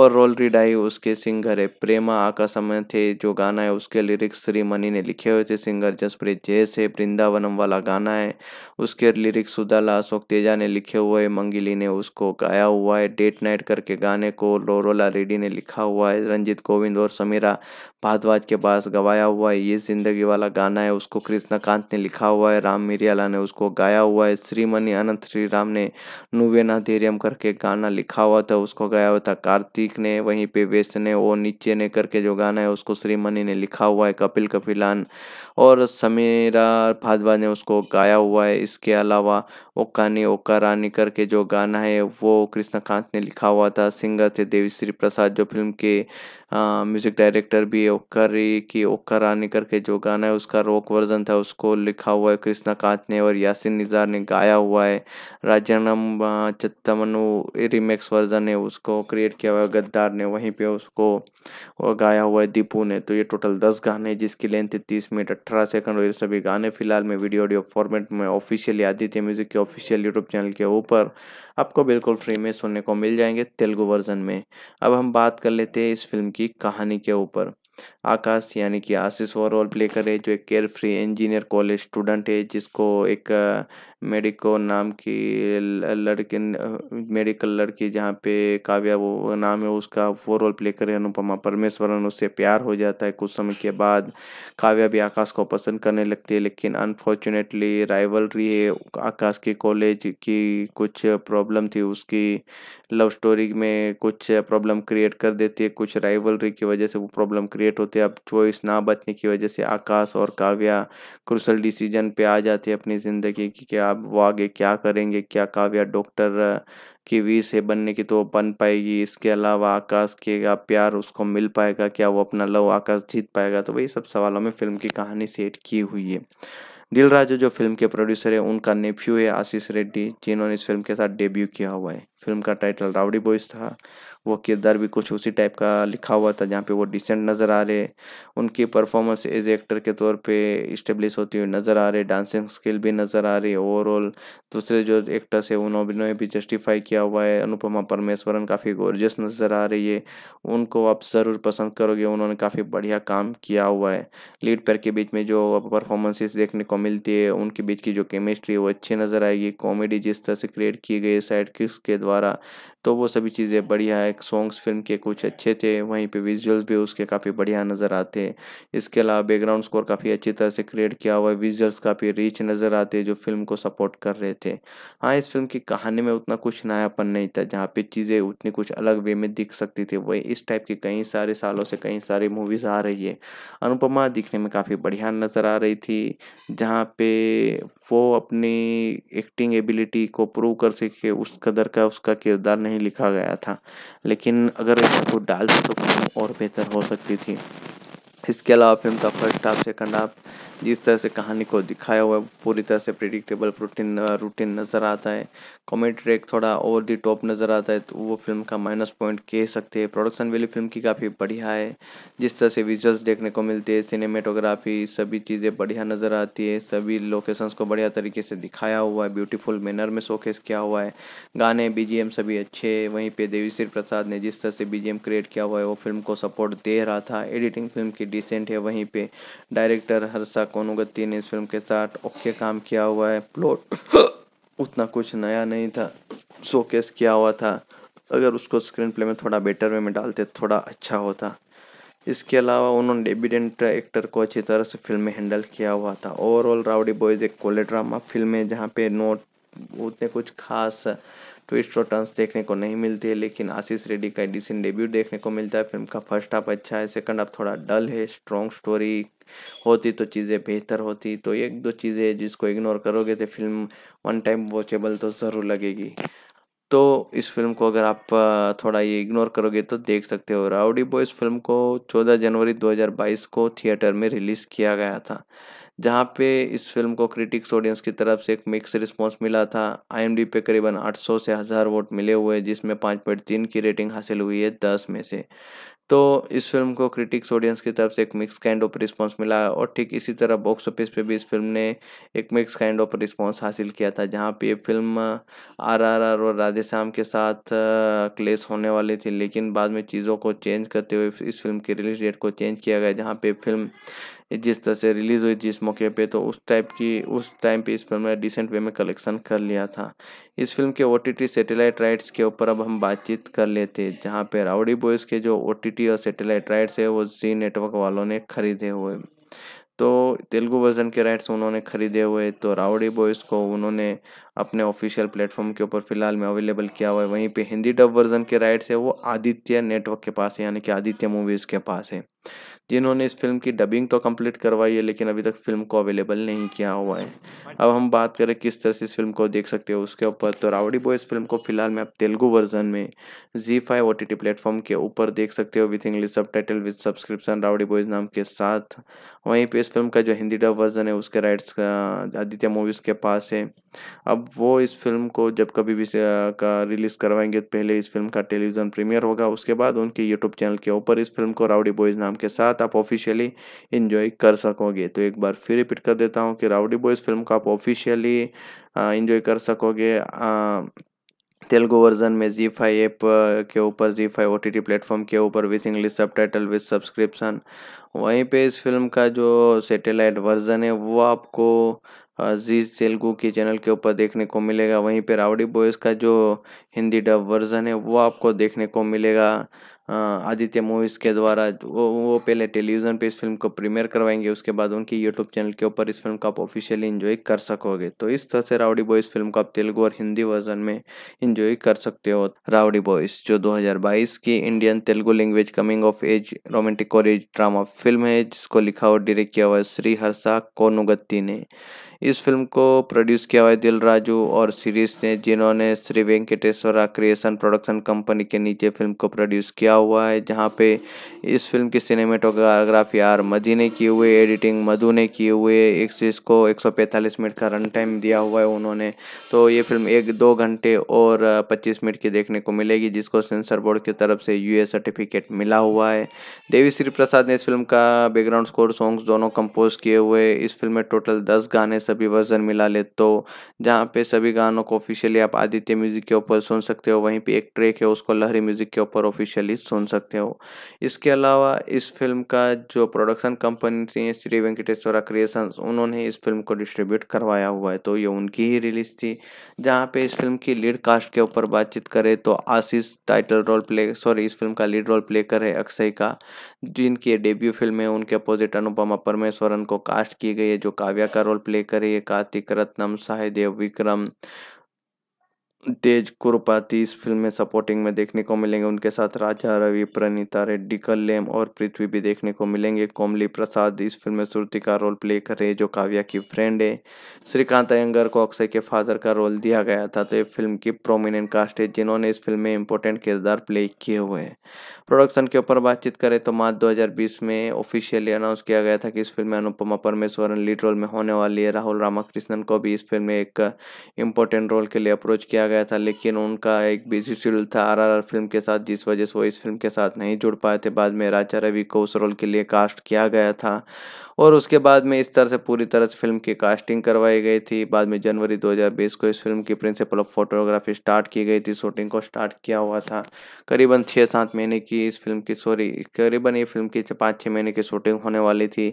और रोल रीडा ही उसके सिंगर है प्रेमा आकाशम थे जो गाना है उसके लिरिक्स श्री मनी ने लिखे हुए थे सिंगर जसप्रीत जैस है वृंदावनम वाला गाना है उसके लिरिक्स सुदाला अशोक तेजा ने लिखे हुए मंगिली ने उसको गाया हुआ है डेट नाइट करके गाने को लोरोला रेडी ने लिखा हुआ है रंजीत कोविंद और समीरा भारद्वाज के पास गवाया हुआ है ये जिंदगी वाला गाना है उसको कृष्णकांत ने लिखा हुआ है राम मिरियाला ने उसको गाया गाया हुआ है श्रीमणि अनंत श्री राम ने नुवेना धैर्यम करके गाना लिखा हुआ था उसको गाया हुआ था कार्तिक ने वहीं पे ने और नीचे ने करके जो गाना है उसको श्रीमणि ने लिखा हुआ है कपिल कपिलान और समीरा भाजवा ने उसको गाया हुआ है इसके अलावा ओकानी ओका रानी करके जो गाना है वो कृष्णकांत ने लिखा हुआ था सिंगर थे देवी श्री प्रसाद जो फिल्म के म्यूज़िक डायरेक्टर भी ओक्कर की ओक्कर रानी करके जो गाना है उसका रॉक वर्जन था उसको लिखा हुआ है कृष्णा कांत ने और यासिन निज़ार ने गाया हुआ है राजनम चत्तमनु रिमेक्स वर्जन है उसको क्रिएट किया हुआ है गद्दार ने वहीं पे उसको और गाया हुआ है दीपू ने तो ये टोटल दस गाने जिसकी लेंथ है तीस मिनट अट्ठारह सेकंड और ये सभी गाने फिलहाल में वीडियो ऑडियो फॉर्मेट में ऑफिशियली आदित्य म्यूजिक के ऑफिशियल यूट्यूब चैनल के ऊपर आपको बिल्कुल फ्री में सुनने को मिल जाएंगे तेलुगु वर्जन में अब हम बात कर लेते हैं इस फिल्म की कहानी के ऊपर आकाश यानी कि आशीष वो रोल प्ले करे जो एक carefree engineer college student है जिसको एक मेडिको नाम की लड़की मेडिकल लड़की जहाँ पे काव्या वो नाम है उसका वो रोल प्ले करे अनुपमा परमेश्वरन उससे प्यार हो जाता है कुछ समय के बाद काव्या भी आकाश को पसंद करने लगती है लेकिन अनफॉर्चुनेटली राइवलरी है आकाश की कॉलेज की कुछ प्रॉब्लम थी उसकी लव स्टोरी में कुछ प्रॉब्लम क्रिएट कर देती है कुछ राइवलरी की वजह से वो प्रॉब्लम क्रिएट होती होते अब चॉइस ना बचने की वजह से आकाश और काव्या क्रूशल डिसीजन पे आ जाते अपनी ज़िंदगी की कि आप वो आगे क्या करेंगे क्या काव्या डॉक्टर की वी से बनने की तो बन पाएगी इसके अलावा आकाश के का प्यार उसको मिल पाएगा क्या वो अपना लव आकाश जीत पाएगा तो वही सब सवालों में फिल्म की कहानी सेट की हुई है दिल दिलराजो जो फिल्म के प्रोड्यूसर है उनका नेफ्यू है आशीष रेड्डी जिन्होंने इस फिल्म के साथ डेब्यू किया हुआ है फिल्म का टाइटल रावड़ी बॉयज था वो किरदार भी कुछ उसी टाइप का लिखा हुआ था जहाँ पे वो डिसेंट नज़र आ रहे उनकी परफॉर्मेंस एज एक्टर के तौर पे इस्टेब्लिश होती हुई नज़र आ रही डांसिंग स्किल भी नज़र आ रही है ओवरऑल दूसरे जो एक्टर्स है उन्होंने भी जस्टिफाई किया हुआ है अनुपमा परमेश्वरन काफ़ी गोरजस नज़र आ रही है उनको आप ज़रूर पसंद करोगे उन्होंने काफ़ी बढ़िया काम किया हुआ है लीड पेयर के बीच में जो परफॉर्मेंसेस देखने को मिलती है उनके बीच की जो केमिस्ट्री है वो अच्छी नज़र आएगी कॉमेडी जिस तरह से क्रिएट की गई साइड किस के द्वारा तो वो सभी चीज़ें बढ़िया है सॉन्ग्स फिल्म के कुछ अच्छे थे वहीं पे विजुअल्स भी उसके काफ़ी बढ़िया नज़र आते हैं इसके अलावा बैकग्राउंड स्कोर काफ़ी अच्छी तरह से क्रिएट किया हुआ है विजुअल्स काफ़ी रिच नज़र आते हैं जो फिल्म को सपोर्ट कर रहे थे हाँ इस फिल्म की कहानी में उतना कुछ नयापन नहीं था जहाँ पे चीज़ें उतनी कुछ अलग वे में दिख सकती थी वही इस टाइप की कई सारे सालों से कई सारी मूवीज़ आ रही है अनुपमा दिखने में काफ़ी बढ़िया नज़र आ रही थी जहाँ पे वो अपनी एक्टिंग एबिलिटी को प्रूव कर सके उस कदर का उसका किरदार नहीं नहीं लिखा गया था लेकिन अगर इसको डालते तो फिल्म और बेहतर हो सकती थी इसके अलावा फिल्म का फर्स्ट हाफ सेकंड हाफ जिस तरह से कहानी को दिखाया हुआ है पूरी तरह से प्रिडिक्टेबल रूटीन रूटीन नज़र आता है कॉमेडी ट्रैक थोड़ा ओवर दी टॉप नज़र आता है तो वो फिल्म का माइनस पॉइंट कह सकते हैं प्रोडक्शन वैल्यू फिल्म की काफ़ी बढ़िया है जिस तरह से विजुअल्स देखने को मिलते हैं सिनेमेटोग्राफी सभी चीज़ें बढ़िया नज़र आती है सभी लोकेशंस को बढ़िया तरीके से दिखाया हुआ है ब्यूटीफुल मैनर में शोकेस किया हुआ है गाने बी सभी अच्छे हैं वहीं पर देवी श्री प्रसाद ने जिस तरह से बी क्रिएट किया हुआ है वो फिल्म को सपोर्ट दे रहा था एडिटिंग फिल्म की डिसेंट है वहीं पर डायरेक्टर हर्षा कोनुगति ने इस फिल्म के साथ ओके काम किया हुआ है प्लॉट उतना कुछ नया नहीं था शोकेस किया हुआ था अगर उसको स्क्रीन प्ले में थोड़ा बेटर वे में डालते थोड़ा अच्छा होता इसके अलावा उन्होंने डेबिडेंट एक्टर को अच्छी तरह से फिल्म में हैंडल किया हुआ था ओवरऑल राउडी बॉयज़ एक कोले ड्रामा फिल्म है जहाँ पे नोट उतने कुछ खास ट्विस्ट और टर्न्स देखने को नहीं मिलती है लेकिन आशीष रेड्डी का डिसेंट डेब्यू देखने को मिलता है फिल्म का फर्स्ट हाफ अच्छा है सेकंड हाफ थोड़ा डल है स्ट्रॉन्ग स्टोरी होती तो चीज़ें बेहतर होती तो एक दो चीज़ें जिसको इग्नोर करोगे तो फिल्म वन टाइम वॉचेबल तो ज़रूर लगेगी तो इस फिल्म को अगर आप थोड़ा ये इग्नोर करोगे तो देख सकते हो राउडी बॉयज़ फिल्म को 14 जनवरी 2022 को थिएटर में रिलीज़ किया गया था जहाँ पे इस फिल्म को क्रिटिक्स ऑडियंस की तरफ से एक मिक्स रिस्पांस मिला था आई पे करीबन 800 से हज़ार वोट मिले हुए जिसमें पाँच पॉइंट तीन की रेटिंग हासिल हुई है दस में से तो इस फिल्म को क्रिटिक्स ऑडियंस की तरफ से एक मिक्स काइंड ऑफ रिस्पांस मिला और ठीक इसी तरह बॉक्स ऑफिस पे भी इस फिल्म ने एक मिक्स काइंड ऑफ रिस्पांस हासिल किया था जहाँ पे ये फिल्म आर आर आर और के साथ क्लेश होने वाली थी लेकिन बाद में चीज़ों को चेंज करते हुए इस फिल्म की रिलीज डेट को चेंज किया गया जहाँ पे फिल्म जिस तरह से रिलीज़ हुई जिस मौके पे तो उस टाइप की उस टाइम पे इस फिल्म ने डिसेंट वे में कलेक्शन कर लिया था इस फिल्म के ओ सैटेलाइट राइट्स के ऊपर अब हम बातचीत कर लेते हैं जहाँ पे राउडी बॉयज़ के जो ओ और सैटेलाइट राइट्स है वो जी नेटवर्क वालों ने खरीदे हुए तो तेलुगु वर्जन के राइट्स उन्होंने खरीदे हुए तो राउडी बॉयज़ को उन्होंने अपने ऑफिशियल प्लेटफॉर्म के ऊपर फिलहाल में अवेलेबल किया हुआ है वहीं पे हिंदी डब वर्जन के राइट्स है वो आदित्य नेटवर्क के पास है यानी कि आदित्य मूवीज़ के पास है जिन्होंने इस फिल्म की डबिंग तो कंप्लीट करवाई है लेकिन अभी तक फिल्म को अवेलेबल नहीं किया हुआ है अब हम बात करें किस तरह से इस फिल्म को देख सकते हो उसके ऊपर तो रावड़ी बॉय इस फिल्म को फिलहाल में आप तेलुगु वर्जन में जी फाइव ओ टी प्लेटफॉर्म के ऊपर देख सकते हो with English subtitle with subscription Rowdy Boys नाम के साथ वहीं पर इस फिल्म का जो हिंदी डब वर्जन है उसके राइट्स का आदित्य मूवीज़ के पास है अब वो इस फिल्म को जब कभी भी का रिलीज़ करवाएंगे तो पहले इस फिल्म का टेलीविज़न प्रीमियर होगा उसके बाद उनके यूट्यूब चैनल के ऊपर इस फिल्म को रावड़ी बॉयज़ नाम के साथ साथ आप ऑफिशियली इन्जॉय कर सकोगे तो एक बार फिर रिपीट कर देता हूँ कि राउडी बॉयज़ फिल्म को आप ऑफिशियली इन्जॉय कर सकोगे तेलुगु वर्जन में जी फाइव ऐप के ऊपर जी five O T T platform के ऊपर with English subtitle with subscription वहीं पे इस फिल्म का जो सेटेलाइट वर्जन है वो आपको जी तेलुगु के चैनल के ऊपर देखने को मिलेगा वहीं पे रावड़ी बॉयज़ का जो हिंदी डब वर्जन है वो आपको देखने को मिलेगा आदित्य मूवीज़ के द्वारा वो वो पहले टेलीविज़न पे इस फिल्म को प्रीमियर करवाएंगे उसके बाद उनकी यूट्यूब चैनल के ऊपर इस फिल्म को आप ऑफिशियली इन्जॉय कर सकोगे तो इस तरह से राउडी बॉयज़ फिल्म को आप तेलुगु और हिंदी वर्जन में इन्जॉय कर सकते हो राउडी बॉयज़ जो 2022 की Indian Telugu language coming of age romantic और एज ड्रामा फिल्म है जिसको लिखा और डायरेक्ट किया हुआ है श्री हर्षा कोनुगत्ती ने इस फिल्म को प्रोड्यूस किया हुआ है दिल राजू और सीरीज ने जिन्होंने Shri Venkateswara creation production company के नीचे फिल्म को प्रोड्यूस किया हुआ है जहाँ पे इस फिल्म की सिनेमेटोग्राफी आर मजी ने की हुई एडिटिंग मधु ने की हुई है एक सीरीज को एक मिनट का रन टाइम दिया हुआ है उन्होंने तो ये फिल्म एक दो घंटे और पच्चीस मिनट की देखने को मिलेगी जिसको सेंसर बोर्ड की तरफ से यूए सर्टिफिकेट मिला हुआ है देवी श्री प्रसाद ने इस फिल्म का बैकग्राउंड स्कोर सॉन्ग्स दोनों कंपोज किए हुए इस फिल्म में टोटल दस गाने सभी वर्जन मिला ले तो जहाँ पे सभी गानों को ऑफिशियली आप आदित्य म्यूज़िक के ऊपर सुन सकते हो वहीं पे एक ट्रैक है उसको लहरी म्यूज़िक के ऊपर ऑफिशियली सुन सकते हो इसके अलावा इस फिल्म का जो प्रोडक्शन कंपनी थी श्री वेंकटेश्वरा क्रिएशन उन्होंने इस फिल्म को डिस्ट्रीब्यूट करवाया हुआ है तो ये उनकी ही रिलीज थी जहाँ पे इस फिल्म की लीड कास्ट के ऊपर बातचीत करें तो Ashish title role play sorry इस फिल्म का लीड रोल प्ले करे अक्षय का जिनकी डेब्यू फिल्म है उनके अपोजिट अनुपमा परमेश्वरन को कास्ट की गई है जो काव्या का रोल प्ले कर करें कार्तिक रत्नम सहदेव विक्रम तेज कुरुपाती इस फिल्म में सपोर्टिंग में देखने को मिलेंगे उनके साथ राजा रवि प्रणीता रेड्डी कल्लेम और पृथ्वी भी देखने को मिलेंगे कोमली प्रसाद इस फिल्म में श्रुति का रोल प्ले कर रहे जो काव्या की फ्रेंड है श्रीकांत अयंगर को अक्षय के फादर का रोल दिया गया था तो ये फिल्म की प्रोमिनेंट कास्ट है जिन्होंने इस फिल्म में इंपॉर्टेंट किरदार प्ले किए हुए हैं प्रोडक्शन के ऊपर बातचीत करें तो मार्च 2020 में ऑफिशियली अनाउंस किया गया था कि इस फिल्म में अनुपमा परमेश्वरन लीड रोल में होने वाली है राहुल रामाकृष्णन को भी इस फिल्म में एक इम्पोर्टेंट रोल के लिए अप्रोच किया गया था लेकिन उनका एक बिजी शेड्यूल था आरआरआर फिल्म के साथ जिस वजह से वो इस फिल्म के साथ नहीं जुड़ पाए थे बाद में राजा रवि को उस रोल के लिए कास्ट किया गया था और उसके बाद में इस तरह से पूरी तरह से फिल्म की कास्टिंग करवाई गई थी बाद में जनवरी 2020 को इस फिल्म की प्रिंसिपल ऑफ फोटोग्राफी स्टार्ट की गई थी शूटिंग को स्टार्ट किया हुआ था करीबन छः सात महीने की इस फिल्म की सॉरी करीबन ये फिल्म की पाँच छः महीने की शूटिंग होने वाली थी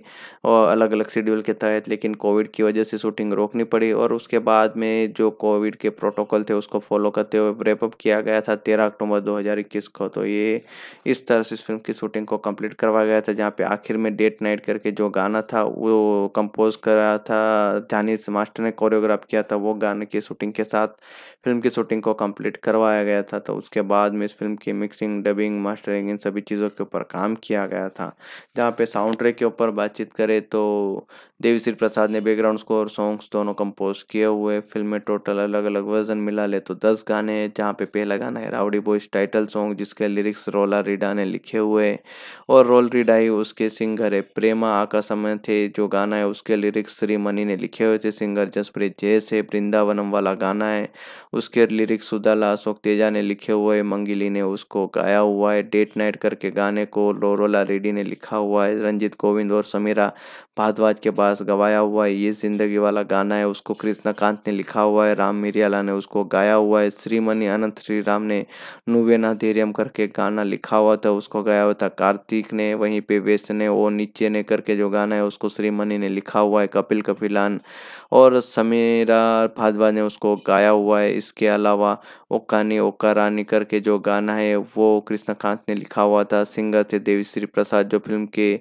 और अलग अलग शेड्यूल के तहत लेकिन कोविड की वजह से शूटिंग रोकनी पड़ी और उसके बाद में जो कोविड के प्रोटोकॉल थे उसको फॉलो करते हुए रेपअप किया गया था तेरह अक्टूबर दो को तो ये इस तरह से इस फिल्म की शूटिंग को कम्प्लीट करवाया गया था जहाँ पे आखिर में डेट नाइट करके जो गाना गाना था वो कंपोज करा था जानी मास्टर ने कोरियोग्राफ किया था वो गाने की शूटिंग के साथ फिल्म की शूटिंग को कंप्लीट करवाया गया था तो उसके बाद में इस फिल्म की मिक्सिंग डबिंग मास्टरिंग इन सभी चीज़ों के ऊपर काम किया गया था जहाँ पे साउंड ट्रैक के ऊपर बातचीत करें तो देवी श्री प्रसाद ने बैकग्राउंड स्कोर सॉन्ग्स दोनों कंपोज किए हुए फिल्म में टोटल अलग अलग वर्जन मिला ले तो दस गाने हैं जहाँ पे पहला गाना है राउडी बॉयज टाइटल सॉन्ग जिसके लिरिक्स रोला रीडा ने लिखे हुए और रोल रीडा ही उसके सिंगर है प्रेमा आका समय थे जो गाना है उसके लिरिक्स श्री मनी ने लिखे हुए थे सिंगर जसप्रीत जैस है वृंदावनम वाला गाना है उसके लिरिक्स सुदाला अशोक तेजा ने लिखे हुए मंगिली ने उसको गाया हुआ है डेट नाइट करके गाने को रोला रेडी ने लिखा हुआ है रंजीत गोविंद और समीरा भारद्वाज के बाद पास गवाया हुआ है ये जिंदगी वाला गाना है उसको कृष्णकांत ने लिखा हुआ है राम मिरियाला ने उसको गाया हुआ है श्रीमणि अनंत श्री राम ने नुवेना धैर्यम करके गाना लिखा हुआ था उसको गाया हुआ था कार्तिक ने वहीं पे वेश ने ओ नीचे ने करके जो गाना है उसको श्रीमणि ने लिखा हुआ है कपिल कपिलान और समीरा फाजवा ने उसको गाया हुआ है इसके अलावा ओका ने ओका रानी करके जो गाना है वो कृष्णा कांत ने लिखा हुआ था सिंगर थे देवी श्री प्रसाद जो फिल्म के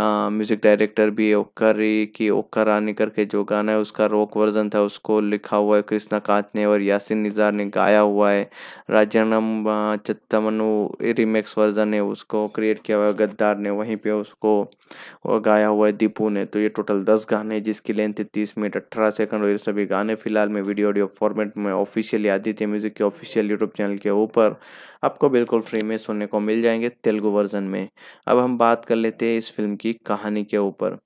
म्यूजिक डायरेक्टर भी है ओक्का रे की ओका रानी करके जो गाना है उसका रॉक वर्जन था उसको लिखा हुआ है कृष्णा कांत ने और यासिन निजार ने गाया हुआ है राजनम चमनु रिमेक्स वर्जन है उसको क्रिएट किया हुआ है गद्दार ने वहीं पर उसको गाया हुआ है दीपू ने तो ये टोटल दस गाने जिसकी लेंथ है तीस मिनट अट्ठारह सेकंड और ये सभी गाने फिलहाल में वीडियो ऑडियो फॉर्मेट में ऑफिशियली आदित्य म्यूजिक के ऑफिशियल यूट्यूब चैनल के ऊपर आपको बिल्कुल फ्री में सुनने को मिल जाएंगे तेलुगु वर्जन में अब हम बात कर लेते हैं इस फिल्म की कहानी के ऊपर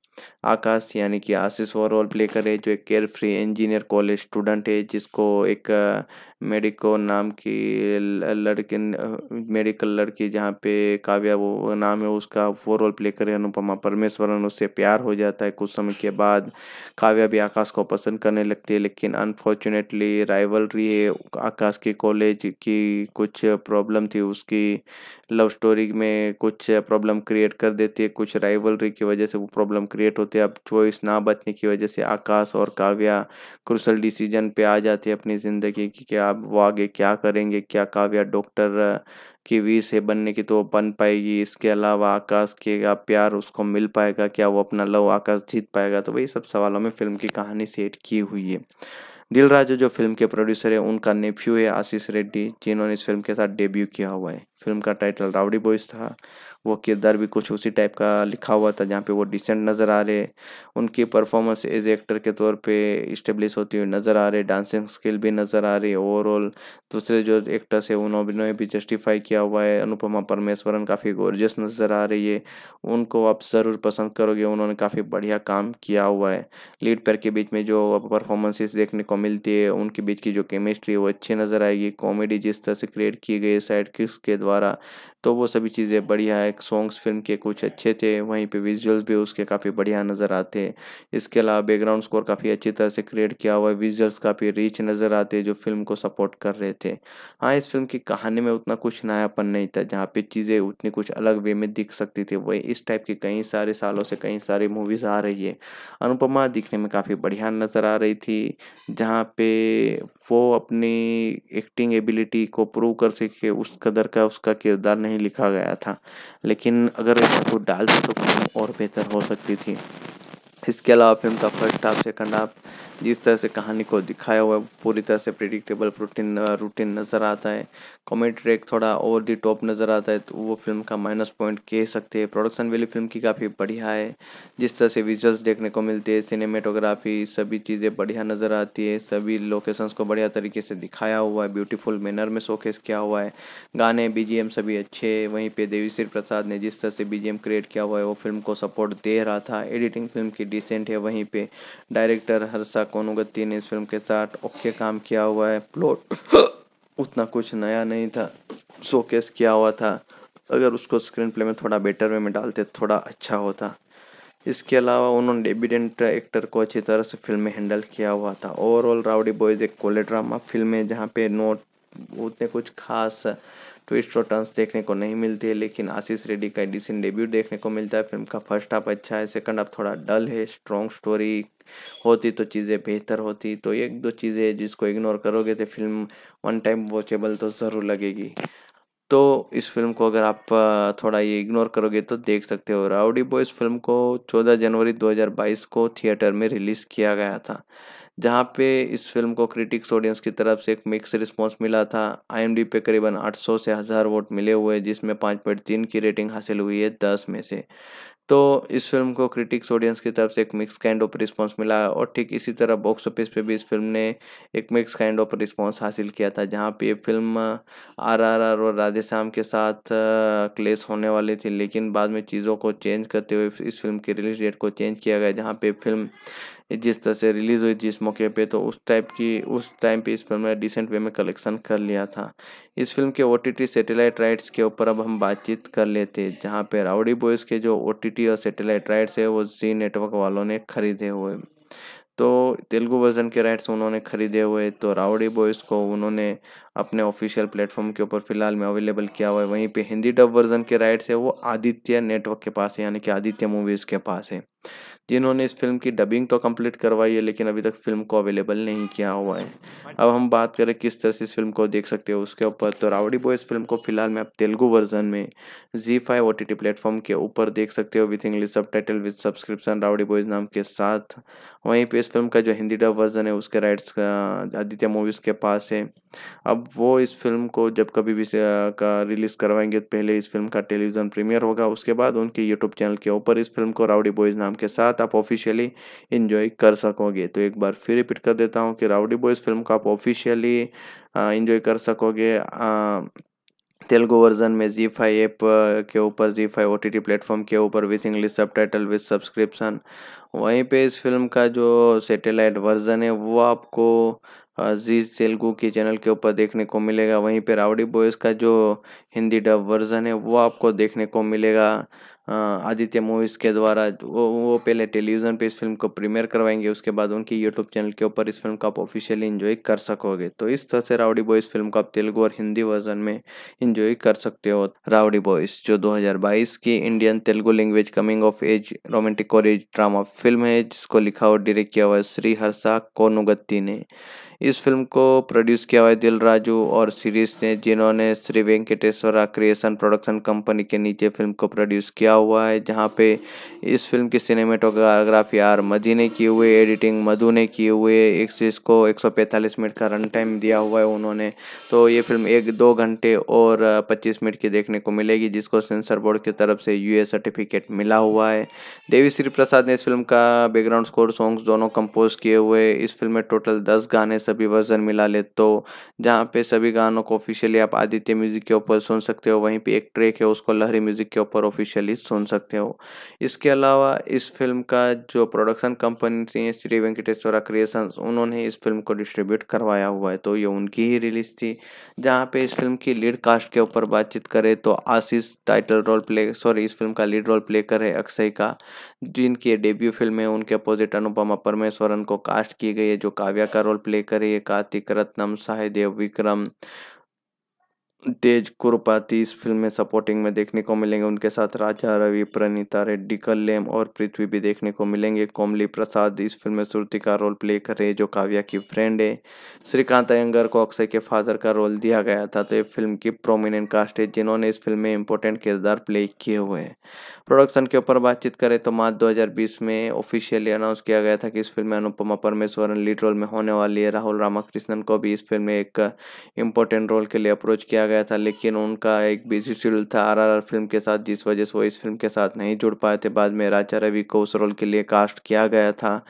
आकाश यानी कि आशीष वो रोल प्ले करे जो एक carefree engineer college student है जिसको एक मेडिको नाम की लड़के मेडिकल लड़की जहाँ पे काव्या वो नाम है उसका वो रोल प्ले करे अनुपमा परमेश्वरन उससे प्यार हो जाता है कुछ समय के बाद काव्या भी आकाश को पसंद करने लगती है लेकिन अनफॉर्चुनेटली राइवलरी है आकाश की कॉलेज की कुछ प्रॉब्लम थी उसकी लव स्टोरी में कुछ प्रॉब्लम क्रिएट कर देती है कुछ राइवलरी की वजह से वो प्रॉब्लम क्रिएट होती होते अब चॉइस ना बचने की वजह से आकाश और काव्या क्रुशल डिसीजन पे आ जाते अपनी ज़िंदगी की कि आप वो आगे क्या करेंगे क्या काव्या डॉक्टर की वी से बनने की तो बन पाएगी इसके अलावा आकाश के का प्यार उसको मिल पाएगा क्या वो अपना लव आकाश जीत पाएगा तो वही सब सवालों में फिल्म की कहानी सेट की हुई है दिलराजू जो फिल्म के प्रोड्यूसर है उनका नेफ्यू है आशीष रेड्डी जिन्होंने इस फिल्म के साथ डेब्यू किया हुआ है फिल्म का टाइटल रावड़ी बॉयज़ था वो किरदार भी कुछ उसी टाइप का लिखा हुआ था जहाँ पे वो डिसेंट नज़र आ रहे उनकी परफॉर्मेंस एज एक्टर के तौर पे इस्टेब्लिश होती हुई नज़र आ रहे डांसिंग स्किल भी नज़र आ रही है ओवरऑल दूसरे जो एक्टर्स है उन्होंने भी जस्टिफाई किया हुआ है अनुपमा परमेश्वरन काफ़ी गोरजस नज़र आ रही है उनको आप ज़रूर पसंद करोगे उन्होंने काफ़ी बढ़िया काम किया हुआ है लीड पेयर के बीच में जो परफॉर्मेंसेस देखने को मिलती है उनके बीच की जो केमिस्ट्री है वो अच्छी नज़र आएगी कॉमेडी जिस तरह से क्रिएट की गई है साइड किस के द्वारा द्वारा तो वो सभी चीज़ें बढ़िया है सॉन्ग्स फिल्म के कुछ अच्छे थे वहीं पे विजुअल्स भी उसके काफ़ी बढ़िया नज़र आते हैं इसके अलावा बैकग्राउंड स्कोर काफ़ी अच्छी तरह से क्रिएट किया हुआ है विजुअल्स काफ़ी रिच नज़र आते जो फिल्म को सपोर्ट कर रहे थे हाँ इस फिल्म की कहानी में उतना कुछ नयापन नहीं था जहाँ पे चीज़ें उतनी कुछ अलग वे में दिख सकती थी वही इस टाइप की कई सारे सालों से कई सारी मूवीज़ आ रही है अनुपमा दिखने में काफ़ी बढ़िया नज़र आ रही थी जहाँ पे वो अपनी एक्टिंग एबिलिटी को प्रूव कर सके उस कदर का उस उसका किरदार नहीं लिखा गया था लेकिन अगर इसको डाल तो फिल्म और बेहतर हो सकती थी इसके अलावा फिल्म का फर्स्ट हाफ सेकंड हाफ जिस तरह से कहानी को दिखाया हुआ है पूरी तरह से प्रिडिक्टेबल रूटीन रूटीन नज़र आता है कॉमेडी ट्रैक थोड़ा ओवर दी टॉप नज़र आता है तो वो फिल्म का माइनस पॉइंट कह सकते हैं प्रोडक्शन वैल्यू फिल्म की काफ़ी बढ़िया है जिस तरह से विजुअल्स देखने को मिलते हैं सिनेमेटोग्राफी सभी चीज़ें बढ़िया नज़र आती है सभी लोकेशंस को बढ़िया तरीके से दिखाया हुआ है ब्यूटीफुल मैनर में शोकेस किया हुआ है गाने बी सभी अच्छे हैं वहीं पर देवीश्री प्रसाद ने जिस तरह से बी क्रिएट किया हुआ है वो फिल्म को सपोर्ट दे रहा था एडिटिंग फिल्म की डिसेंट है वहीं पर डायरेक्टर हर्षा कोनुगत्ती ने इस फिल्म के साथ ओके काम किया हुआ है प्लॉट उतना कुछ नया नहीं था शोकेस किया हुआ था अगर उसको स्क्रीन प्ले में थोड़ा बेटर वे में डालते थोड़ा अच्छा होता इसके अलावा उन्होंने डेबिडेंट एक्टर को अच्छी तरह से फिल्म में हैंडल किया हुआ था ओवरऑल राउडी बॉयज़ एक कोले ड्रामा फिल्म है जहाँ पे नोट उतने कुछ खास ट्विस्ट और टर्न्स देखने को नहीं मिलती है लेकिन आशीष रेड्डी का डिसेंट डेब्यू देखने को मिलता है फिल्म का फर्स्ट हाफ अच्छा है सेकंड हाफ थोड़ा डल है स्ट्रॉन्ग स्टोरी होती तो चीज़ें बेहतर होती तो एक दो चीज़ें जिसको इग्नोर करोगे तो फिल्म वन टाइम वॉचेबल तो ज़रूर लगेगी तो इस फिल्म को अगर आप थोड़ा ये इग्नोर करोगे तो देख सकते हो राउडी बॉयज़ फिल्म को 14 जनवरी 2022 को थिएटर में रिलीज़ किया गया था जहाँ पे इस फिल्म को क्रिटिक्स ऑडियंस की तरफ से एक मिक्स रिस्पांस मिला था आईएमडी पे करीबन 800 से हज़ार वोट मिले हुए जिसमें पाँच पॉइंट तीन की रेटिंग हासिल हुई है दस में से तो इस फिल्म को क्रिटिक्स ऑडियंस की तरफ से एक मिक्स काइंड ऑफ रिस्पांस मिला और ठीक इसी तरह बॉक्स ऑफिस पे भी इस फिल्म ने एक मिक्स काइंड ऑफ रिस्पांस हासिल किया था जहाँ पे ये फिल्म आरआरआर और राधेश्याम के साथ क्लेश होने वाली थी लेकिन बाद में चीज़ों को चेंज करते हुए इस फिल्म की रिलीज डेट को चेंज किया गया जहाँ पे फिल्म जिस तरह से रिलीज़ हुई जिस मौके पे तो उस टाइप की उस टाइम पे इस फिल्म ने डिसेंट वे में कलेक्शन कर लिया था इस फिल्म के ओ सैटेलाइट राइट्स के ऊपर अब हम बातचीत कर लेते जहाँ पे राउडी बॉयज़ के जो ओ और सैटेलाइट राइट्स है वो जी नेटवर्क वालों ने खरीदे हुए तो तेलुगु वर्जन के राइट्स उन्होंने खरीदे हुए तो रावड़ी बॉयज़ को उन्होंने अपने ऑफिशियल प्लेटफॉर्म के ऊपर फिलहाल में अवेलेबल किया हुआ है वहीं पे हिंदी डब वर्जन के राइट्स है वो आदित्य नेटवर्क के पास है यानी कि आदित्य मूवीज़ के पास है जिन्होंने इस फिल्म की डबिंग तो कंप्लीट करवाई है लेकिन अभी तक फिल्म को अवेलेबल नहीं किया हुआ है अब हम बात करें किस तरह से इस फिल्म को देख सकते हो उसके ऊपर तो रावड़ी बॉय इस फिल्म को फिलहाल में आप तेलुगु वर्जन में जी फाइव ओ टी प्लेटफॉर्म के ऊपर देख सकते हो with English subtitle with subscription Rowdy Boys नाम के साथ वहीं पर इस फिल्म का जो हिंदी डब वर्जन है उसके राइट्स आदित्य मूवीज़ के पास है अब वो इस फिल्म को जब कभी भी का रिलीज़ करवाएंगे तो पहले इस फिल्म का टेलीविज़न प्रीमियर होगा उसके बाद उनके यूट्यूब चैनल के ऊपर इस फिल्म को रावड़ी बॉयज़ नाम के साथ आप ऑफिशियली इन्जॉय कर सकोगे तो एक बार फिर रिपीट कर देता हूँ कि राउडी बॉयज़ फिल्म का आप ऑफिशियली इन्जॉय कर सकोगे तेलुगु वर्जन में जी फाइव ऐप के ऊपर जी five O T T platform के ऊपर with English subtitle with subscription वहीं पे इस फिल्म का जो सेटेलाइट वर्जन है वो आपको जी तेलुगु के चैनल के ऊपर देखने को मिलेगा वहीं पे रावड़ी बॉयज़ का जो हिंदी डब वर्जन है वो आपको देखने को मिलेगा हाँ, आदित्य मूवीज़ के द्वारा वो वो पहले टेलीविज़न पे इस फिल्म को प्रीमियर करवाएंगे उसके बाद उनकी यूट्यूब चैनल के ऊपर इस फिल्म को आप ऑफिशियली इन्जॉय कर सकोगे तो इस तरह से राउडी बॉयज़ फिल्म को आप तेलुगु और हिंदी वर्जन में इन्जॉय कर सकते हो राउडी बॉयज़ जो 2022 की Indian Telugu language coming of age romantic कोरेज ड्रामा फिल्म है जिसको लिखा और डायरेक्ट किया हुआ है श्री हर्षा कोनुगत्ती ने इस फिल्म को प्रोड्यूस किया हुआ है दिल राजू और सीरीज ने जिन्होंने Shri Venkateswara creation production company के नीचे फिल्म को प्रोड्यूस किया किया हुआ है जहाँ पे इस फिल्म की सिनेमेटोग्राफी आर मदी ने की हुई एडिटिंग मधु ने की हुई है एक इसको एक मिनट का रन टाइम दिया हुआ है उन्होंने तो ये फिल्म एक दो घंटे और 25 मिनट की देखने को मिलेगी जिसको सेंसर बोर्ड की तरफ से यूए सर्टिफिकेट मिला हुआ है देवी श्री प्रसाद ने इस फिल्म का बैकग्राउंड स्कोर सॉन्ग्स दोनों कंपोज किए हुए इस फिल्म में टोटल दस गाने सभी वर्जन मिला ले तो जहाँ पे सभी गानों को ऑफिशियली आप आदित्य म्यूजिक के ऊपर सुन सकते हो वहीं पे एक ट्रैक है उसको लहरी म्यूजिक के ऊपर ऑफिशियली सुन सकते हो इसके अलावा इस फिल्म का जो प्रोडक्शन कंपनी थी श्री वेंकटेश्वरा क्रिएशन उन्होंने इस फिल्म को डिस्ट्रीब्यूट करवाया हुआ है तो ये उनकी ही रिलीज थी जहाँ पे इस फिल्म की लीड कास्ट के ऊपर बातचीत करें तो Ashish title role play sorry इस फिल्म का लीड रोल प्ले करे अक्षय का जिनकी डेब्यू फिल्म है उनके अपोजिट अनुपमा परमेश्वरन को कास्ट की गई है जो काव्या का रोल प्ले करे कार्तिक रत्नम साहेदेव विक्रम तेज कुरुपाती इस फिल्म में सपोर्टिंग में देखने को मिलेंगे उनके साथ राजा रवि प्रणीता रेड्डी कल्लेम और पृथ्वी भी देखने को मिलेंगे कोमली प्रसाद इस फिल्म में श्रुति का रोल प्ले कर रहे जो काव्या की फ्रेंड है श्रीकांत अयंगर को अक्षय के फादर का रोल दिया गया था तो ये फिल्म की प्रोमिनेंट कास्ट है जिन्होंने इस फिल्म में इंपॉर्टेंट किरदार प्ले किए हुए हैं प्रोडक्शन के ऊपर बातचीत करें तो मार्च 2020 में ऑफिशियली अनाउंस किया गया था कि इस फिल्म में अनुपमा परमेश्वरन लीड रोल में होने वाली है राहुल रामाकृष्णन को भी इस फिल्म में एक इम्पोर्टेंट रोल के लिए अप्रोच किया गया था लेकिन उनका एक बिजी शेड्यूल था आर फिल्म के साथ जिस वजह से वो इस फिल्म के साथ नहीं जुड़ पाए थे बाद में राजा रवि को उस रोल के लिए कास्ट किया गया था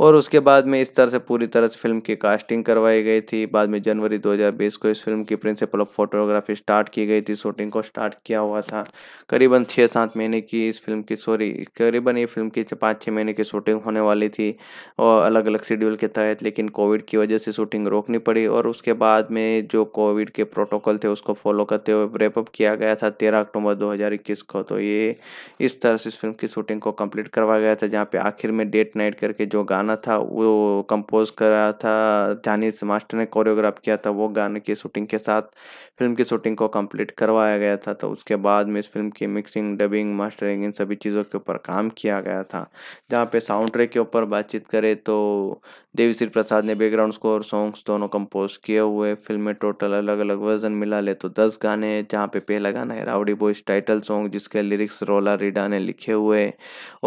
और उसके बाद में इस तरह से पूरी तरह से फिल्म की कास्टिंग करवाई गई थी बाद में जनवरी 2020 को इस फिल्म की प्रिंसिपल ऑफ फोटोग्राफी स्टार्ट की गई थी शूटिंग को स्टार्ट किया हुआ था करीबन छः सात महीने की इस फिल्म की सॉरी करीबन ये फिल्म की पाँच छः महीने की शूटिंग होने वाली थी और अलग अलग शेड्यूल के तहत लेकिन कोविड की वजह से शूटिंग रोकनी पड़ी और उसके बाद में जो कोविड के प्रोटोकॉल थे उसको फॉलो करते हुए रेपअप किया गया था तेरह अक्टूबर दो को तो ये इस तरह से इस फिल्म की शूटिंग को कम्प्लीट करवाया गया था जहाँ पे आखिर में डेट नाइट करके जो गाना गाना था वो कंपोज करा था जानी मास्टर ने कोरियोग्राफ किया था वो गाने की शूटिंग के साथ फिल्म की शूटिंग को कंप्लीट करवाया गया था तो उसके बाद में इस फिल्म की मिक्सिंग डबिंग मास्टरिंग इन सभी चीज़ों के ऊपर काम किया गया था जहाँ पे साउंड ट्रैक के ऊपर बातचीत करें तो देवी श्री प्रसाद ने बैकग्राउंड स्कोर सॉन्ग्स दोनों कंपोज किए हुए फिल्म में टोटल अलग अलग वर्जन मिला ले तो दस गाने हैं जहाँ पे पहला गाना है राउडी बॉयज टाइटल सॉन्ग जिसके लिरिक्स रोला रीडा ने लिखे हुए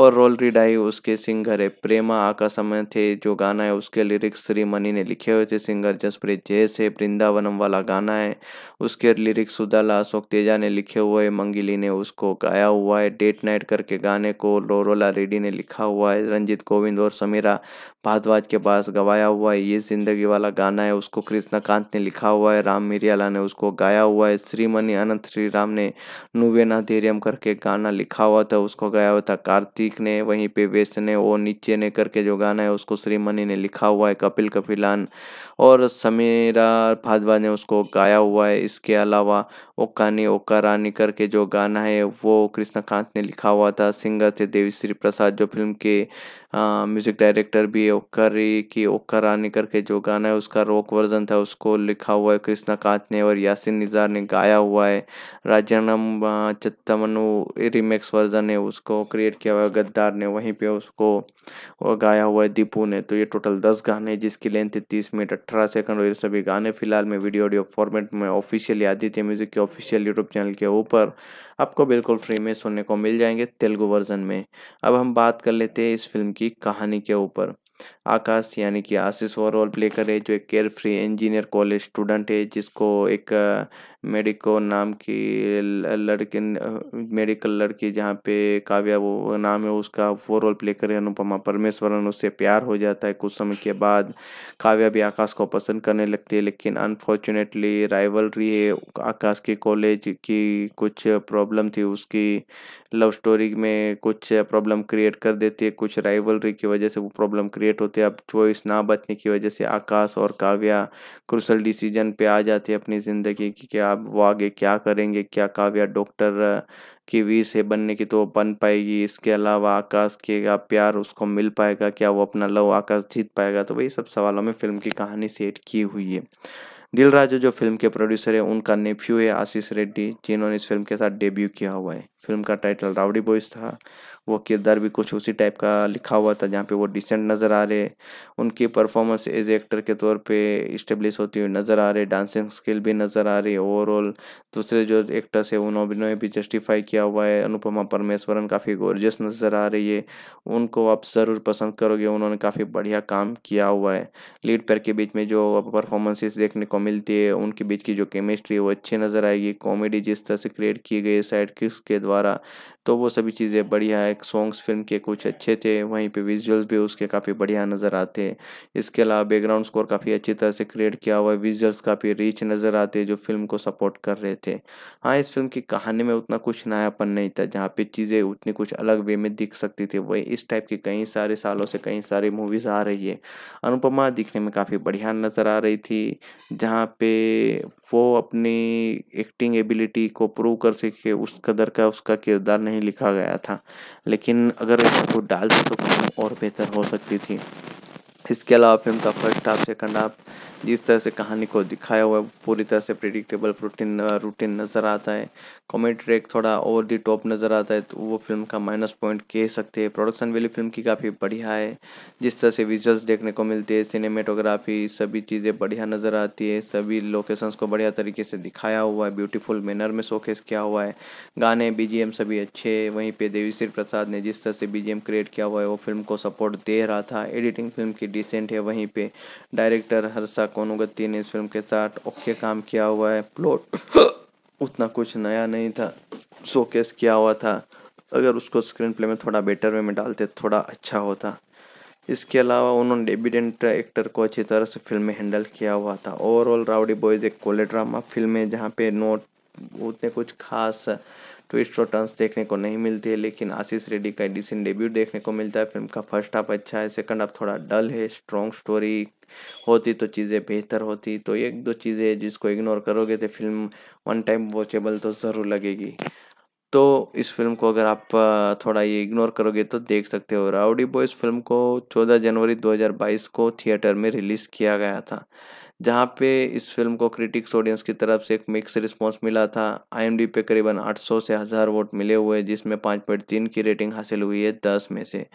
और रोल रीडा ही उसके सिंगर है प्रेमा आका समय थे जो गाना है उसके लिरिक्स श्री मनी ने लिखे हुए थे सिंगर जसप्रीत जैस है वृंदावनम वाला गाना है उसके लिरिक्स सुदाला अशोक तेजा ने लिखे हुए मंगिली ने उसको गाया हुआ है डेट नाइट करके गाने को रोला रेडी ने लिखा हुआ है रंजीत गोविंद और समीरा भारद्वाज के बाद पास गवाया हुआ है ये जिंदगी वाला गाना है उसको कृष्णकांत ने लिखा हुआ है राम मिरियाला ने उसको गाया हुआ है श्रीमणि अनंत श्री राम ने नुवेना धैर्यम करके गाना लिखा हुआ था उसको गाया हुआ था कार्तिक ने वहीं पे वेस ने वो नीचे ने करके जो गाना है उसको श्रीमणि ने लिखा हुआ है कपिल कपिलान और समीरा भादवा ने उसको गाया हुआ है इसके अलावा ओक्का ने ओका रानी करके जो गाना है वो कांत ने लिखा हुआ था सिंगर थे देवीश्री प्रसाद जो फिल्म के म्यूजिक डायरेक्टर भी है ओक्का की ओका रानी करके जो गाना है उसका रॉक वर्जन था उसको लिखा हुआ है कृष्णा कांत ने और यासिन निजार ने गाया हुआ है राजनम चमनु रिमेक्स वर्जन है उसको क्रिएट किया हुआ है गद्दार ने वहीं पे उसको गाया हुआ है दीपू ने तो ये टोटल दस गाने जिसकी लेंथ है तीस मिनट अट्ठारह सेकंड और ये सभी गाने फिलहाल में वीडियो ऑडियो फॉर्मेट में ऑफिशियली आदित्य म्यूजिक के ऑफिशियल यूट्यूब चैनल के ऊपर आपको बिल्कुल फ्री में सुनने को मिल जाएंगे तेलुगु वर्जन में अब हम बात कर लेते हैं इस फिल्म की कहानी के ऊपर आकाश यानी कि आशीष वो रोल प्ले करे जो एक carefree engineer college student है जिसको एक मेडिको नाम की लड़के मेडिकल लड़की जहाँ पे काव्या वो नाम है उसका वो रोल प्ले करे अनुपमा परमेश्वरन उससे प्यार हो जाता है कुछ समय के बाद काव्या भी आकाश को पसंद करने लगती है लेकिन अनफॉर्चुनेटली राइवलरी है आकाश की कॉलेज की कुछ प्रॉब्लम थी उसकी लव स्टोरी में कुछ प्रॉब्लम क्रिएट कर देती है कुछ राइवलरी की वजह से वो प्रॉब्लम क्रिएट होती थे अब चॉइस ना बचने की वजह से आकाश और काव्या क्रुशल डिसीजन पे आ जाती है अपनी ज़िंदगी की कि आप वो आगे क्या करेंगे क्या काव्या डॉक्टर की विश है बनने की तो वो बन पाएगी इसके अलावा आकाश के का प्यार उसको मिल पाएगा क्या वो अपना लव आकाश जीत पाएगा तो वही सब सवालों में फिल्म की कहानी सेट की हुई है दिल जो फिल्म के प्रोड्यूसर है उनका नेफ्यू है आशीष रेड्डी जिन्होंने इस फिल्म के साथ डेब्यू किया हुआ है फिल्म का टाइटल रावड़ी बॉयज़ था वो किरदार भी कुछ उसी टाइप का लिखा हुआ था जहाँ पे वो डिसेंट नज़र आ रहे उनकी परफॉर्मेंस एज एक्टर के तौर पे इस्टेब्लिश होती हुई नज़र आ रही डांसिंग स्किल भी नज़र आ रही है ओवरऑल दूसरे जो एक्टर्स है उन्होंने भी जस्टिफाई किया हुआ है अनुपमा परमेश्वरन काफ़ी गोरजस नज़र आ रही है उनको आप ज़रूर पसंद करोगे उन्होंने काफ़ी बढ़िया काम किया हुआ है लीड पेयर के बीच में जो परफॉर्मेंसेस देखने को मिलती है उनके बीच की जो केमिस्ट्री है वो अच्छी नज़र आएगी कॉमेडी जिस तरह से क्रिएट की गई है साइड किस के द्वारा तो वो सभी चीज़ें बढ़िया है सॉन्ग्स फिल्म के कुछ अच्छे थे वहीं पे विजुअल्स भी उसके काफ़ी बढ़िया नज़र आते हैं इसके अलावा बैकग्राउंड स्कोर काफ़ी अच्छी तरह से क्रिएट किया हुआ है विजुअल्स काफ़ी रिच नज़र आते जो फिल्म को सपोर्ट कर रहे थे हाँ इस फिल्म की कहानी में उतना कुछ नयापन नहीं था जहाँ पे चीज़ें उतनी कुछ अलग वे में दिख सकती थी वही इस टाइप की कई सारे सालों से कई सारी मूवीज़ आ रही है अनुपमा दिखने में काफ़ी बढ़िया नज़र आ रही थी जहाँ पे वो अपनी एक्टिंग एबिलिटी को प्रूव कर सके उस कदर का उसका किरदार नहीं नहीं लिखा गया था लेकिन अगर इसको डालते तो फिल्म और बेहतर हो सकती थी इसके अलावा फिल्म का फर्स्ट हाफ सेकंड हाफ जिस तरह से कहानी को दिखाया हुआ है पूरी तरह से प्रिडिक्टेबल रूटीन रूटीन नज़र आता है कॉमेडी ट्रैक थोड़ा ओवर दी टॉप नज़र आता है तो वो फिल्म का माइनस पॉइंट कह सकते हैं प्रोडक्शन वैल्यू फिल्म की काफ़ी बढ़िया है जिस तरह से विजुअल्स देखने को मिलते हैं सिनेमेटोग्राफी सभी चीज़ें बढ़िया नज़र आती है सभी लोकेशंस को बढ़िया तरीके से दिखाया हुआ है ब्यूटीफुल मैनर में शोकेस किया हुआ है गाने बी सभी अच्छे हैं वहीं पर देवीश्री प्रसाद ने जिस तरह से बी क्रिएट किया हुआ है वो फिल्म को सपोर्ट दे रहा था एडिटिंग फिल्म की डिसेंट है वहीं पर डायरेक्टर हर्षा कोनुगत्ती ने इस फिल्म के साथ ओके काम किया हुआ है प्लॉट उतना कुछ नया नहीं था शोकेस किया हुआ था अगर उसको स्क्रीन प्ले में थोड़ा बेटर वे में डालते थोड़ा अच्छा होता इसके अलावा उन्होंने डेबिडेंट एक्टर को अच्छी तरह से फिल्म में हैंडल किया हुआ था ओवरऑल राउडी बॉयज़ एक कोले ड्रामा फिल्म है जहाँ पे नोट उतने कुछ खास ट्विस्ट और टर्न्स देखने को नहीं मिलती है लेकिन आशीष रेड्डी का डिसेंट डेब्यू देखने को मिलता है फिल्म का फर्स्ट हाफ अच्छा है सेकंड हाफ थोड़ा डल है स्ट्रॉन्ग स्टोरी होती तो चीज़ें बेहतर होती तो एक दो चीज़ें जिसको इग्नोर करोगे तो फिल्म वन टाइम वॉचेबल तो ज़रूर लगेगी तो इस फिल्म को अगर आप थोड़ा ये इग्नोर करोगे तो देख सकते हो राउडी बॉयज़ फिल्म को 14 जनवरी 2022 को थिएटर में रिलीज़ किया गया था जहाँ पे इस फिल्म को क्रिटिक्स ऑडियंस की तरफ से एक मिक्स रिस्पांस मिला था आईएमडी पे करीबन 800 से हज़ार वोट मिले हुए जिसमें पाँच पॉइंट तीन की रेटिंग हासिल हुई है दस में से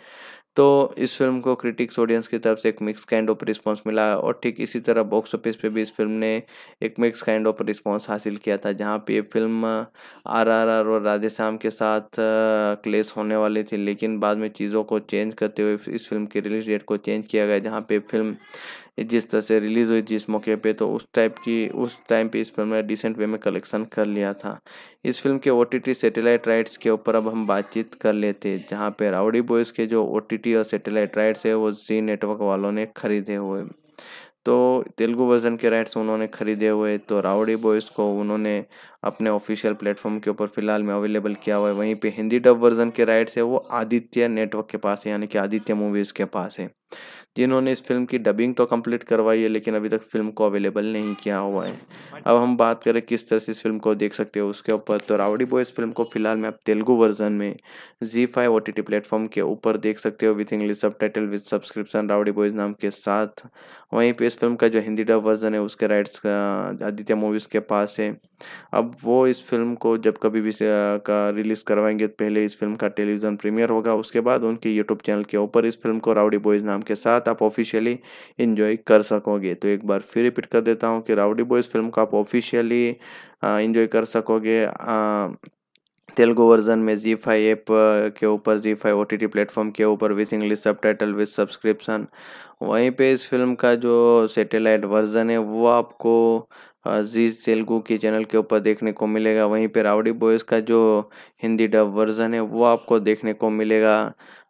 तो इस फिल्म को क्रिटिक्स ऑडियंस की तरफ से एक मिक्स काइंड ऑफ रिस्पांस मिला और ठीक इसी तरह बॉक्स ऑफिस पे भी इस फिल्म ने एक मिक्स काइंड ऑफ रिस्पांस हासिल किया था जहाँ पे ये फिल्म आरआरआर और राधेश्याम के साथ क्लेश होने वाली थी लेकिन बाद में चीज़ों को चेंज करते हुए इस फिल्म की रिलीज डेट को चेंज किया गया जहाँ पे फिल्म जिस तरह से रिलीज़ हुई जिस मौके पे तो उस टाइप की उस टाइम पे इस फिल्म ने डिसेंट वे में कलेक्शन कर लिया था इस फिल्म के ओ सैटेलाइट राइट्स के ऊपर अब हम बातचीत कर लेते जहाँ पे राउडी बॉयज़ के जो ओ और सैटेलाइट राइट्स है वो जी नेटवर्क वालों ने खरीदे हुए तो तेलुगु वर्जन के राइट्स उन्होंने खरीदे हुए तो रावडी बॉयज़ को उन्होंने अपने ऑफिशियल प्लेटफॉर्म के ऊपर फिलहाल में अवेलेबल किया हुआ है वहीं पे हिंदी डब वर्जन के राइट्स है वो आदित्य नेटवर्क के पास है यानी कि आदित्य मूवीज़ के पास है जिन्होंने इस फिल्म की डबिंग तो कंप्लीट करवाई है लेकिन अभी तक फिल्म को अवेलेबल नहीं किया हुआ है अब हम बात करें किस तरह से इस फिल्म को देख सकते हो उसके ऊपर तो रावड़ी बॉय इस फिल्म को फिलहाल में आप तेलुगु वर्जन में जी five O T T platform के ऊपर देख सकते हो with English subtitle with subscription Rowdy Boys नाम के साथ वहीं पर इस फिल्म का जो हिंदी डब वर्जन है उसके राइट्स आदित्य मूवीज़ के पास है अब वो इस फिल्म को जब कभी भी का रिलीज़ करवाएंगे तो पहले इस फिल्म का टेलीविज़न प्रीमियर होगा उसके बाद उनके यूट्यूब चैनल के ऊपर इस फिल्म को राउडी बॉयज़ नाम के साथ साथ आप ऑफिशियली इन्जॉय कर सकोगे तो एक बार फिर रिपीट कर देता हूँ कि राउडी बॉयज़ फिल्म को आप ऑफिशियली इन्जॉय कर सकोगे तेलुगु वर्जन में जी फाई ऐप के ऊपर जी five O T T platform के ऊपर with English subtitle with subscription वहीं पे इस फिल्म का जो सेटेलाइट वर्जन है वो आपको जी तेलुगु के चैनल के ऊपर देखने को मिलेगा वहीं पे रावडी बॉयज़ का जो हिंदी डब वर्जन है वो आपको देखने को मिलेगा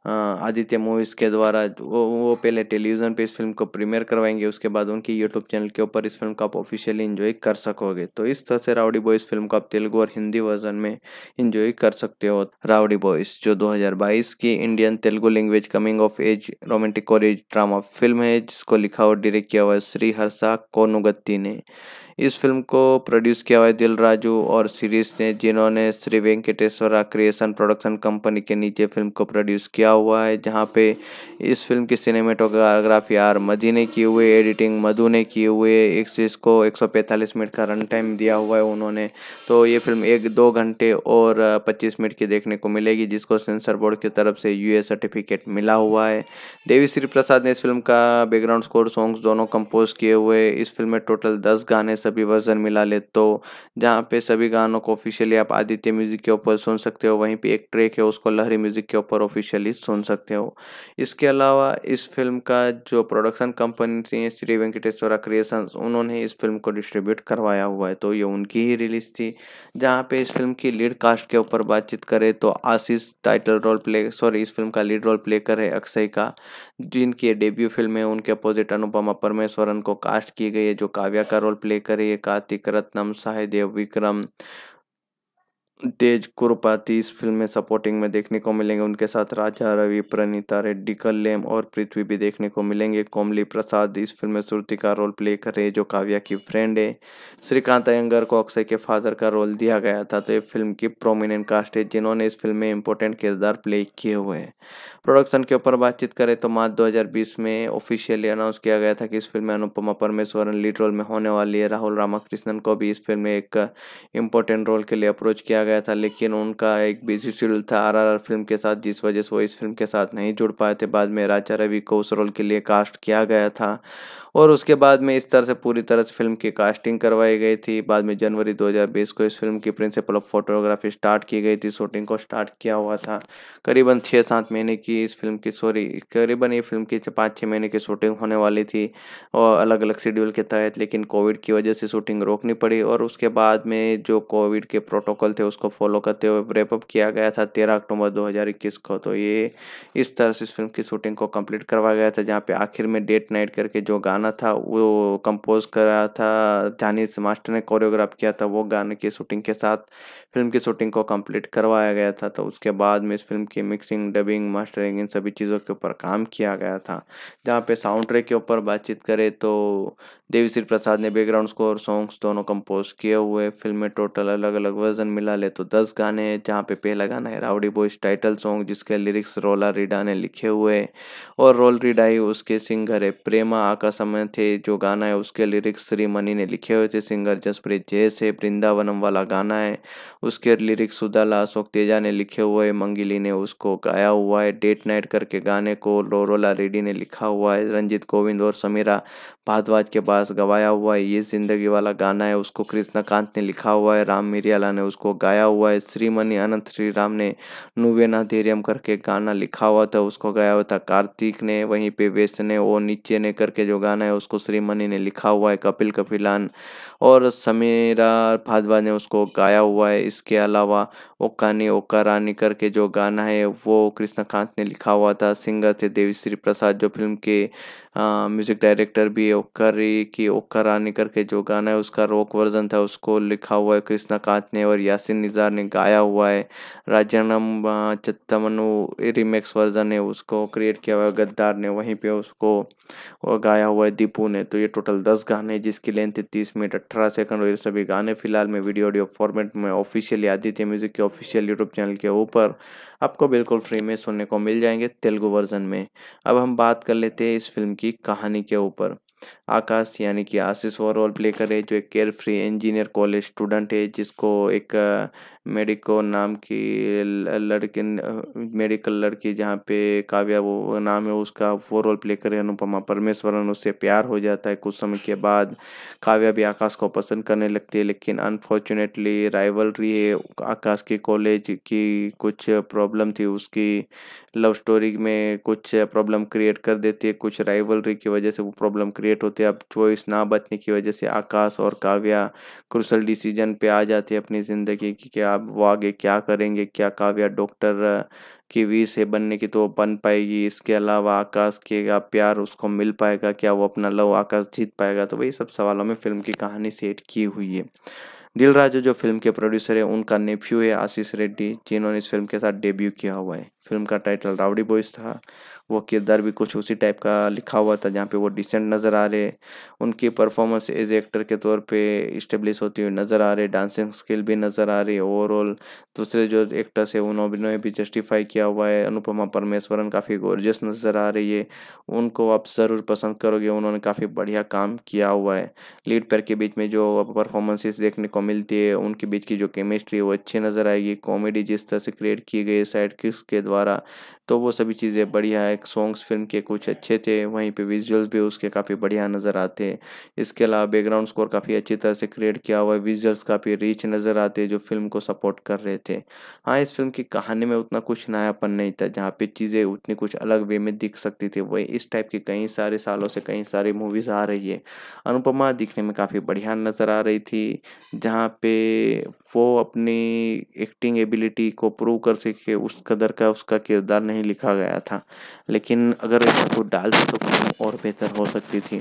हाँ, आदित्य मूवीज़ के द्वारा वो वो पहले टेलीविज़न पे इस फिल्म को प्रीमियर करवाएंगे उसके बाद उनकी यूट्यूब चैनल के ऊपर इस फिल्म को आप ऑफिशियली इन्जॉय कर सकोगे तो इस तरह से राउडी बॉयज़ फिल्म को आप तेलुगू और हिंदी वर्जन में इन्जॉय कर सकते हो राउडी बॉयज़ जो दो की Indian Telugu language coming of age romantic और ड्रामा फिल्म है जिसको लिखा और डायरेक्ट किया हुआ है श्री हर्षा कोनुगत्ती ने इस फिल्म को प्रोड्यूस किया हुआ है दिल राजू और सीरीज ने जिन्होंने Shri Venkateswara creation production company के नीचे फिल्म को प्रोड्यूस किया हुआ है जहाँ पे इस फिल्म की सिनेमेटोग्राफी आर मजी ने की हुई एडिटिंग मधु ने की हुई सीरीज को 145 मिनट का रन टाइम दिया हुआ है उन्होंने तो ये फिल्म एक दो घंटे और पच्चीस मिनट की देखने को मिलेगी जिसको सेंसर बोर्ड की तरफ से यू सर्टिफिकेट मिला हुआ है देवी श्री प्रसाद ने इस फिल्म का बैकग्राउंड स्कोर सॉन्ग्स दोनों कंपोज किए हुए इस फिल्म में टोटल दस गाने सब सभी वर्जन मिला ले तो जहाँ पे सभी गानों को ऑफिशियली आप आदित्य म्यूज़िक के ऊपर सुन सकते हो वहीं पे एक ट्रैक है उसको लहरी म्यूज़िक के ऊपर ऑफिशियली सुन सकते हो इसके अलावा इस फिल्म का जो प्रोडक्शन कंपनी थी श्री वेंकटेश्वरा क्रिएशन उन्होंने इस फिल्म को डिस्ट्रीब्यूट करवाया हुआ है तो ये उनकी ही रिलीज थी जहाँ पे इस फिल्म की लीड कास्ट के ऊपर बातचीत करें तो Ashish title role play sorry इस फिल्म का लीड रोल प्ले करे अक्षय का जिनकी डेब्यू फिल्म है उनके अपोजिट अनुपमा परमेश्वरन को कास्ट की गई है जो काव्या का रोल प्ले कर करें कार्तिक रत्नम सहदेव विक्रम तेज कुरुपाती इस फिल्म में सपोर्टिंग में देखने को मिलेंगे उनके साथ राजा रवि प्रणीता रेड्डी कल्लेम और पृथ्वी भी देखने को मिलेंगे कोमली प्रसाद इस फिल्म में श्रुति का रोल प्ले कर रहे जो काव्या की फ्रेंड है श्रीकांत अयंगर को अक्षय के फादर का रोल दिया गया था तो ये फिल्म की प्रोमिनेंट कास्ट है जिन्होंने इस फिल्म में इंपॉर्टेंट किरदार प्ले किए हुए हैं प्रोडक्शन के ऊपर बातचीत करें तो मार्च 2020 में ऑफिशियली अनाउंस किया गया था कि इस फिल्म में अनुपमा परमेश्वरन लीड रोल में होने वाली है राहुल रामाकृष्णन को भी इस फिल्म में एक इम्पोर्टेंट रोल के लिए अप्रोच किया गया गया था लेकिन उनका एक बिजी शेड्यूल था आरआरआर फिल्म के साथ जिस वजह से वो इस फिल्म के साथ नहीं जुड़ पाए थे बाद में राजा रवि को उस रोल के लिए कास्ट किया गया था और उसके बाद में इस तरह से पूरी तरह से फिल्म की कास्टिंग करवाई गई थी बाद में जनवरी 2020 को इस फिल्म की प्रिंसिपल ऑफ फोटोग्राफी स्टार्ट की गई थी शूटिंग को स्टार्ट किया हुआ था करीबन छः सात महीने की इस फिल्म की सॉरी करीबन ये फिल्म की पाँच छः महीने की शूटिंग होने वाली थी और अलग अलग शेड्यूल के तहत लेकिन कोविड की वजह से शूटिंग रोकनी पड़ी और उसके बाद में जो कोविड के प्रोटोकॉल थे उसको उसको फॉलो करते हुए रेपअप किया गया था तेरह अक्टूबर 2021 को तो ये इस तरह से इस फिल्म की शूटिंग को कंप्लीट करवाया गया था जहाँ पे आखिर में डेट नाइट करके जो गाना था वो कंपोज करा था जानिस मास्टर ने कोरियोग्राफ किया था वो गाने की शूटिंग के साथ फिल्म की शूटिंग को कंप्लीट करवाया गया था तो उसके बाद में इस फिल्म की मिक्सिंग डबिंग मास्टरिंग इन सभी चीज़ों के ऊपर काम किया गया था जहाँ पे साउंड ट्रैक के ऊपर बातचीत करें तो देवी श्री प्रसाद ने बैकग्राउंड स्कोर सॉन्ग्स दोनों कंपोज किए हुए फिल्म में टोटल अलग अलग वर्जन मिला पहले तो दस गाने हैं जहाँ पे पहला गाना है राउडी बॉयज टाइटल सॉन्ग जिसके लिरिक्स रोला रीडा ने लिखे हुए और रोल रीडा ही उसके सिंगर है प्रेमा आका समय थे जो गाना है उसके लिरिक्स श्री मनी ने लिखे हुए थे सिंगर जसप्रीत जयस है वृंदावनम वाला गाना है उसके लिरिक्स सुदाला अशोक तेजा ने लिखे हुए है मंगिली ने उसको गाया हुआ है डेट नाइट करके गाने को रोला रेडी ने लिखा हुआ है रंजीत कोविंद और समीरा भारद्वाज के पास गवाया हुआ है ये जिंदगी वाला गाना है उसको कृष्णकांत ने लिखा हुआ है राम मिरियाला ने उसको गाया हुआ है श्रीमणि अनंत श्री राम ने नुवेना धैर्यम करके गाना लिखा हुआ था उसको गाया हुआ था कार्तिक ने वहीं पे ने और नीचे ने करके जो गाना है उसको श्रीमणि ने लिखा हुआ है कपिल कपिलान और समीरा भारद्वाज ने उसको गाया हुआ है इसके अलावा ओकानी ओका रानी करके जो गाना है वो कृष्णकांत ने लिखा हुआ था सिंगर थे देवी श्री प्रसाद जो फिल्म के म्यूज़िक डायरेक्टर भी ओकरी की ओकर रानी करके जो गाना है उसका रॉक वर्जन था उसको लिखा हुआ है कृष्णा कांत ने और यासिन निज़ार ने गाया हुआ है राजनम चत्तमनु रिमेक्स वर्जन है उसको क्रिएट किया हुआ है गद्दार ने वहीं पे उसको और गाया हुआ है दीपू ने तो ये टोटल दस गाने जिसकी लेंथ है तीस मिनट अट्ठारह सेकंड और ये सभी गाने फिलहाल में वीडियो ऑडियो फॉर्मेट में ऑफिशियली आदित्य म्यूजिक के ऑफिशियल यूट्यूब चैनल के ऊपर आपको बिल्कुल फ्री में सुनने को मिल जाएंगे तेलुगु वर्जन में अब हम बात कर लेते हैं इस फिल्म की कहानी के ऊपर आकाश यानी कि आशीष वो रोल प्ले करे जो एक carefree engineer college student है जिसको एक मेडिको नाम की लड़के मेडिकल लड़की जहाँ पे काव्या वो नाम है उसका वो रोल प्ले करे अनुपमा परमेश्वरन उससे प्यार हो जाता है कुछ समय के बाद काव्या भी आकाश को पसंद करने लगती है लेकिन अनफॉर्चुनेटली राइवलरी है आकाश की कॉलेज की कुछ प्रॉब्लम थी उसकी लव स्टोरी में कुछ प्रॉब्लम क्रिएट कर देती है कुछ राइवलरी की वजह से वो प्रॉब्लम क्रिएट होती है अब चॉइस ना बचने की वजह से आकाश और काव्या क्रूसल डिसीजन पे आ जाती है अपनी ज़िंदगी की क्या आप वो आगे क्या करेंगे क्या काव्या डॉक्टर की वी से बनने की तो वो बन पाएगी इसके अलावा आकाश के का प्यार उसको मिल पाएगा क्या वो अपना लव आकाश जीत पाएगा तो वही सब सवालों में फिल्म की कहानी सेट की हुई है दिल जो फिल्म के प्रोड्यूसर है उनका नेफ्यू है आशीष रेड्डी जिन्होंने इस फिल्म के साथ डेब्यू किया हुआ है फिल्म का टाइटल रावड़ी बॉयज़ था वो किरदार भी कुछ उसी टाइप का लिखा हुआ था जहाँ पे वो डिसेंट नज़र आ रहे उनकी परफॉर्मेंस एज एक्टर के तौर पे इस्टेब्लिश होती हुई नज़र आ रही डांसिंग स्किल भी नज़र आ रही है ओवरऑल दूसरे जो एक्टर्स है उन्होंने भी जस्टिफाई किया हुआ है अनुपमा परमेश्वरन काफ़ी गोरजस नज़र आ रही है उनको आप ज़रूर पसंद करोगे उन्होंने काफ़ी बढ़िया काम किया हुआ है लीड पेयर के बीच में जो परफॉर्मेंसेस देखने को मिलती है उनके बीच की जो केमिस्ट्री है वो अच्छी नज़र आएगी कॉमेडी जिस तरह से क्रिएट की गई है साइड किस के द्वारा द्वारा तो वो सभी चीज़ें बढ़िया है सॉन्ग्स फिल्म के कुछ अच्छे थे वहीं पे विजुअल्स भी उसके काफ़ी बढ़िया नज़र आते हैं इसके अलावा बैकग्राउंड स्कोर काफ़ी अच्छी तरह से क्रिएट किया हुआ है विजुअल्स काफ़ी रिच नज़र आते जो फिल्म को सपोर्ट कर रहे थे हाँ इस फिल्म की कहानी में उतना कुछ नयापन नहीं था जहाँ पे चीज़ें उतनी कुछ अलग वे में दिख सकती थी वही इस टाइप की कई सारे सालों से कई सारी मूवीज़ आ रही है अनुपमा दिखने में काफ़ी बढ़िया नज़र आ रही थी जहाँ पे वो अपनी एक्टिंग एबिलिटी को प्रूव कर सके उस कदर का उसका किरदार नहीं लिखा गया था लेकिन अगर इसको डाल तो फिल्म और बेहतर हो सकती थी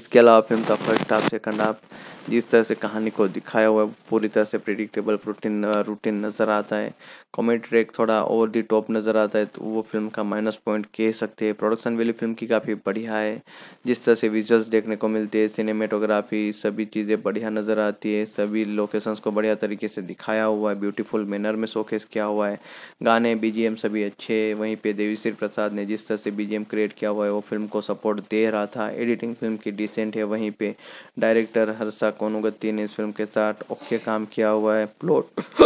इसके अलावा फिल्म का फर्स्ट हाफ सेकंड हाफ जिस तरह से कहानी को दिखाया हुआ है पूरी तरह से प्रिडिक्टेबल रूटीन रूटीन नज़र आता है कॉमेडी ट्रैक थोड़ा ओवर दी टॉप नज़र आता है तो वो फिल्म का माइनस पॉइंट कह सकते हैं प्रोडक्शन वैल्यू फिल्म की काफ़ी बढ़िया है जिस तरह से विजुअल्स देखने को मिलते हैं सिनेमेटोग्राफी सभी चीज़ें बढ़िया नज़र आती है सभी लोकेशंस को बढ़िया तरीके से दिखाया हुआ है ब्यूटीफुल मैनर में शोकेस किया हुआ है गाने बी सभी अच्छे हैं वहीं पर देवीश्री प्रसाद ने जिस तरह से बी क्रिएट किया हुआ है वो फिल्म को सपोर्ट दे रहा था एडिटिंग फिल्म की डिसेंट है वहीं पर डायरेक्टर हर्षा कोनुगत्ती ने इस फिल्म के साथ ओके काम किया हुआ है प्लॉट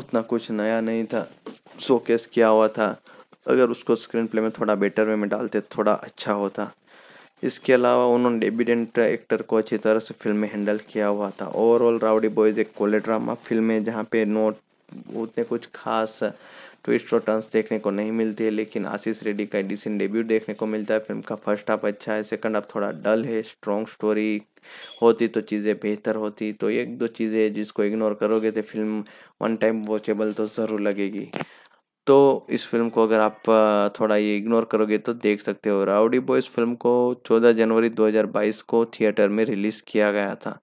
उतना कुछ नया नहीं था शोकेस किया हुआ था अगर उसको स्क्रीन प्ले में थोड़ा बेटर वे में डालते थोड़ा अच्छा होता इसके अलावा उन्होंने डेबिडेंट एक्टर को अच्छी तरह से फिल्म में हैंडल किया हुआ था ओवरऑल राउडी बॉयज़ एक कोले ड्रामा फिल्म है जहाँ पे नोट उतने कुछ खास ट्विस्ट और टर्न्स देखने को नहीं मिलती है लेकिन आशीष रेड्डी का डिसेंट डेब्यू देखने को मिलता है फिल्म का फर्स्ट हाफ अच्छा है सेकंड हाफ थोड़ा डल है स्ट्रॉन्ग स्टोरी होती तो चीज़ें बेहतर होती तो एक दो चीज़ें जिसको इग्नोर करोगे तो फिल्म वन टाइम वॉचेबल तो ज़रूर लगेगी तो इस फिल्म को अगर आप थोड़ा ये इग्नोर करोगे तो देख सकते हो राउडी बॉयज़ फिल्म को 14 जनवरी 2022 को थिएटर में रिलीज़ किया गया था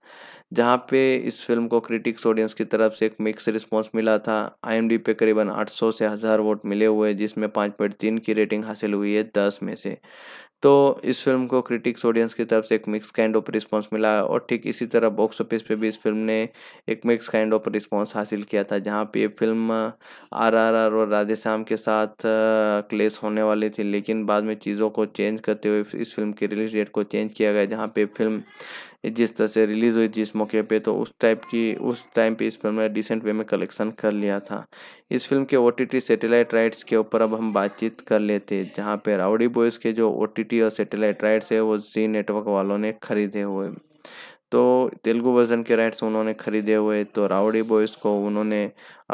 जहाँ पे इस फिल्म को क्रिटिक्स ऑडियंस की तरफ से एक मिक्स रिस्पांस मिला था आई पे करीबन 800 से हज़ार वोट मिले हुए जिसमें पाँच पॉइंट तीन की रेटिंग हासिल हुई है दस में से तो इस फिल्म को क्रिटिक्स ऑडियंस की तरफ से एक मिक्स काइंड ऑफ रिस्पांस मिला और ठीक इसी तरह बॉक्स ऑफिस पे भी इस फिल्म ने एक मिक्स काइंड ऑफ रिस्पांस हासिल किया था जहाँ पे ये फिल्म आर आर आर और श्याम के साथ क्लेश होने वाली थी लेकिन बाद में चीज़ों को चेंज करते हुए इस फिल्म की रिलीज डेट को चेंज किया गया जहाँ पे फिल्म जिस तरह से रिलीज़ हुई जिस मौके पे तो उस टाइप की उस टाइम पे इस फिल्म ने डिसेंट वे में कलेक्शन कर लिया था इस फिल्म के ओ सैटेलाइट राइट्स के ऊपर अब हम बातचीत कर लेते जहाँ पे राउडी बॉयज़ के जो ओ और सैटेलाइट राइट्स है वो जी नेटवर्क वालों ने खरीदे हुए तो तेलुगु वर्जन के राइट्स उन्होंने खरीदे हुए तो राउडी बॉयज़ को उन्होंने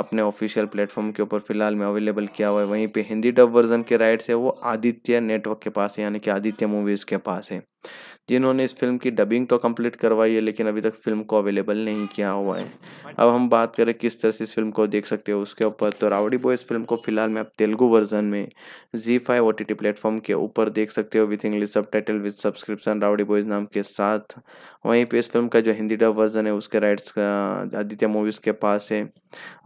अपने ऑफिशियल प्लेटफॉर्म के ऊपर फिलहाल में अवेलेबल किया हुआ है वहीं पे हिंदी डब वर्जन के राइट्स है वो आदित्य नेटवर्क के पास है यानी कि आदित्य मूवीज़ के पास है जिन्होंने इस फिल्म की डबिंग तो कंप्लीट करवाई है लेकिन अभी तक फिल्म को अवेलेबल नहीं किया हुआ है अब हम बात करें किस तरह से इस फिल्म को देख सकते हो उसके ऊपर तो रावड़ी बॉय इस फिल्म को फिलहाल में आप तेलुगु वर्जन में जी फाइव ओ टी प्लेटफॉर्म के ऊपर देख सकते हो with English subtitle with subscription Rowdy Boys नाम के साथ वहीं पे इस फिल्म का जो हिंदी डब वर्जन है उसके राइट्स आदित्य मूवीज़ के पास है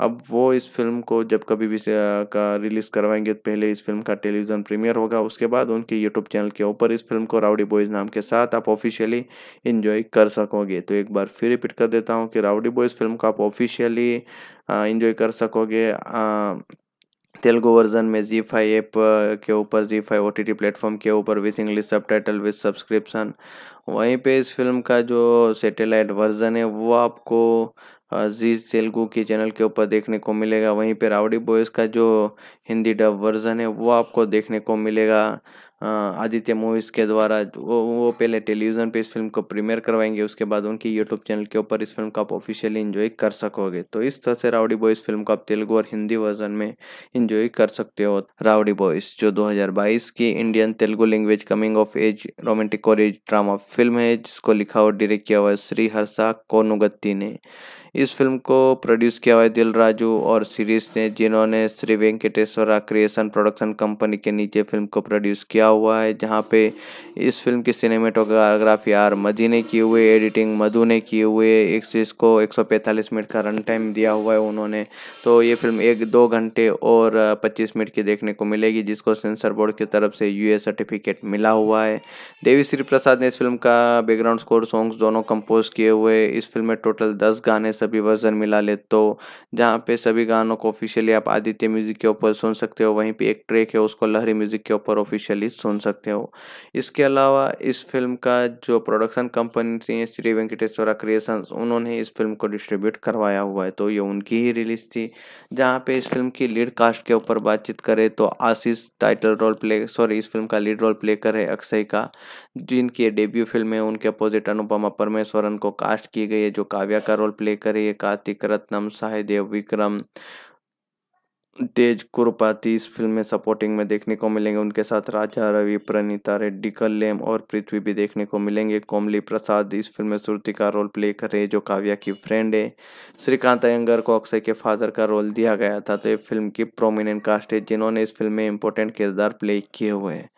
अब वो इस फिल्म को जब कभी भी का रिलीज़ करवाएंगे तो पहले इस फिल्म का टेलीविज़न प्रीमियर होगा उसके बाद उनके यूट्यूब चैनल के ऊपर इस फिल्म को रावड़ी बॉयज़ नाम के साथ साथ आप ऑफिशियली इन्जॉय कर सकोगे तो एक बार फिर रिपीट कर देता हूँ कि राउडी बॉयज़ फिल्म को आप ऑफिशियली इन्जॉय कर सकोगे तेलुगु वर्जन में जी फाइव ऐप के ऊपर जी five O T T platform के ऊपर with English subtitle with subscription वहीं पे इस फिल्म का जो सेटेलाइट वर्जन है वो आपको जी तेलुगु के चैनल के ऊपर देखने को मिलेगा वहीं पे रावड़ी बॉयज़ का जो हिंदी डब वर्जन है वो आपको देखने को मिलेगा आदित्य मूवीज़ के द्वारा वो वो पहले टेलीविज़न पे इस फिल्म को प्रीमियर करवाएंगे उसके बाद उनकी यूट्यूब चैनल के ऊपर इस फिल्म को आप ऑफिशियली इन्जॉय कर सकोगे तो इस तरह से राउडी बॉयज़ फिल्म को आप तेलुगु और हिंदी वर्जन में इन्जॉय कर सकते हो राउडी बॉयज़ जो 2022 की Indian Telugu language coming of age romantic और ड्रामा फिल्म है जिसको लिखा और डायरेक्ट किया हुआ है श्री हर्षा कोनुगत्ती ने इस फिल्म को प्रोड्यूस किया हुआ है दिल राजू और सीरीज ने जिन्होंने Shri Venkateswara creation production company के नीचे फिल्म को प्रोड्यूस किया हुआ है जहाँ पे इस फिल्म की सिनेमेटोग्राफी आर मधी ने की हुई एडिटिंग मधु ने की हुई है एक सीरीज को 145 मिनट का रन टाइम दिया हुआ है उन्होंने तो ये फिल्म एक दो घंटे और पच्चीस मिनट की देखने को मिलेगी जिसको सेंसर बोर्ड की तरफ से यू सर्टिफिकेट मिला हुआ है देवी श्री प्रसाद ने इस फिल्म का बैकग्राउंड स्कोर सॉन्ग्स दोनों कंपोज किए हुए इस फिल्म में टोटल दस गाने सभी वर्जन मिला ले तो जहाँ पे सभी गानों को ऑफिशियली आप आदित्य म्यूज़िक के ऊपर सुन सकते हो वहीं पे एक ट्रैक है उसको लहरी म्यूज़िक के ऊपर ऑफिशियली सुन सकते हो इसके अलावा इस फिल्म का जो प्रोडक्शन कंपनी थी श्री वेंकटेश्वरा क्रिएशन उन्होंने इस फिल्म को डिस्ट्रीब्यूट करवाया हुआ है तो ये उनकी ही रिलीज थी जहाँ पे इस फिल्म की लीड कास्ट के ऊपर बातचीत करें तो Ashish title role play sorry इस फिल्म का लीड रोल प्ले करे अक्षय का जिनकी डेब्यू फिल्म है उनके अपोजिट अनुपमा परमेश्वरन को कास्ट की गई है जो काव्या का रोल प्ले कर कार्तिक रत्नम सहदेव विक्रम तेज कुरपाती इस फिल्म में सपोर्टिंग में देखने को मिलेंगे उनके साथ राजा रवि प्रणीता रेड्डी कल्लेम और पृथ्वी भी देखने को मिलेंगे कोमली प्रसाद इस फिल्म में सुरती का रोल प्ले कर रहे जो काव्या की फ्रेंड है श्रीकांत अयंगर को अक्षय के फादर का रोल दिया गया था तो ये फिल्म की प्रोमिनेंट कास्ट है जिन्होंने इस फिल्म में इंपॉर्टेंट किरदार प्ले किए हुए हैं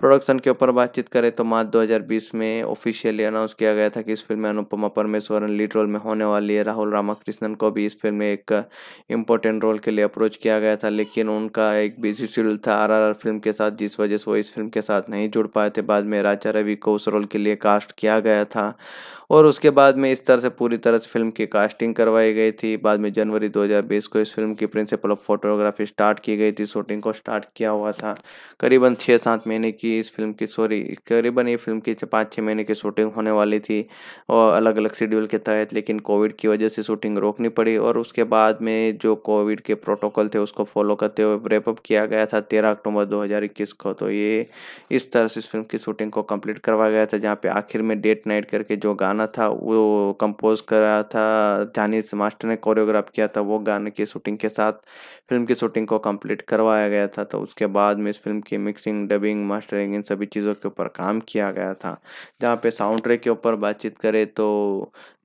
प्रोडक्शन के ऊपर बातचीत करें तो मार्च दो में ऑफिशियली अनाउंस किया गया था कि इस फिल्म में अनुपमा परमेश्वरन लीड रोल में होने वाली है राहुल रामाकृष्णन को भी इस फिल्म में एक इम्पोर्टेंट रोल के लिए अप्रोच किया गया था लेकिन उनका एक बिजी शेड्यूल था आरआरआर फिल्म के साथ जिस वजह से वो इस फिल्म के साथ नहीं जुड़ पाए थे बाद में राजा रवि को उस रोल के लिए कास्ट किया गया था और उसके बाद में इस तरह से पूरी तरह से फिल्म की कास्टिंग करवाई गई थी बाद में जनवरी 2020 को इस फिल्म की प्रिंसिपल ऑफ फोटोग्राफी स्टार्ट की गई थी शूटिंग को स्टार्ट किया हुआ था करीबन छः सात महीने की इस फिल्म की सॉरी करीबन ये फिल्म की पाँच छः महीने की शूटिंग होने वाली थी और अलग अलग शेड्यूल के तहत लेकिन कोविड की वजह से शूटिंग रोकनी पड़ी और उसके बाद में जो कोविड के प्रोटोकॉल थे उसको फॉलो करते हुए रेपअप किया गया था तेरह अक्टूबर दो को तो ये इस तरह से इस फिल्म की शूटिंग को कम्प्लीट करवाया गया था जहाँ पे आखिर में डेट नाइट करके जो गाना गाना था वो कंपोज करा था जानी मास्टर ने कोरियोग्राफ किया था वो गाने की शूटिंग के साथ फिल्म की शूटिंग को कंप्लीट करवाया गया था तो उसके बाद में इस फिल्म की मिक्सिंग डबिंग मास्टरिंग इन सभी चीज़ों के ऊपर काम किया गया था जहाँ पे साउंड ट्रैक के ऊपर बातचीत करें तो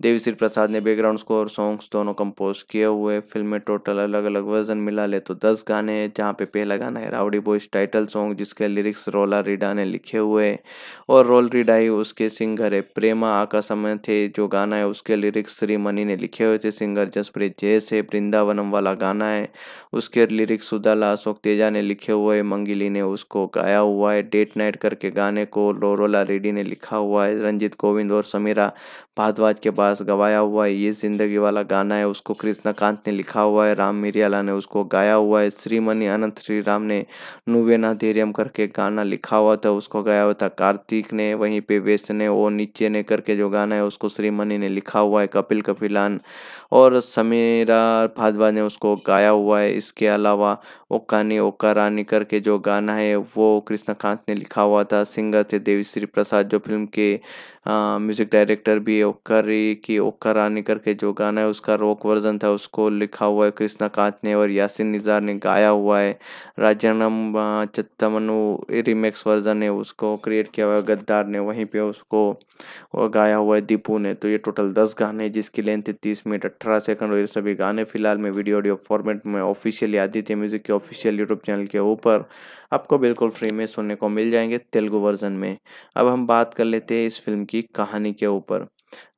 देवी श्री प्रसाद ने बैकग्राउंड स्कोर सॉन्ग्स दोनों कंपोज किए हुए फिल्म में टोटल अलग अलग वर्जन मिला ले तो दस गाने हैं जहाँ पे पहला गाना है राउडी बॉयज टाइटल सॉन्ग जिसके लिरिक्स रोला रीडा ने लिखे हुए और रोल रीडा ही उसके सिंगर है प्रेमा आकाशम थे जो गाना है उसके लिरिक्स श्री मनी ने लिखे हुए थे सिंगर जसप्रीत जैस है वृंदावनम वाला गाना है उसके लिरिक्स सुधाला अशोक तेजा ने लिखे हुए मंगिली ने उसको गाया हुआ है डेट नाइट करके गाने को रोला रेडी ने लिखा हुआ है रंजीत गोविंद और समीरा भारद्वाज के बाद पास गवाया हुआ है ये ज़िंदगी वाला गाना है उसको कांत ने लिखा हुआ है राम मिरियाला ने उसको गाया हुआ है श्रीमणि अनंत श्री राम ने नुवेना धैर्यम करके गाना लिखा हुआ था उसको गाया हुआ था कार्तिक ने वहीं पे ने और नीचे ने करके जो गाना है उसको श्रीमणि ने लिखा हुआ है कपिल कपिलान और समीरा भादवा ने उसको गाया हुआ है इसके अलावा ओकानी ओका रानी करके जो गाना है वो कृष्णकांत ने लिखा हुआ था सिंगर थे देवी श्री प्रसाद जो फिल्म के म्यूज़िक डायरेक्टर भी ओक्करी की ओक्कर रानी करके जो गाना है उसका रॉक वर्जन था उसको लिखा हुआ है कृष्णा कांत ने और यासिन निज़ार ने गाया हुआ है राजानम चित्तमनु रीमेक्स वर्जन है उसको क्रिएट किया हुआ है गद्दार ने वहीं पे उसको गाया हुआ है दीपू ने तो ये टोटल दस गाने जिसकी लेंथ है तीस मिनट अट्ठारह सेकंड और ये सभी गाने फिलहाल में वीडियो ऑडियो फॉर्मेट में ऑफिशियली आदित्य म्यूज़िक के ऑफिशियल यूट्यूब चैनल के ऊपर आपको बिल्कुल फ्री में सुनने को मिल जाएंगे तेलुगु वर्जन में अब हम बात कर लेते हैं इस फिल्म की कहानी के ऊपर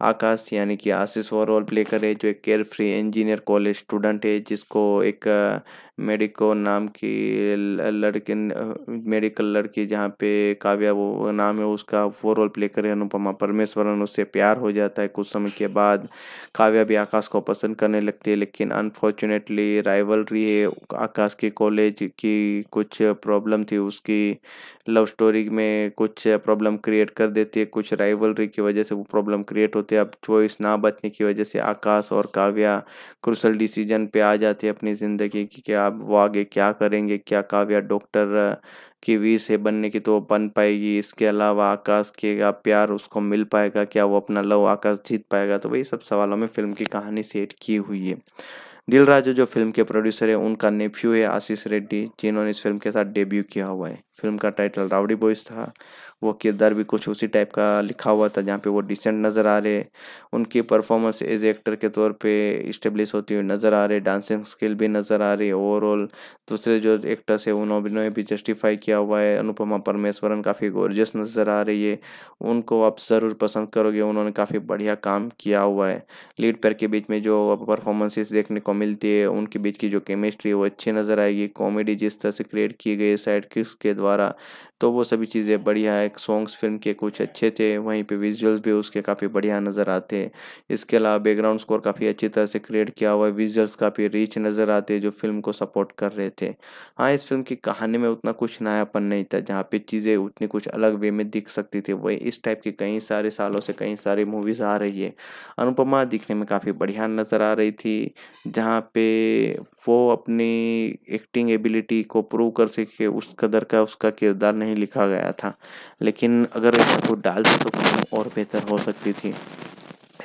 आकाश यानी कि आशीष ओवरऑल प्ले करे जो एक carefree engineer college student है जिसको एक मेडिको नाम की लड़के मेडिकल लड़की जहाँ पे काव्या वो नाम है उसका वो रोल प्ले करे अनुपमा परमेश्वरन उससे प्यार हो जाता है कुछ समय के बाद काव्या भी आकाश को पसंद करने लगती है लेकिन अनफॉर्चुनेटली राइवलरी है आकाश की कॉलेज की कुछ प्रॉब्लम थी उसकी लव स्टोरी में कुछ प्रॉब्लम क्रिएट कर देती है कुछ राइवलरी की वजह से वो प्रॉब्लम क्रिएट होती होते अब चॉइस ना बचने की वजह से आकाश और काव्या क्रूसल डिसीजन पे आ जाते अपनी ज़िंदगी की कि आप वो आगे क्या करेंगे क्या काव्या डॉक्टर की वी से बनने की तो बन पाएगी इसके अलावा आकाश के का प्यार उसको मिल पाएगा क्या वो अपना लव आकाश जीत पाएगा तो वही सब सवालों में फिल्म की कहानी सेट की हुई है दिल जो फिल्म के प्रोड्यूसर है उनका नेफ्यू है आशीष रेड्डी जिन्होंने इस फिल्म के साथ डेब्यू किया हुआ है फिल्म का टाइटल रावड़ी बॉयज़ था वो किरदार भी कुछ उसी टाइप का लिखा हुआ था जहाँ पे वो डिसेंट नज़र आ रहे उनकी परफॉर्मेंस एज एक्टर के तौर पे इस्टेब्लिश होती हुई नज़र आ रही डांसिंग स्किल भी नज़र आ रही है ओवरऑल दूसरे जो एक्टर्स है उन्होंने भी जस्टिफाई किया हुआ है अनुपमा परमेश्वरन काफ़ी गोरजस नज़र आ रही है उनको आप ज़रूर पसंद करोगे उन्होंने काफ़ी बढ़िया काम किया हुआ है लीड पैर के बीच में जो परफॉर्मेंसेस देखने को मिलती है उनके बीच की जो केमिस्ट्री है वो अच्छी नज़र आएगी कॉमेडी जिस तरह से क्रिएट की गई है साइड किस के द्वारा द्वारा तो वो सभी चीज़ें बढ़िया है सॉन्ग्स फिल्म के कुछ अच्छे थे वहीं पे विजुअल्स भी उसके काफ़ी बढ़िया नज़र आते इसके अलावा बैकग्राउंड स्कोर काफ़ी अच्छी तरह से क्रिएट किया हुआ है विजुअल्स काफ़ी रिच नज़र आते जो फिल्म को सपोर्ट कर रहे थे हाँ इस फिल्म की कहानी में उतना कुछ नयापन नहीं था जहाँ पे चीज़ें उतनी कुछ अलग वे में दिख सकती थी वही इस टाइप की कई सारे सालों से कई सारी मूवीज़ आ रही है अनुपमा दिखने में काफ़ी बढ़िया नज़र आ रही थी जहाँ पे वो अपनी एक्टिंग एबिलिटी को प्रूव कर सके उस कदर का उस उसका किरदार नहीं लिखा गया था लेकिन अगर ऐसा कुछ डाल तो फिल्म और बेहतर हो सकती थी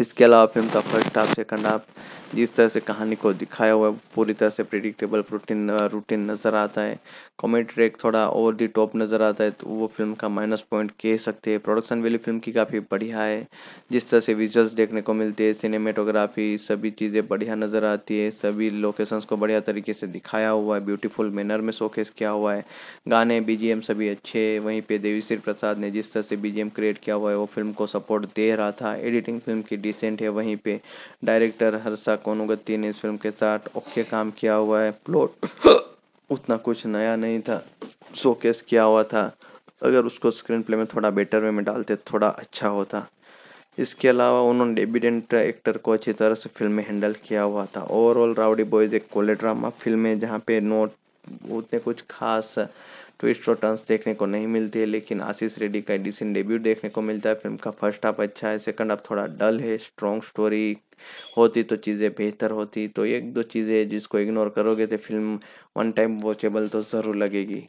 इसके अलावा फिल्म का फर्स्ट हाफ सेकंड हाफ जिस तरह से कहानी को दिखाया हुआ है पूरी तरह से प्रिडिक्टेबल रूटीन रूटीन नज़र आता है कॉमेडी ट्रैक थोड़ा ओवर दी टॉप नज़र आता है तो वो फिल्म का माइनस पॉइंट कह सकते हैं प्रोडक्शन वैल्यू फिल्म की काफ़ी बढ़िया है जिस तरह से विजुअल्स देखने को मिलते हैं सिनेमेटोग्राफी सभी चीज़ें बढ़िया नज़र आती है सभी लोकेशंस को बढ़िया तरीके से दिखाया हुआ है ब्यूटीफुल मैनर में शोकेस किया हुआ है गाने बी सभी अच्छे हैं वहीं पर देवी श्री प्रसाद ने जिस तरह से बी क्रिएट किया हुआ है वो फिल्म को सपोर्ट दे रहा था एडिटिंग फिल्म की डिसेंट है वहीं पर डायरेक्टर हर्षा कोनुगत्ती ने इस फिल्म के साथ ओके काम किया हुआ है प्लॉट उतना कुछ नया नहीं था शोकेस किया हुआ था अगर उसको स्क्रीन प्ले में थोड़ा बेटर वे में डालते थोड़ा अच्छा होता इसके अलावा उन्होंने डेबिडेंट एक्टर को अच्छी तरह से फिल्म में हैंडल किया हुआ था ओवरऑल राउडी बॉयज़ एक कोले ड्रामा फिल्म है जहाँ पे नोट उतने कुछ खास ट्विस्ट और टर्न्स देखने को नहीं मिलती है लेकिन आशीष रेड्डी का डिसेंट डेब्यू देखने को मिलता है फिल्म का फर्स्ट हाफ अच्छा है सेकंड हाफ थोड़ा डल है स्ट्रॉन्ग स्टोरी होती तो चीज़ें बेहतर होती तो एक दो चीज़ें जिसको इग्नोर करोगे तो फिल्म वन टाइम वॉचेबल तो ज़रूर लगेगी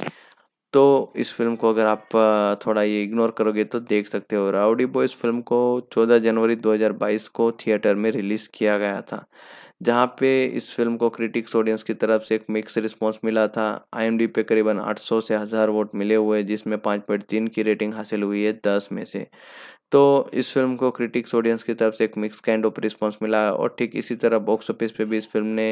तो इस फिल्म को अगर आप थोड़ा ये इग्नोर करोगे तो देख सकते हो राउडी बॉयज़ फिल्म को 14 जनवरी 2022 को थिएटर में रिलीज़ किया गया था जहाँ पे इस फिल्म को क्रिटिक्स ऑडियंस की तरफ से एक मिक्स रिस्पांस मिला था आई पे करीबन 800 से हज़ार वोट मिले हुए जिसमें पाँच पॉइंट तीन की रेटिंग हासिल हुई है दस में से तो इस फिल्म को क्रिटिक्स ऑडियंस की तरफ से एक मिक्स काइंड ऑफ रिस्पॉन्स मिला और ठीक इसी तरह बॉक्स ऑफिस पे भी इस फिल्म ने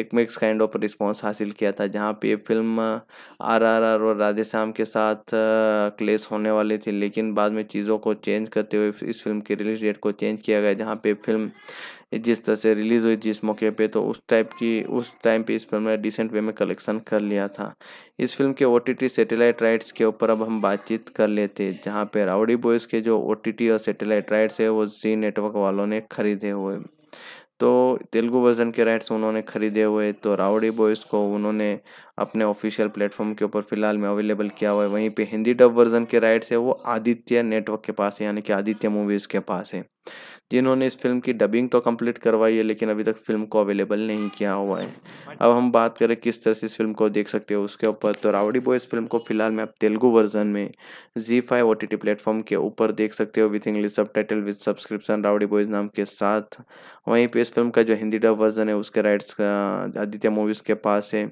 एक मिक्स काइंड ऑफ रिस्पॉन्स हासिल किया था जहाँ पे ये फिल्म आर आर आर और राधेश्याम के साथ क्लेश होने वाली थी लेकिन बाद में चीज़ों को चेंज करते हुए इस फिल्म की रिलीज डेट को चेंज किया गया जहाँ पे फिल्म जिस तरह से रिलीज़ हुई जिस मौके पे तो उस टाइप की उस टाइम पे इस फिल्म ने डिसेंट वे में कलेक्शन कर लिया था इस फिल्म के ओ सैटेलाइट राइट्स के ऊपर अब हम बातचीत कर लेते हैं जहाँ पे राउडी बॉयज़ के जो ओ और सैटेलाइट राइट्स है वो जी नेटवर्क वालों ने खरीदे हुए तो तेलुगु वर्जन के राइट्स उन्होंने ख़रीदे हुए तो रावड़ी बॉयज़ को उन्होंने अपने ऑफिशियल प्लेटफॉर्म के ऊपर फिलहाल में अवेलेबल किया हुआ है वहीं पे हिंदी डब वर्जन के राइट्स है वो आदित्य नेटवर्क के पास है यानी कि आदित्य मूवीज़ के पास है जिन्होंने इस फिल्म की डबिंग तो कंप्लीट करवाई है लेकिन अभी तक फिल्म को अवेलेबल नहीं किया हुआ है अब हम बात करें किस तरह से इस फिल्म को देख सकते हो उसके ऊपर तो रावड़ी बॉयज़ फिल्म को फिलहाल में आप तेलुगु वर्जन में जी फाइव ओ टी प्लेटफॉर्म के ऊपर देख सकते हो with English subtitle with subscription Rowdy Boys नाम के साथ वहीं पर इस फिल्म का जो हिंदी डब वर्जन है उसके राइट्स आदित्य मूवीज़ के पास है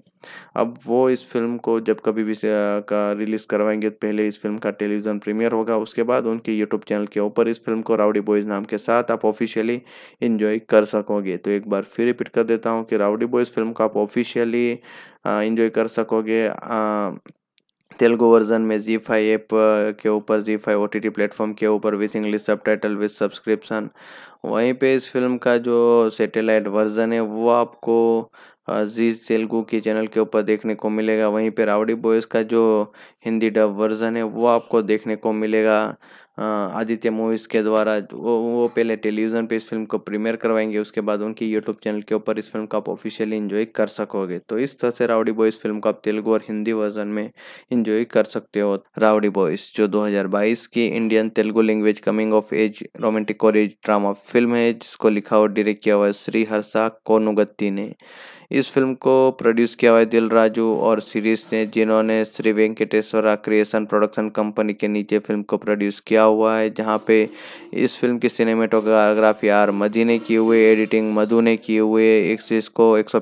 अब वो इस फिल्म को जब कभी भी का रिलीज़ करवाएंगे तो पहले इस फिल्म का टेलीविज़न प्रीमियर होगा उसके बाद उनके यूट्यूब चैनल के ऊपर इस फिल्म को रावड़ी बॉयज़ नाम के साथ साथ आप ऑफिशियली इन्जॉय कर सकोगे तो एक बार फिर रिपीट कर देता हूँ कि राउडी बॉयज़ फिल्म को आप ऑफिशियली इन्जॉय कर सकोगे तेलुगु वर्जन में जी फाइव ऐप के ऊपर जी five O T T platform के ऊपर with English subtitle with subscription वहीं पे इस फिल्म का जो सैटेलाइट वर्जन है वो आपको अजीज तेलगू के चैनल के ऊपर देखने को मिलेगा वहीं पर रावड़ी बॉयज़ का जो हिंदी डब वर्जन है वो आपको देखने को मिलेगा आदित्य मूवीज़ के द्वारा वो वो पहले टेलीविज़न पे इस फिल्म को प्रीमियर करवाएंगे उसके बाद उनकी यूट्यूब चैनल के ऊपर इस फिल्म को आप ऑफिशियली इन्जॉय कर सकोगे तो इस तरह से रावड़ी बॉयज़ फिल्म को आप तेलुगु और हिंदी वर्जन में इन्जॉय कर सकते हो रावड़ी बॉयज़ जो 2022 की Indian Telugu language coming of age romantic और ड्रामा फिल्म है जिसको लिखा और डायरेक्ट किया हुआ है श्री हर्षा कोनुगत्ती ने इस फिल्म को प्रोड्यूस किया हुआ है दिल राजू और सीरीज ने जिन्होंने Shri Venkateswara creation production company के नीचे फिल्म को प्रोड्यूस किया हुआ है जहाँ पे इस फिल्म की सिनेमेटोग्राफी आर मजी ने की हुई एडिटिंग मधु ने की हुई है एक सीरीज को एक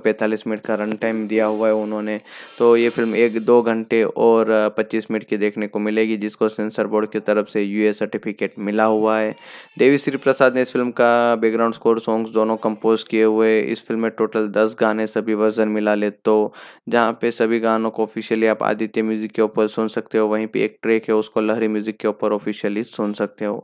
मिनट का रन टाइम दिया हुआ है उन्होंने तो ये फिल्म एक दो घंटे और पच्चीस मिनट की देखने को मिलेगी जिसको सेंसर बोर्ड की तरफ से यू सर्टिफिकेट मिला हुआ है देवी श्री प्रसाद ने इस फिल्म का बैकग्राउंड स्कोर सॉन्ग्स दोनों कंपोज किए हुए इस फिल्म में टोटल दस गाने सभी वर्जन मिला ले तो जहाँ पे सभी गानों को ऑफिशियली आप आदित्य म्यूज़िक के ऊपर सुन सकते हो वहीं पे एक ट्रैक है उसको लहरी म्यूज़िक के ऊपर ऑफिशियली सुन सकते हो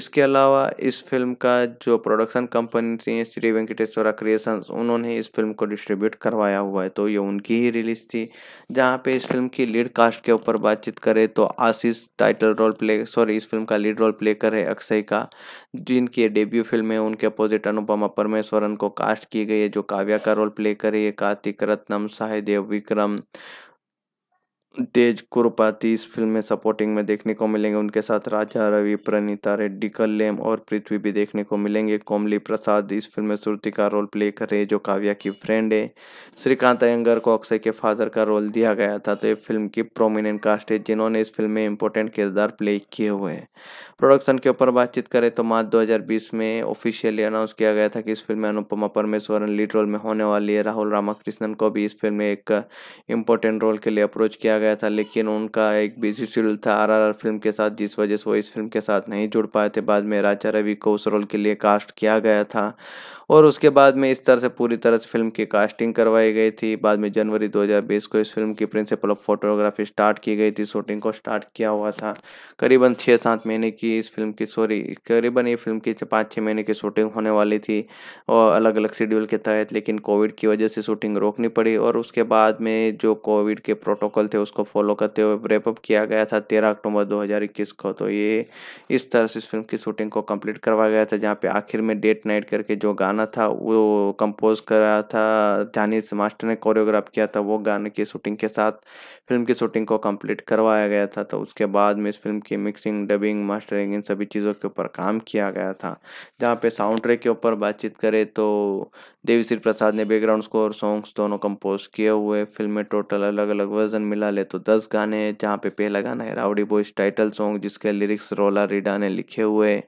इसके अलावा इस फिल्म का जो प्रोडक्शन कंपनी थी श्री वेंकटेश्वरा क्रिएशन उन्होंने इस फिल्म को डिस्ट्रीब्यूट करवाया हुआ है तो ये उनकी ही रिलीज थी जहाँ पे इस फिल्म की लीड कास्ट के ऊपर बातचीत करें तो Ashish title role play sorry इस फिल्म का लीड रोल प्ले करे अक्षय का जिनकी डेब्यू फिल्म है उनके अपोजिट अनुपमा परमेश्वरन को कास्ट की गई है जो काव्या का रोल प्ले कर रही है कार्तिक रत्नम साहिदेव विक्रम तेज कुरपाती इस फिल्म में सपोर्टिंग में देखने को मिलेंगे उनके साथ राजा रवि प्रणीता रेड्डी कल्लेम और पृथ्वी भी देखने को मिलेंगे कोमली प्रसाद इस फिल्म में श्रुति का रोल प्ले कर रहे जो काव्या की फ्रेंड है श्रीकांत अयंगर को अक्षय के फादर का रोल दिया गया था तो ये फिल्म की प्रोमिनेंट कास्ट है जिन्होंने इस फिल्म में इंपॉर्टेंट किरदार प्ले किए हुए हैं प्रोडक्शन के ऊपर बातचीत करें तो मार्च दो में ऑफिशियली अनाउंस किया गया था कि इस फिल्म में अनुपमा परमेश्वरन लीड रोल में होने वाली है राहुल रामाकृष्णन को भी इस फिल्म में एक इम्पोर्टेंट रोल के लिए अप्रोच किया गया था लेकिन उनका एक बिजी शेड्यूल था आरआरआर फिल्म के साथ जिस वजह से वो इस फिल्म के साथ नहीं जुड़ पाए थे बाद में राजा रवि को उस रोल के लिए कास्ट किया गया था और उसके बाद में इस तरह से पूरी तरह से फिल्म की कास्टिंग करवाई गई थी बाद में जनवरी 2020 को इस फिल्म की प्रिंसिपल ऑफ फोटोग्राफी स्टार्ट की गई थी शूटिंग को स्टार्ट किया हुआ था करीबन छः सात महीने की इस फिल्म की सॉरी करीबन ये फिल्म की पाँच छः महीने की शूटिंग होने वाली थी और अलग अलग शेड्यूल के तहत लेकिन कोविड की वजह से शूटिंग रोकनी पड़ी और उसके बाद में जो कोविड के प्रोटोकॉल थे उसको फॉलो करते हुए रेपअप किया गया था तेरह अक्टूबर दो को तो ये इस तरह से इस फिल्म की शूटिंग को कम्प्लीट करवाया गया था जहाँ पे आखिर में डेट नाइट करके जो गाना गाना था वो कंपोज करा था जानी मास्टर ने कोरियोग्राफ किया था वो गाने की शूटिंग के साथ फिल्म की शूटिंग को कंप्लीट करवाया गया था तो उसके बाद में इस फिल्म की मिक्सिंग डबिंग मास्टरिंग इन सभी चीज़ों के ऊपर काम किया गया था जहाँ पे साउंड ट्रैक के ऊपर बातचीत करें तो देवी श्री प्रसाद ने बैकग्राउंड स्कोर सॉन्ग्स दोनों कंपोज किए हुए फिल्म में टोटल अलग अलग वर्जन मिला ले तो दस गाने हैं जहाँ पे पहला गाना है राउडी बॉयज टाइटल सॉन्ग जिसके लिरिक्स रोला रीडा ने लिखे हुए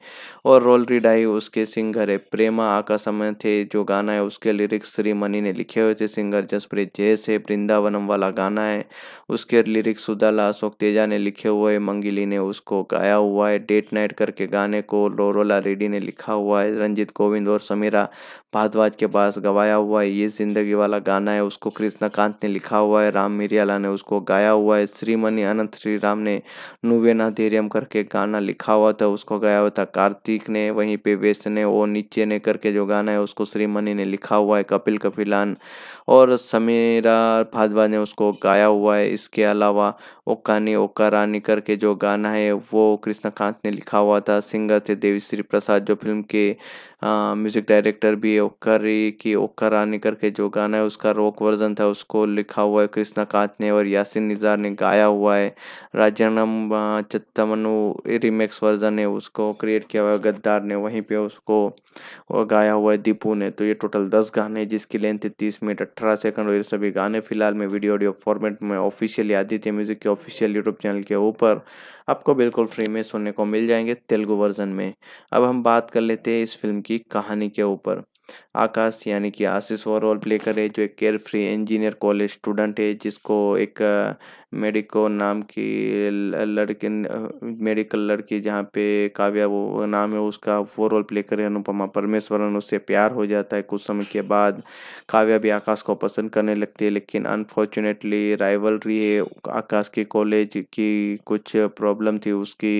और रोल रीडा ही उसके सिंगर है प्रेमा आका समय थे जो गाना है उसके लिरिक्स श्री मनी ने लिखे हुए थे सिंगर जसप्रीत जैस है वृंदावनम वाला गाना है उसके लिरिक्स सुदाला अशोक तेजा ने लिखे हुए मंगिली ने उसको गाया हुआ है डेट नाइट करके गाने को रोला रेडी ने लिखा हुआ है रंजीत कोविंद और समीरा भारद्वाज के बाद पास गवाया हुआ है ये जिंदगी वाला गाना है उसको कृष्णकांत ने लिखा हुआ है राम मिरियाला ने उसको गाया हुआ है श्रीमणि अनंत श्री राम ने नुवेना धैर्यम करके गाना लिखा हुआ था उसको गाया हुआ था कार्तिक ने वहीं पे वेश ने वो नीचे ने करके जो गाना है उसको श्रीमणि ने लिखा हुआ है कपिल कपिलान और समीरा फाजवा ने उसको गाया हुआ है इसके अलावा ओकानी ओका रानी करके जो गाना है वो कृष्णा कांत ने लिखा हुआ था सिंगर थे देवी श्री प्रसाद जो फिल्म के म्यूजिक डायरेक्टर भी है ओकरी की ओका रानी करके जो गाना है उसका रॉक वर्जन था उसको लिखा हुआ है कृष्णा कांत ने और यासिन निजार ने गाया हुआ है राजनम चमनु रिमेक्स वर्जन है उसको क्रिएट किया हुआ है गद्दार ने वहीं पर उसको गाया हुआ है दीपू ने तो ये टोटल दस गाने जिसकी लेंथ है तीस मिनट अट्ठारह सेकंड और ये सभी गाने फिलहाल में वीडियो ऑडियो फॉर्मेट में ऑफिशियली आदित्य म्यूजिक के ऑफिशियल यूट्यूब चैनल के ऊपर आपको बिल्कुल फ्री में सुनने को मिल जाएंगे तेलुगु वर्जन में अब हम बात कर लेते हैं इस फिल्म की कहानी के ऊपर आकाश यानी कि आशीष वो रोल प्ले करे जो एक carefree engineer college student है जिसको एक मेडिको नाम की लड़के मेडिकल लड़की जहाँ पे काव्या वो नाम है उसका वो रोल प्ले करे अनुपमा परमेश्वरन उससे प्यार हो जाता है कुछ समय के बाद काव्या भी आकाश को पसंद करने लगती है लेकिन अनफॉर्चुनेटली राइवलरी है आकाश की कॉलेज की कुछ प्रॉब्लम थी उसकी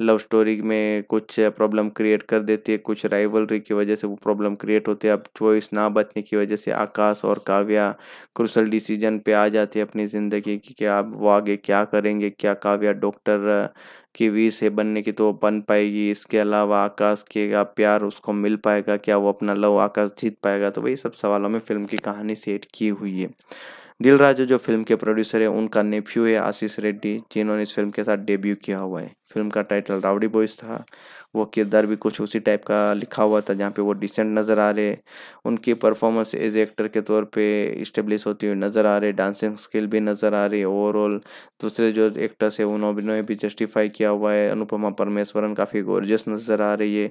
लव स्टोरी में कुछ प्रॉब्लम क्रिएट कर देती है कुछ राइवलरी की वजह से वो प्रॉब्लम क्रिएट होती होते अब चॉइस ना बचने की वजह से आकाश और काव्या क्रुशल डिसीजन पे आ जाते अपनी ज़िंदगी की कि आप वो आगे क्या करेंगे क्या काव्या डॉक्टर की वी से बनने की तो बन पाएगी इसके अलावा आकाश के का प्यार उसको मिल पाएगा क्या वो अपना लव आकाश जीत पाएगा तो वही सब सवालों में फिल्म की कहानी सेट की हुई है दिलराजू जो फिल्म के प्रोड्यूसर है उनका नेफ्यू है आशीष रेड्डी जिन्होंने इस फिल्म के साथ डेब्यू किया हुआ है फिल्म का टाइटल रावड़ी बॉयज़ था वो किरदार भी कुछ उसी टाइप का लिखा हुआ था जहाँ पे वो डिसेंट नज़र आ रहे उनकी परफॉर्मेंस एज एक्टर के तौर पे इस्टेब्लिश होती हुई नज़र आ रही डांसिंग स्किल भी नज़र आ रही है ओवरऑल दूसरे जो एक्टर्स है उन्होंने भी जस्टिफाई किया हुआ है अनुपमा परमेश्वरन काफ़ी गोरजस नज़र आ रही है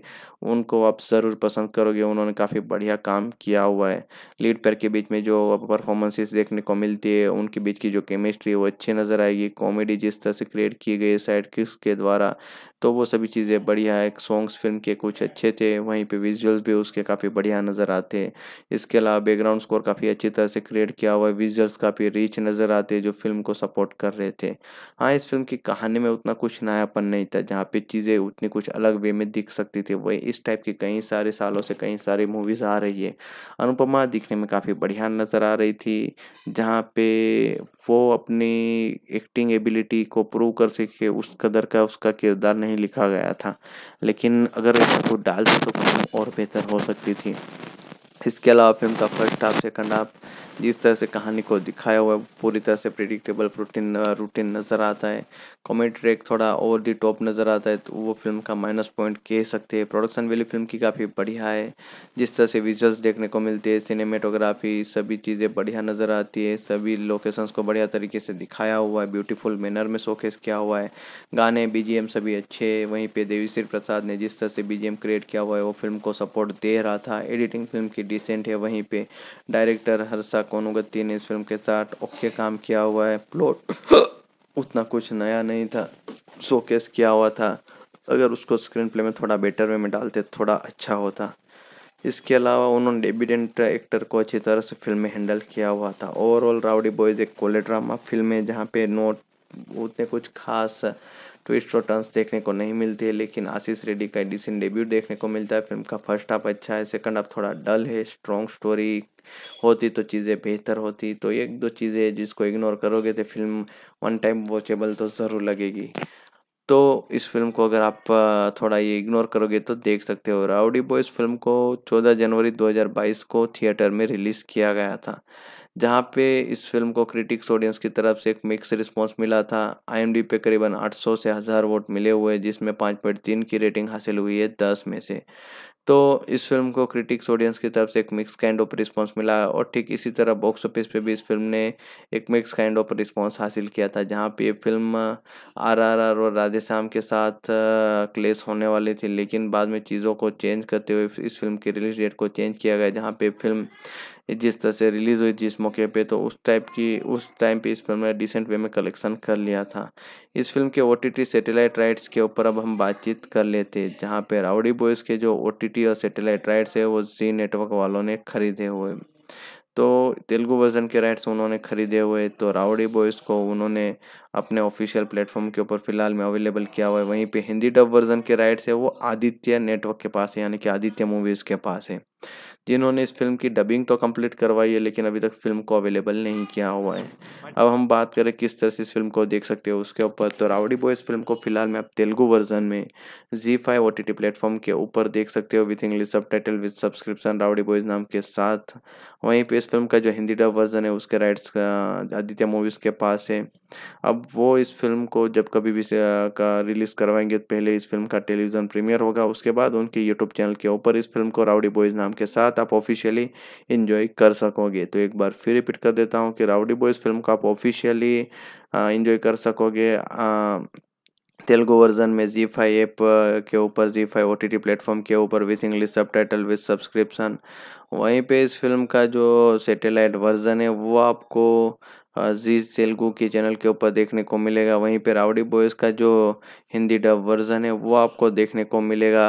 उनको आप ज़रूर पसंद करोगे उन्होंने काफ़ी बढ़िया काम किया हुआ है लीड पेयर के बीच में जो परफॉर्मेंसेस देखने को मिलती है उनके बीच की जो केमिस्ट्री है वो अच्छी नज़र आएगी कॉमेडी जिस तरह से क्रिएट की गई है साइड किस के द्वारा द्वारा तो वो सभी चीज़ें बढ़िया है सॉन्ग्स फिल्म के कुछ अच्छे थे वहीं पे विजुअल्स भी उसके काफ़ी बढ़िया नज़र आते हैं इसके अलावा बैकग्राउंड स्कोर काफ़ी अच्छी तरह से क्रिएट किया हुआ है विजुअल्स काफ़ी रिच नज़र आते जो फिल्म को सपोर्ट कर रहे थे हाँ इस फिल्म की कहानी में उतना कुछ नयापन नहीं था जहाँ पे चीज़ें उतनी कुछ अलग वे में दिख सकती थी वही इस टाइप की कई सारे सालों से कई सारी मूवीज़ आ रही है अनुपमा दिखने में काफ़ी बढ़िया नज़र आ रही थी जहाँ पे वो अपनी एक्टिंग एबिलिटी को प्रूव कर सके उस कदर का उस उसका किरदार नहीं लिखा गया था लेकिन अगर कुछ डाल तो फिल्म और बेहतर हो सकती थी इसके अलावा फिल्म का फर्स्ट हाफ सेकंड हाफ जिस तरह से कहानी को दिखाया हुआ है पूरी तरह से प्रिडिक्टेबल प्रोटीन रूटीन नज़र आता है कॉमेडी ट्रैक थोड़ा ओवर दी टॉप नज़र आता है तो वो फिल्म का माइनस पॉइंट कह सकते हैं प्रोडक्शन वैल्यू फिल्म की काफ़ी बढ़िया है जिस तरह से विजुअल्स देखने को मिलते हैं सिनेमेटोग्राफी सभी चीज़ें बढ़िया नज़र आती है सभी लोकेशंस को बढ़िया तरीके से दिखाया हुआ है ब्यूटीफुल मैनर में शोकेस किया हुआ है गाने बी सभी अच्छे हैं वहीं देवी देवीश्री प्रसाद ने जिस तरह से बी क्रिएट किया हुआ है वो फिल्म को सपोर्ट दे रहा था एडिटिंग फिल्म की डिसेंट है वहीं पर डायरेक्टर हर्षक कोनुगत्ती ने इस फिल्म के साथ ओके काम किया हुआ है प्लॉट उतना कुछ नया नहीं था शोकेस किया हुआ था अगर उसको स्क्रीन प्ले में थोड़ा बेटर वे में डालते थोड़ा अच्छा होता इसके अलावा उन्होंने डेबिडेंट एक्टर को अच्छी तरह से फिल्म में हैंडल किया हुआ था ओवरऑल राउडी बॉयज़ एक कोले ड्रामा फिल्म है जहाँ पे नोट उतने कुछ खास ट्विस्ट और टर्न्स देखने को नहीं मिलती है लेकिन आशीष रेड्डी का डिसेंट डेब्यू देखने को मिलता है फिल्म का फर्स्ट हाफ अच्छा है सेकंड हाफ थोड़ा डल है स्ट्रॉन्ग स्टोरी होती तो चीज़ें बेहतर होती तो एक दो चीज़ें जिसको इग्नोर करोगे तो फिल्म वन टाइम वॉचेबल तो ज़रूर लगेगी तो इस फिल्म को अगर आप थोड़ा ये इग्नोर करोगे तो देख सकते हो राउडी बॉयज़ फिल्म को 14 जनवरी 2022 को थिएटर में रिलीज़ किया गया था जहाँ पे इस फिल्म को क्रिटिक्स ऑडियंस की तरफ से एक मिक्स रिस्पांस मिला था आईएमडी पे करीबन 800 से हज़ार वोट मिले हुए जिसमें पाँच पॉइंट तीन की रेटिंग हासिल हुई है दस में से तो इस फिल्म को क्रिटिक्स ऑडियंस की तरफ से एक मिक्स काइंड ऑफ रिस्पांस मिला और ठीक इसी तरह बॉक्स ऑफिस पे भी इस फिल्म ने एक मिक्स काइंड ऑफ रिस्पांस हासिल किया था जहाँ पे ये फिल्म आरआरआर और श्याम के साथ क्लेश होने वाली थी लेकिन बाद में चीज़ों को चेंज करते हुए इस फिल्म की रिलीज डेट को चेंज किया गया जहाँ पे फिल्म जिस तरह से रिलीज़ हुई जिस मौके पे तो उस टाइप की उस टाइम पे इस फिल्म ने डिसेंट वे में कलेक्शन कर लिया था इस फिल्म के ओ सैटेलाइट राइट्स के ऊपर अब हम बातचीत कर लेते जहाँ पे राउडी बॉयज़ के जो ओ और सैटेलाइट राइट्स है वो जी नेटवर्क वालों ने खरीदे हुए तो तेलुगु वर्जन के राइट्स उन्होंने खरीदे हुए तो रावड़ी बॉयज़ को उन्होंने अपने ऑफिशियल प्लेटफॉर्म के ऊपर फिलहाल में अवेलेबल किया हुआ है वहीं पे हिंदी डब वर्जन के राइट्स है वो आदित्य नेटवर्क के पास है यानी कि आदित्य मूवीज़ के पास है जिन्होंने इस फिल्म की डबिंग तो कंप्लीट करवाई है लेकिन अभी तक फिल्म को अवेलेबल नहीं किया हुआ है अब हम बात करें किस तरह से इस फिल्म को देख सकते हो उसके ऊपर तो रावड़ी बॉय इस फिल्म को फिलहाल में आप तेलुगु वर्जन में जी five O T T platform के ऊपर देख सकते हो with English subtitle with subscription Rowdy Boys नाम के साथ वहीं पर इस फिल्म का जो हिंदी डब वर्जन है उसके राइट्स आदित्य मूवीज़ के पास है अब वो इस फिल्म को जब कभी भी का रिलीज़ करवाएंगे पहले इस फिल्म का टेलीविज़न प्रीमियर होगा उसके बाद उनके यूट्यूब चैनल के ऊपर इस फिल्म को रावड़ी बॉयज़ नाम के साथ आप ऑफिशियली इन्जॉय कर सकोगे तो एक बार फिर रिपीट कर देता हूँ कि राउडी बॉयज़ फिल्म का आप ऑफिशियली इन्जॉय कर सकोगे तेलुगु वर्जन में जी फाइव ऐप के ऊपर जी five O T T platform के ऊपर with English subtitle with subscription वहीं पे इस फिल्म का जो सेटेलाइट वर्जन है वो आपको जी तेलुगु के चैनल के ऊपर देखने को मिलेगा वहीं पे रावड़ी बॉयज़ का जो हिंदी डब वर्जन है वो आपको देखने को मिलेगा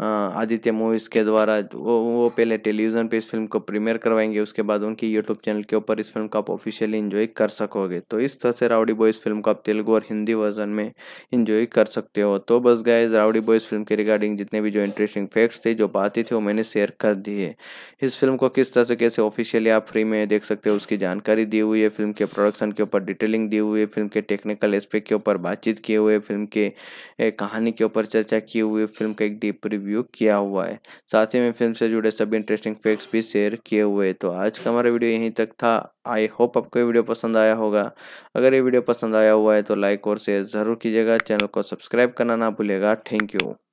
हाँ, आदित्य मूवीज़ के द्वारा वो वो पहले टेलीविज़न पे इस फिल्म को प्रीमियर करवाएंगे उसके बाद उनकी यूट्यूब चैनल के ऊपर इस फिल्म को आप ऑफिशियली इन्जॉय कर सकोगे तो इस तरह से राउडी बॉयज़ फिल्म को आप तेलुगु और हिंदी वर्जन में इन्जॉय कर सकते हो तो बस गए राउडी बॉयज़ फिल्म के रिगार्डिंग जितने भी जो इंटरेस्टिंग फैक्ट्स थे जो बातें थी वो मैंने शेयर कर दी है इस फिल्म को किस तरह से कैसे ऑफिशियली आप फ्री में देख सकते हो उसकी जानकारी दी हुई है फिल्म के प्रोडक्शन के ऊपर डिटेलिंग दी हुई है फिल्म के टेक्निकल एस्पेक्ट के ऊपर बातचीत किए हुए फिल्म के कहानी के ऊपर चर्चा किए हुए फिल्म का एक डीप रिव्यू रिव्यू किया हुआ है साथ ही में फिल्म से जुड़े सभी इंटरेस्टिंग फैक्ट्स भी शेयर किए हुए तो आज का हमारा वीडियो यहीं तक था आई होप आपको ये वीडियो पसंद आया होगा अगर ये वीडियो पसंद आया हुआ है तो लाइक और शेयर ज़रूर कीजिएगा चैनल को सब्सक्राइब करना ना भूलेगा थैंक यू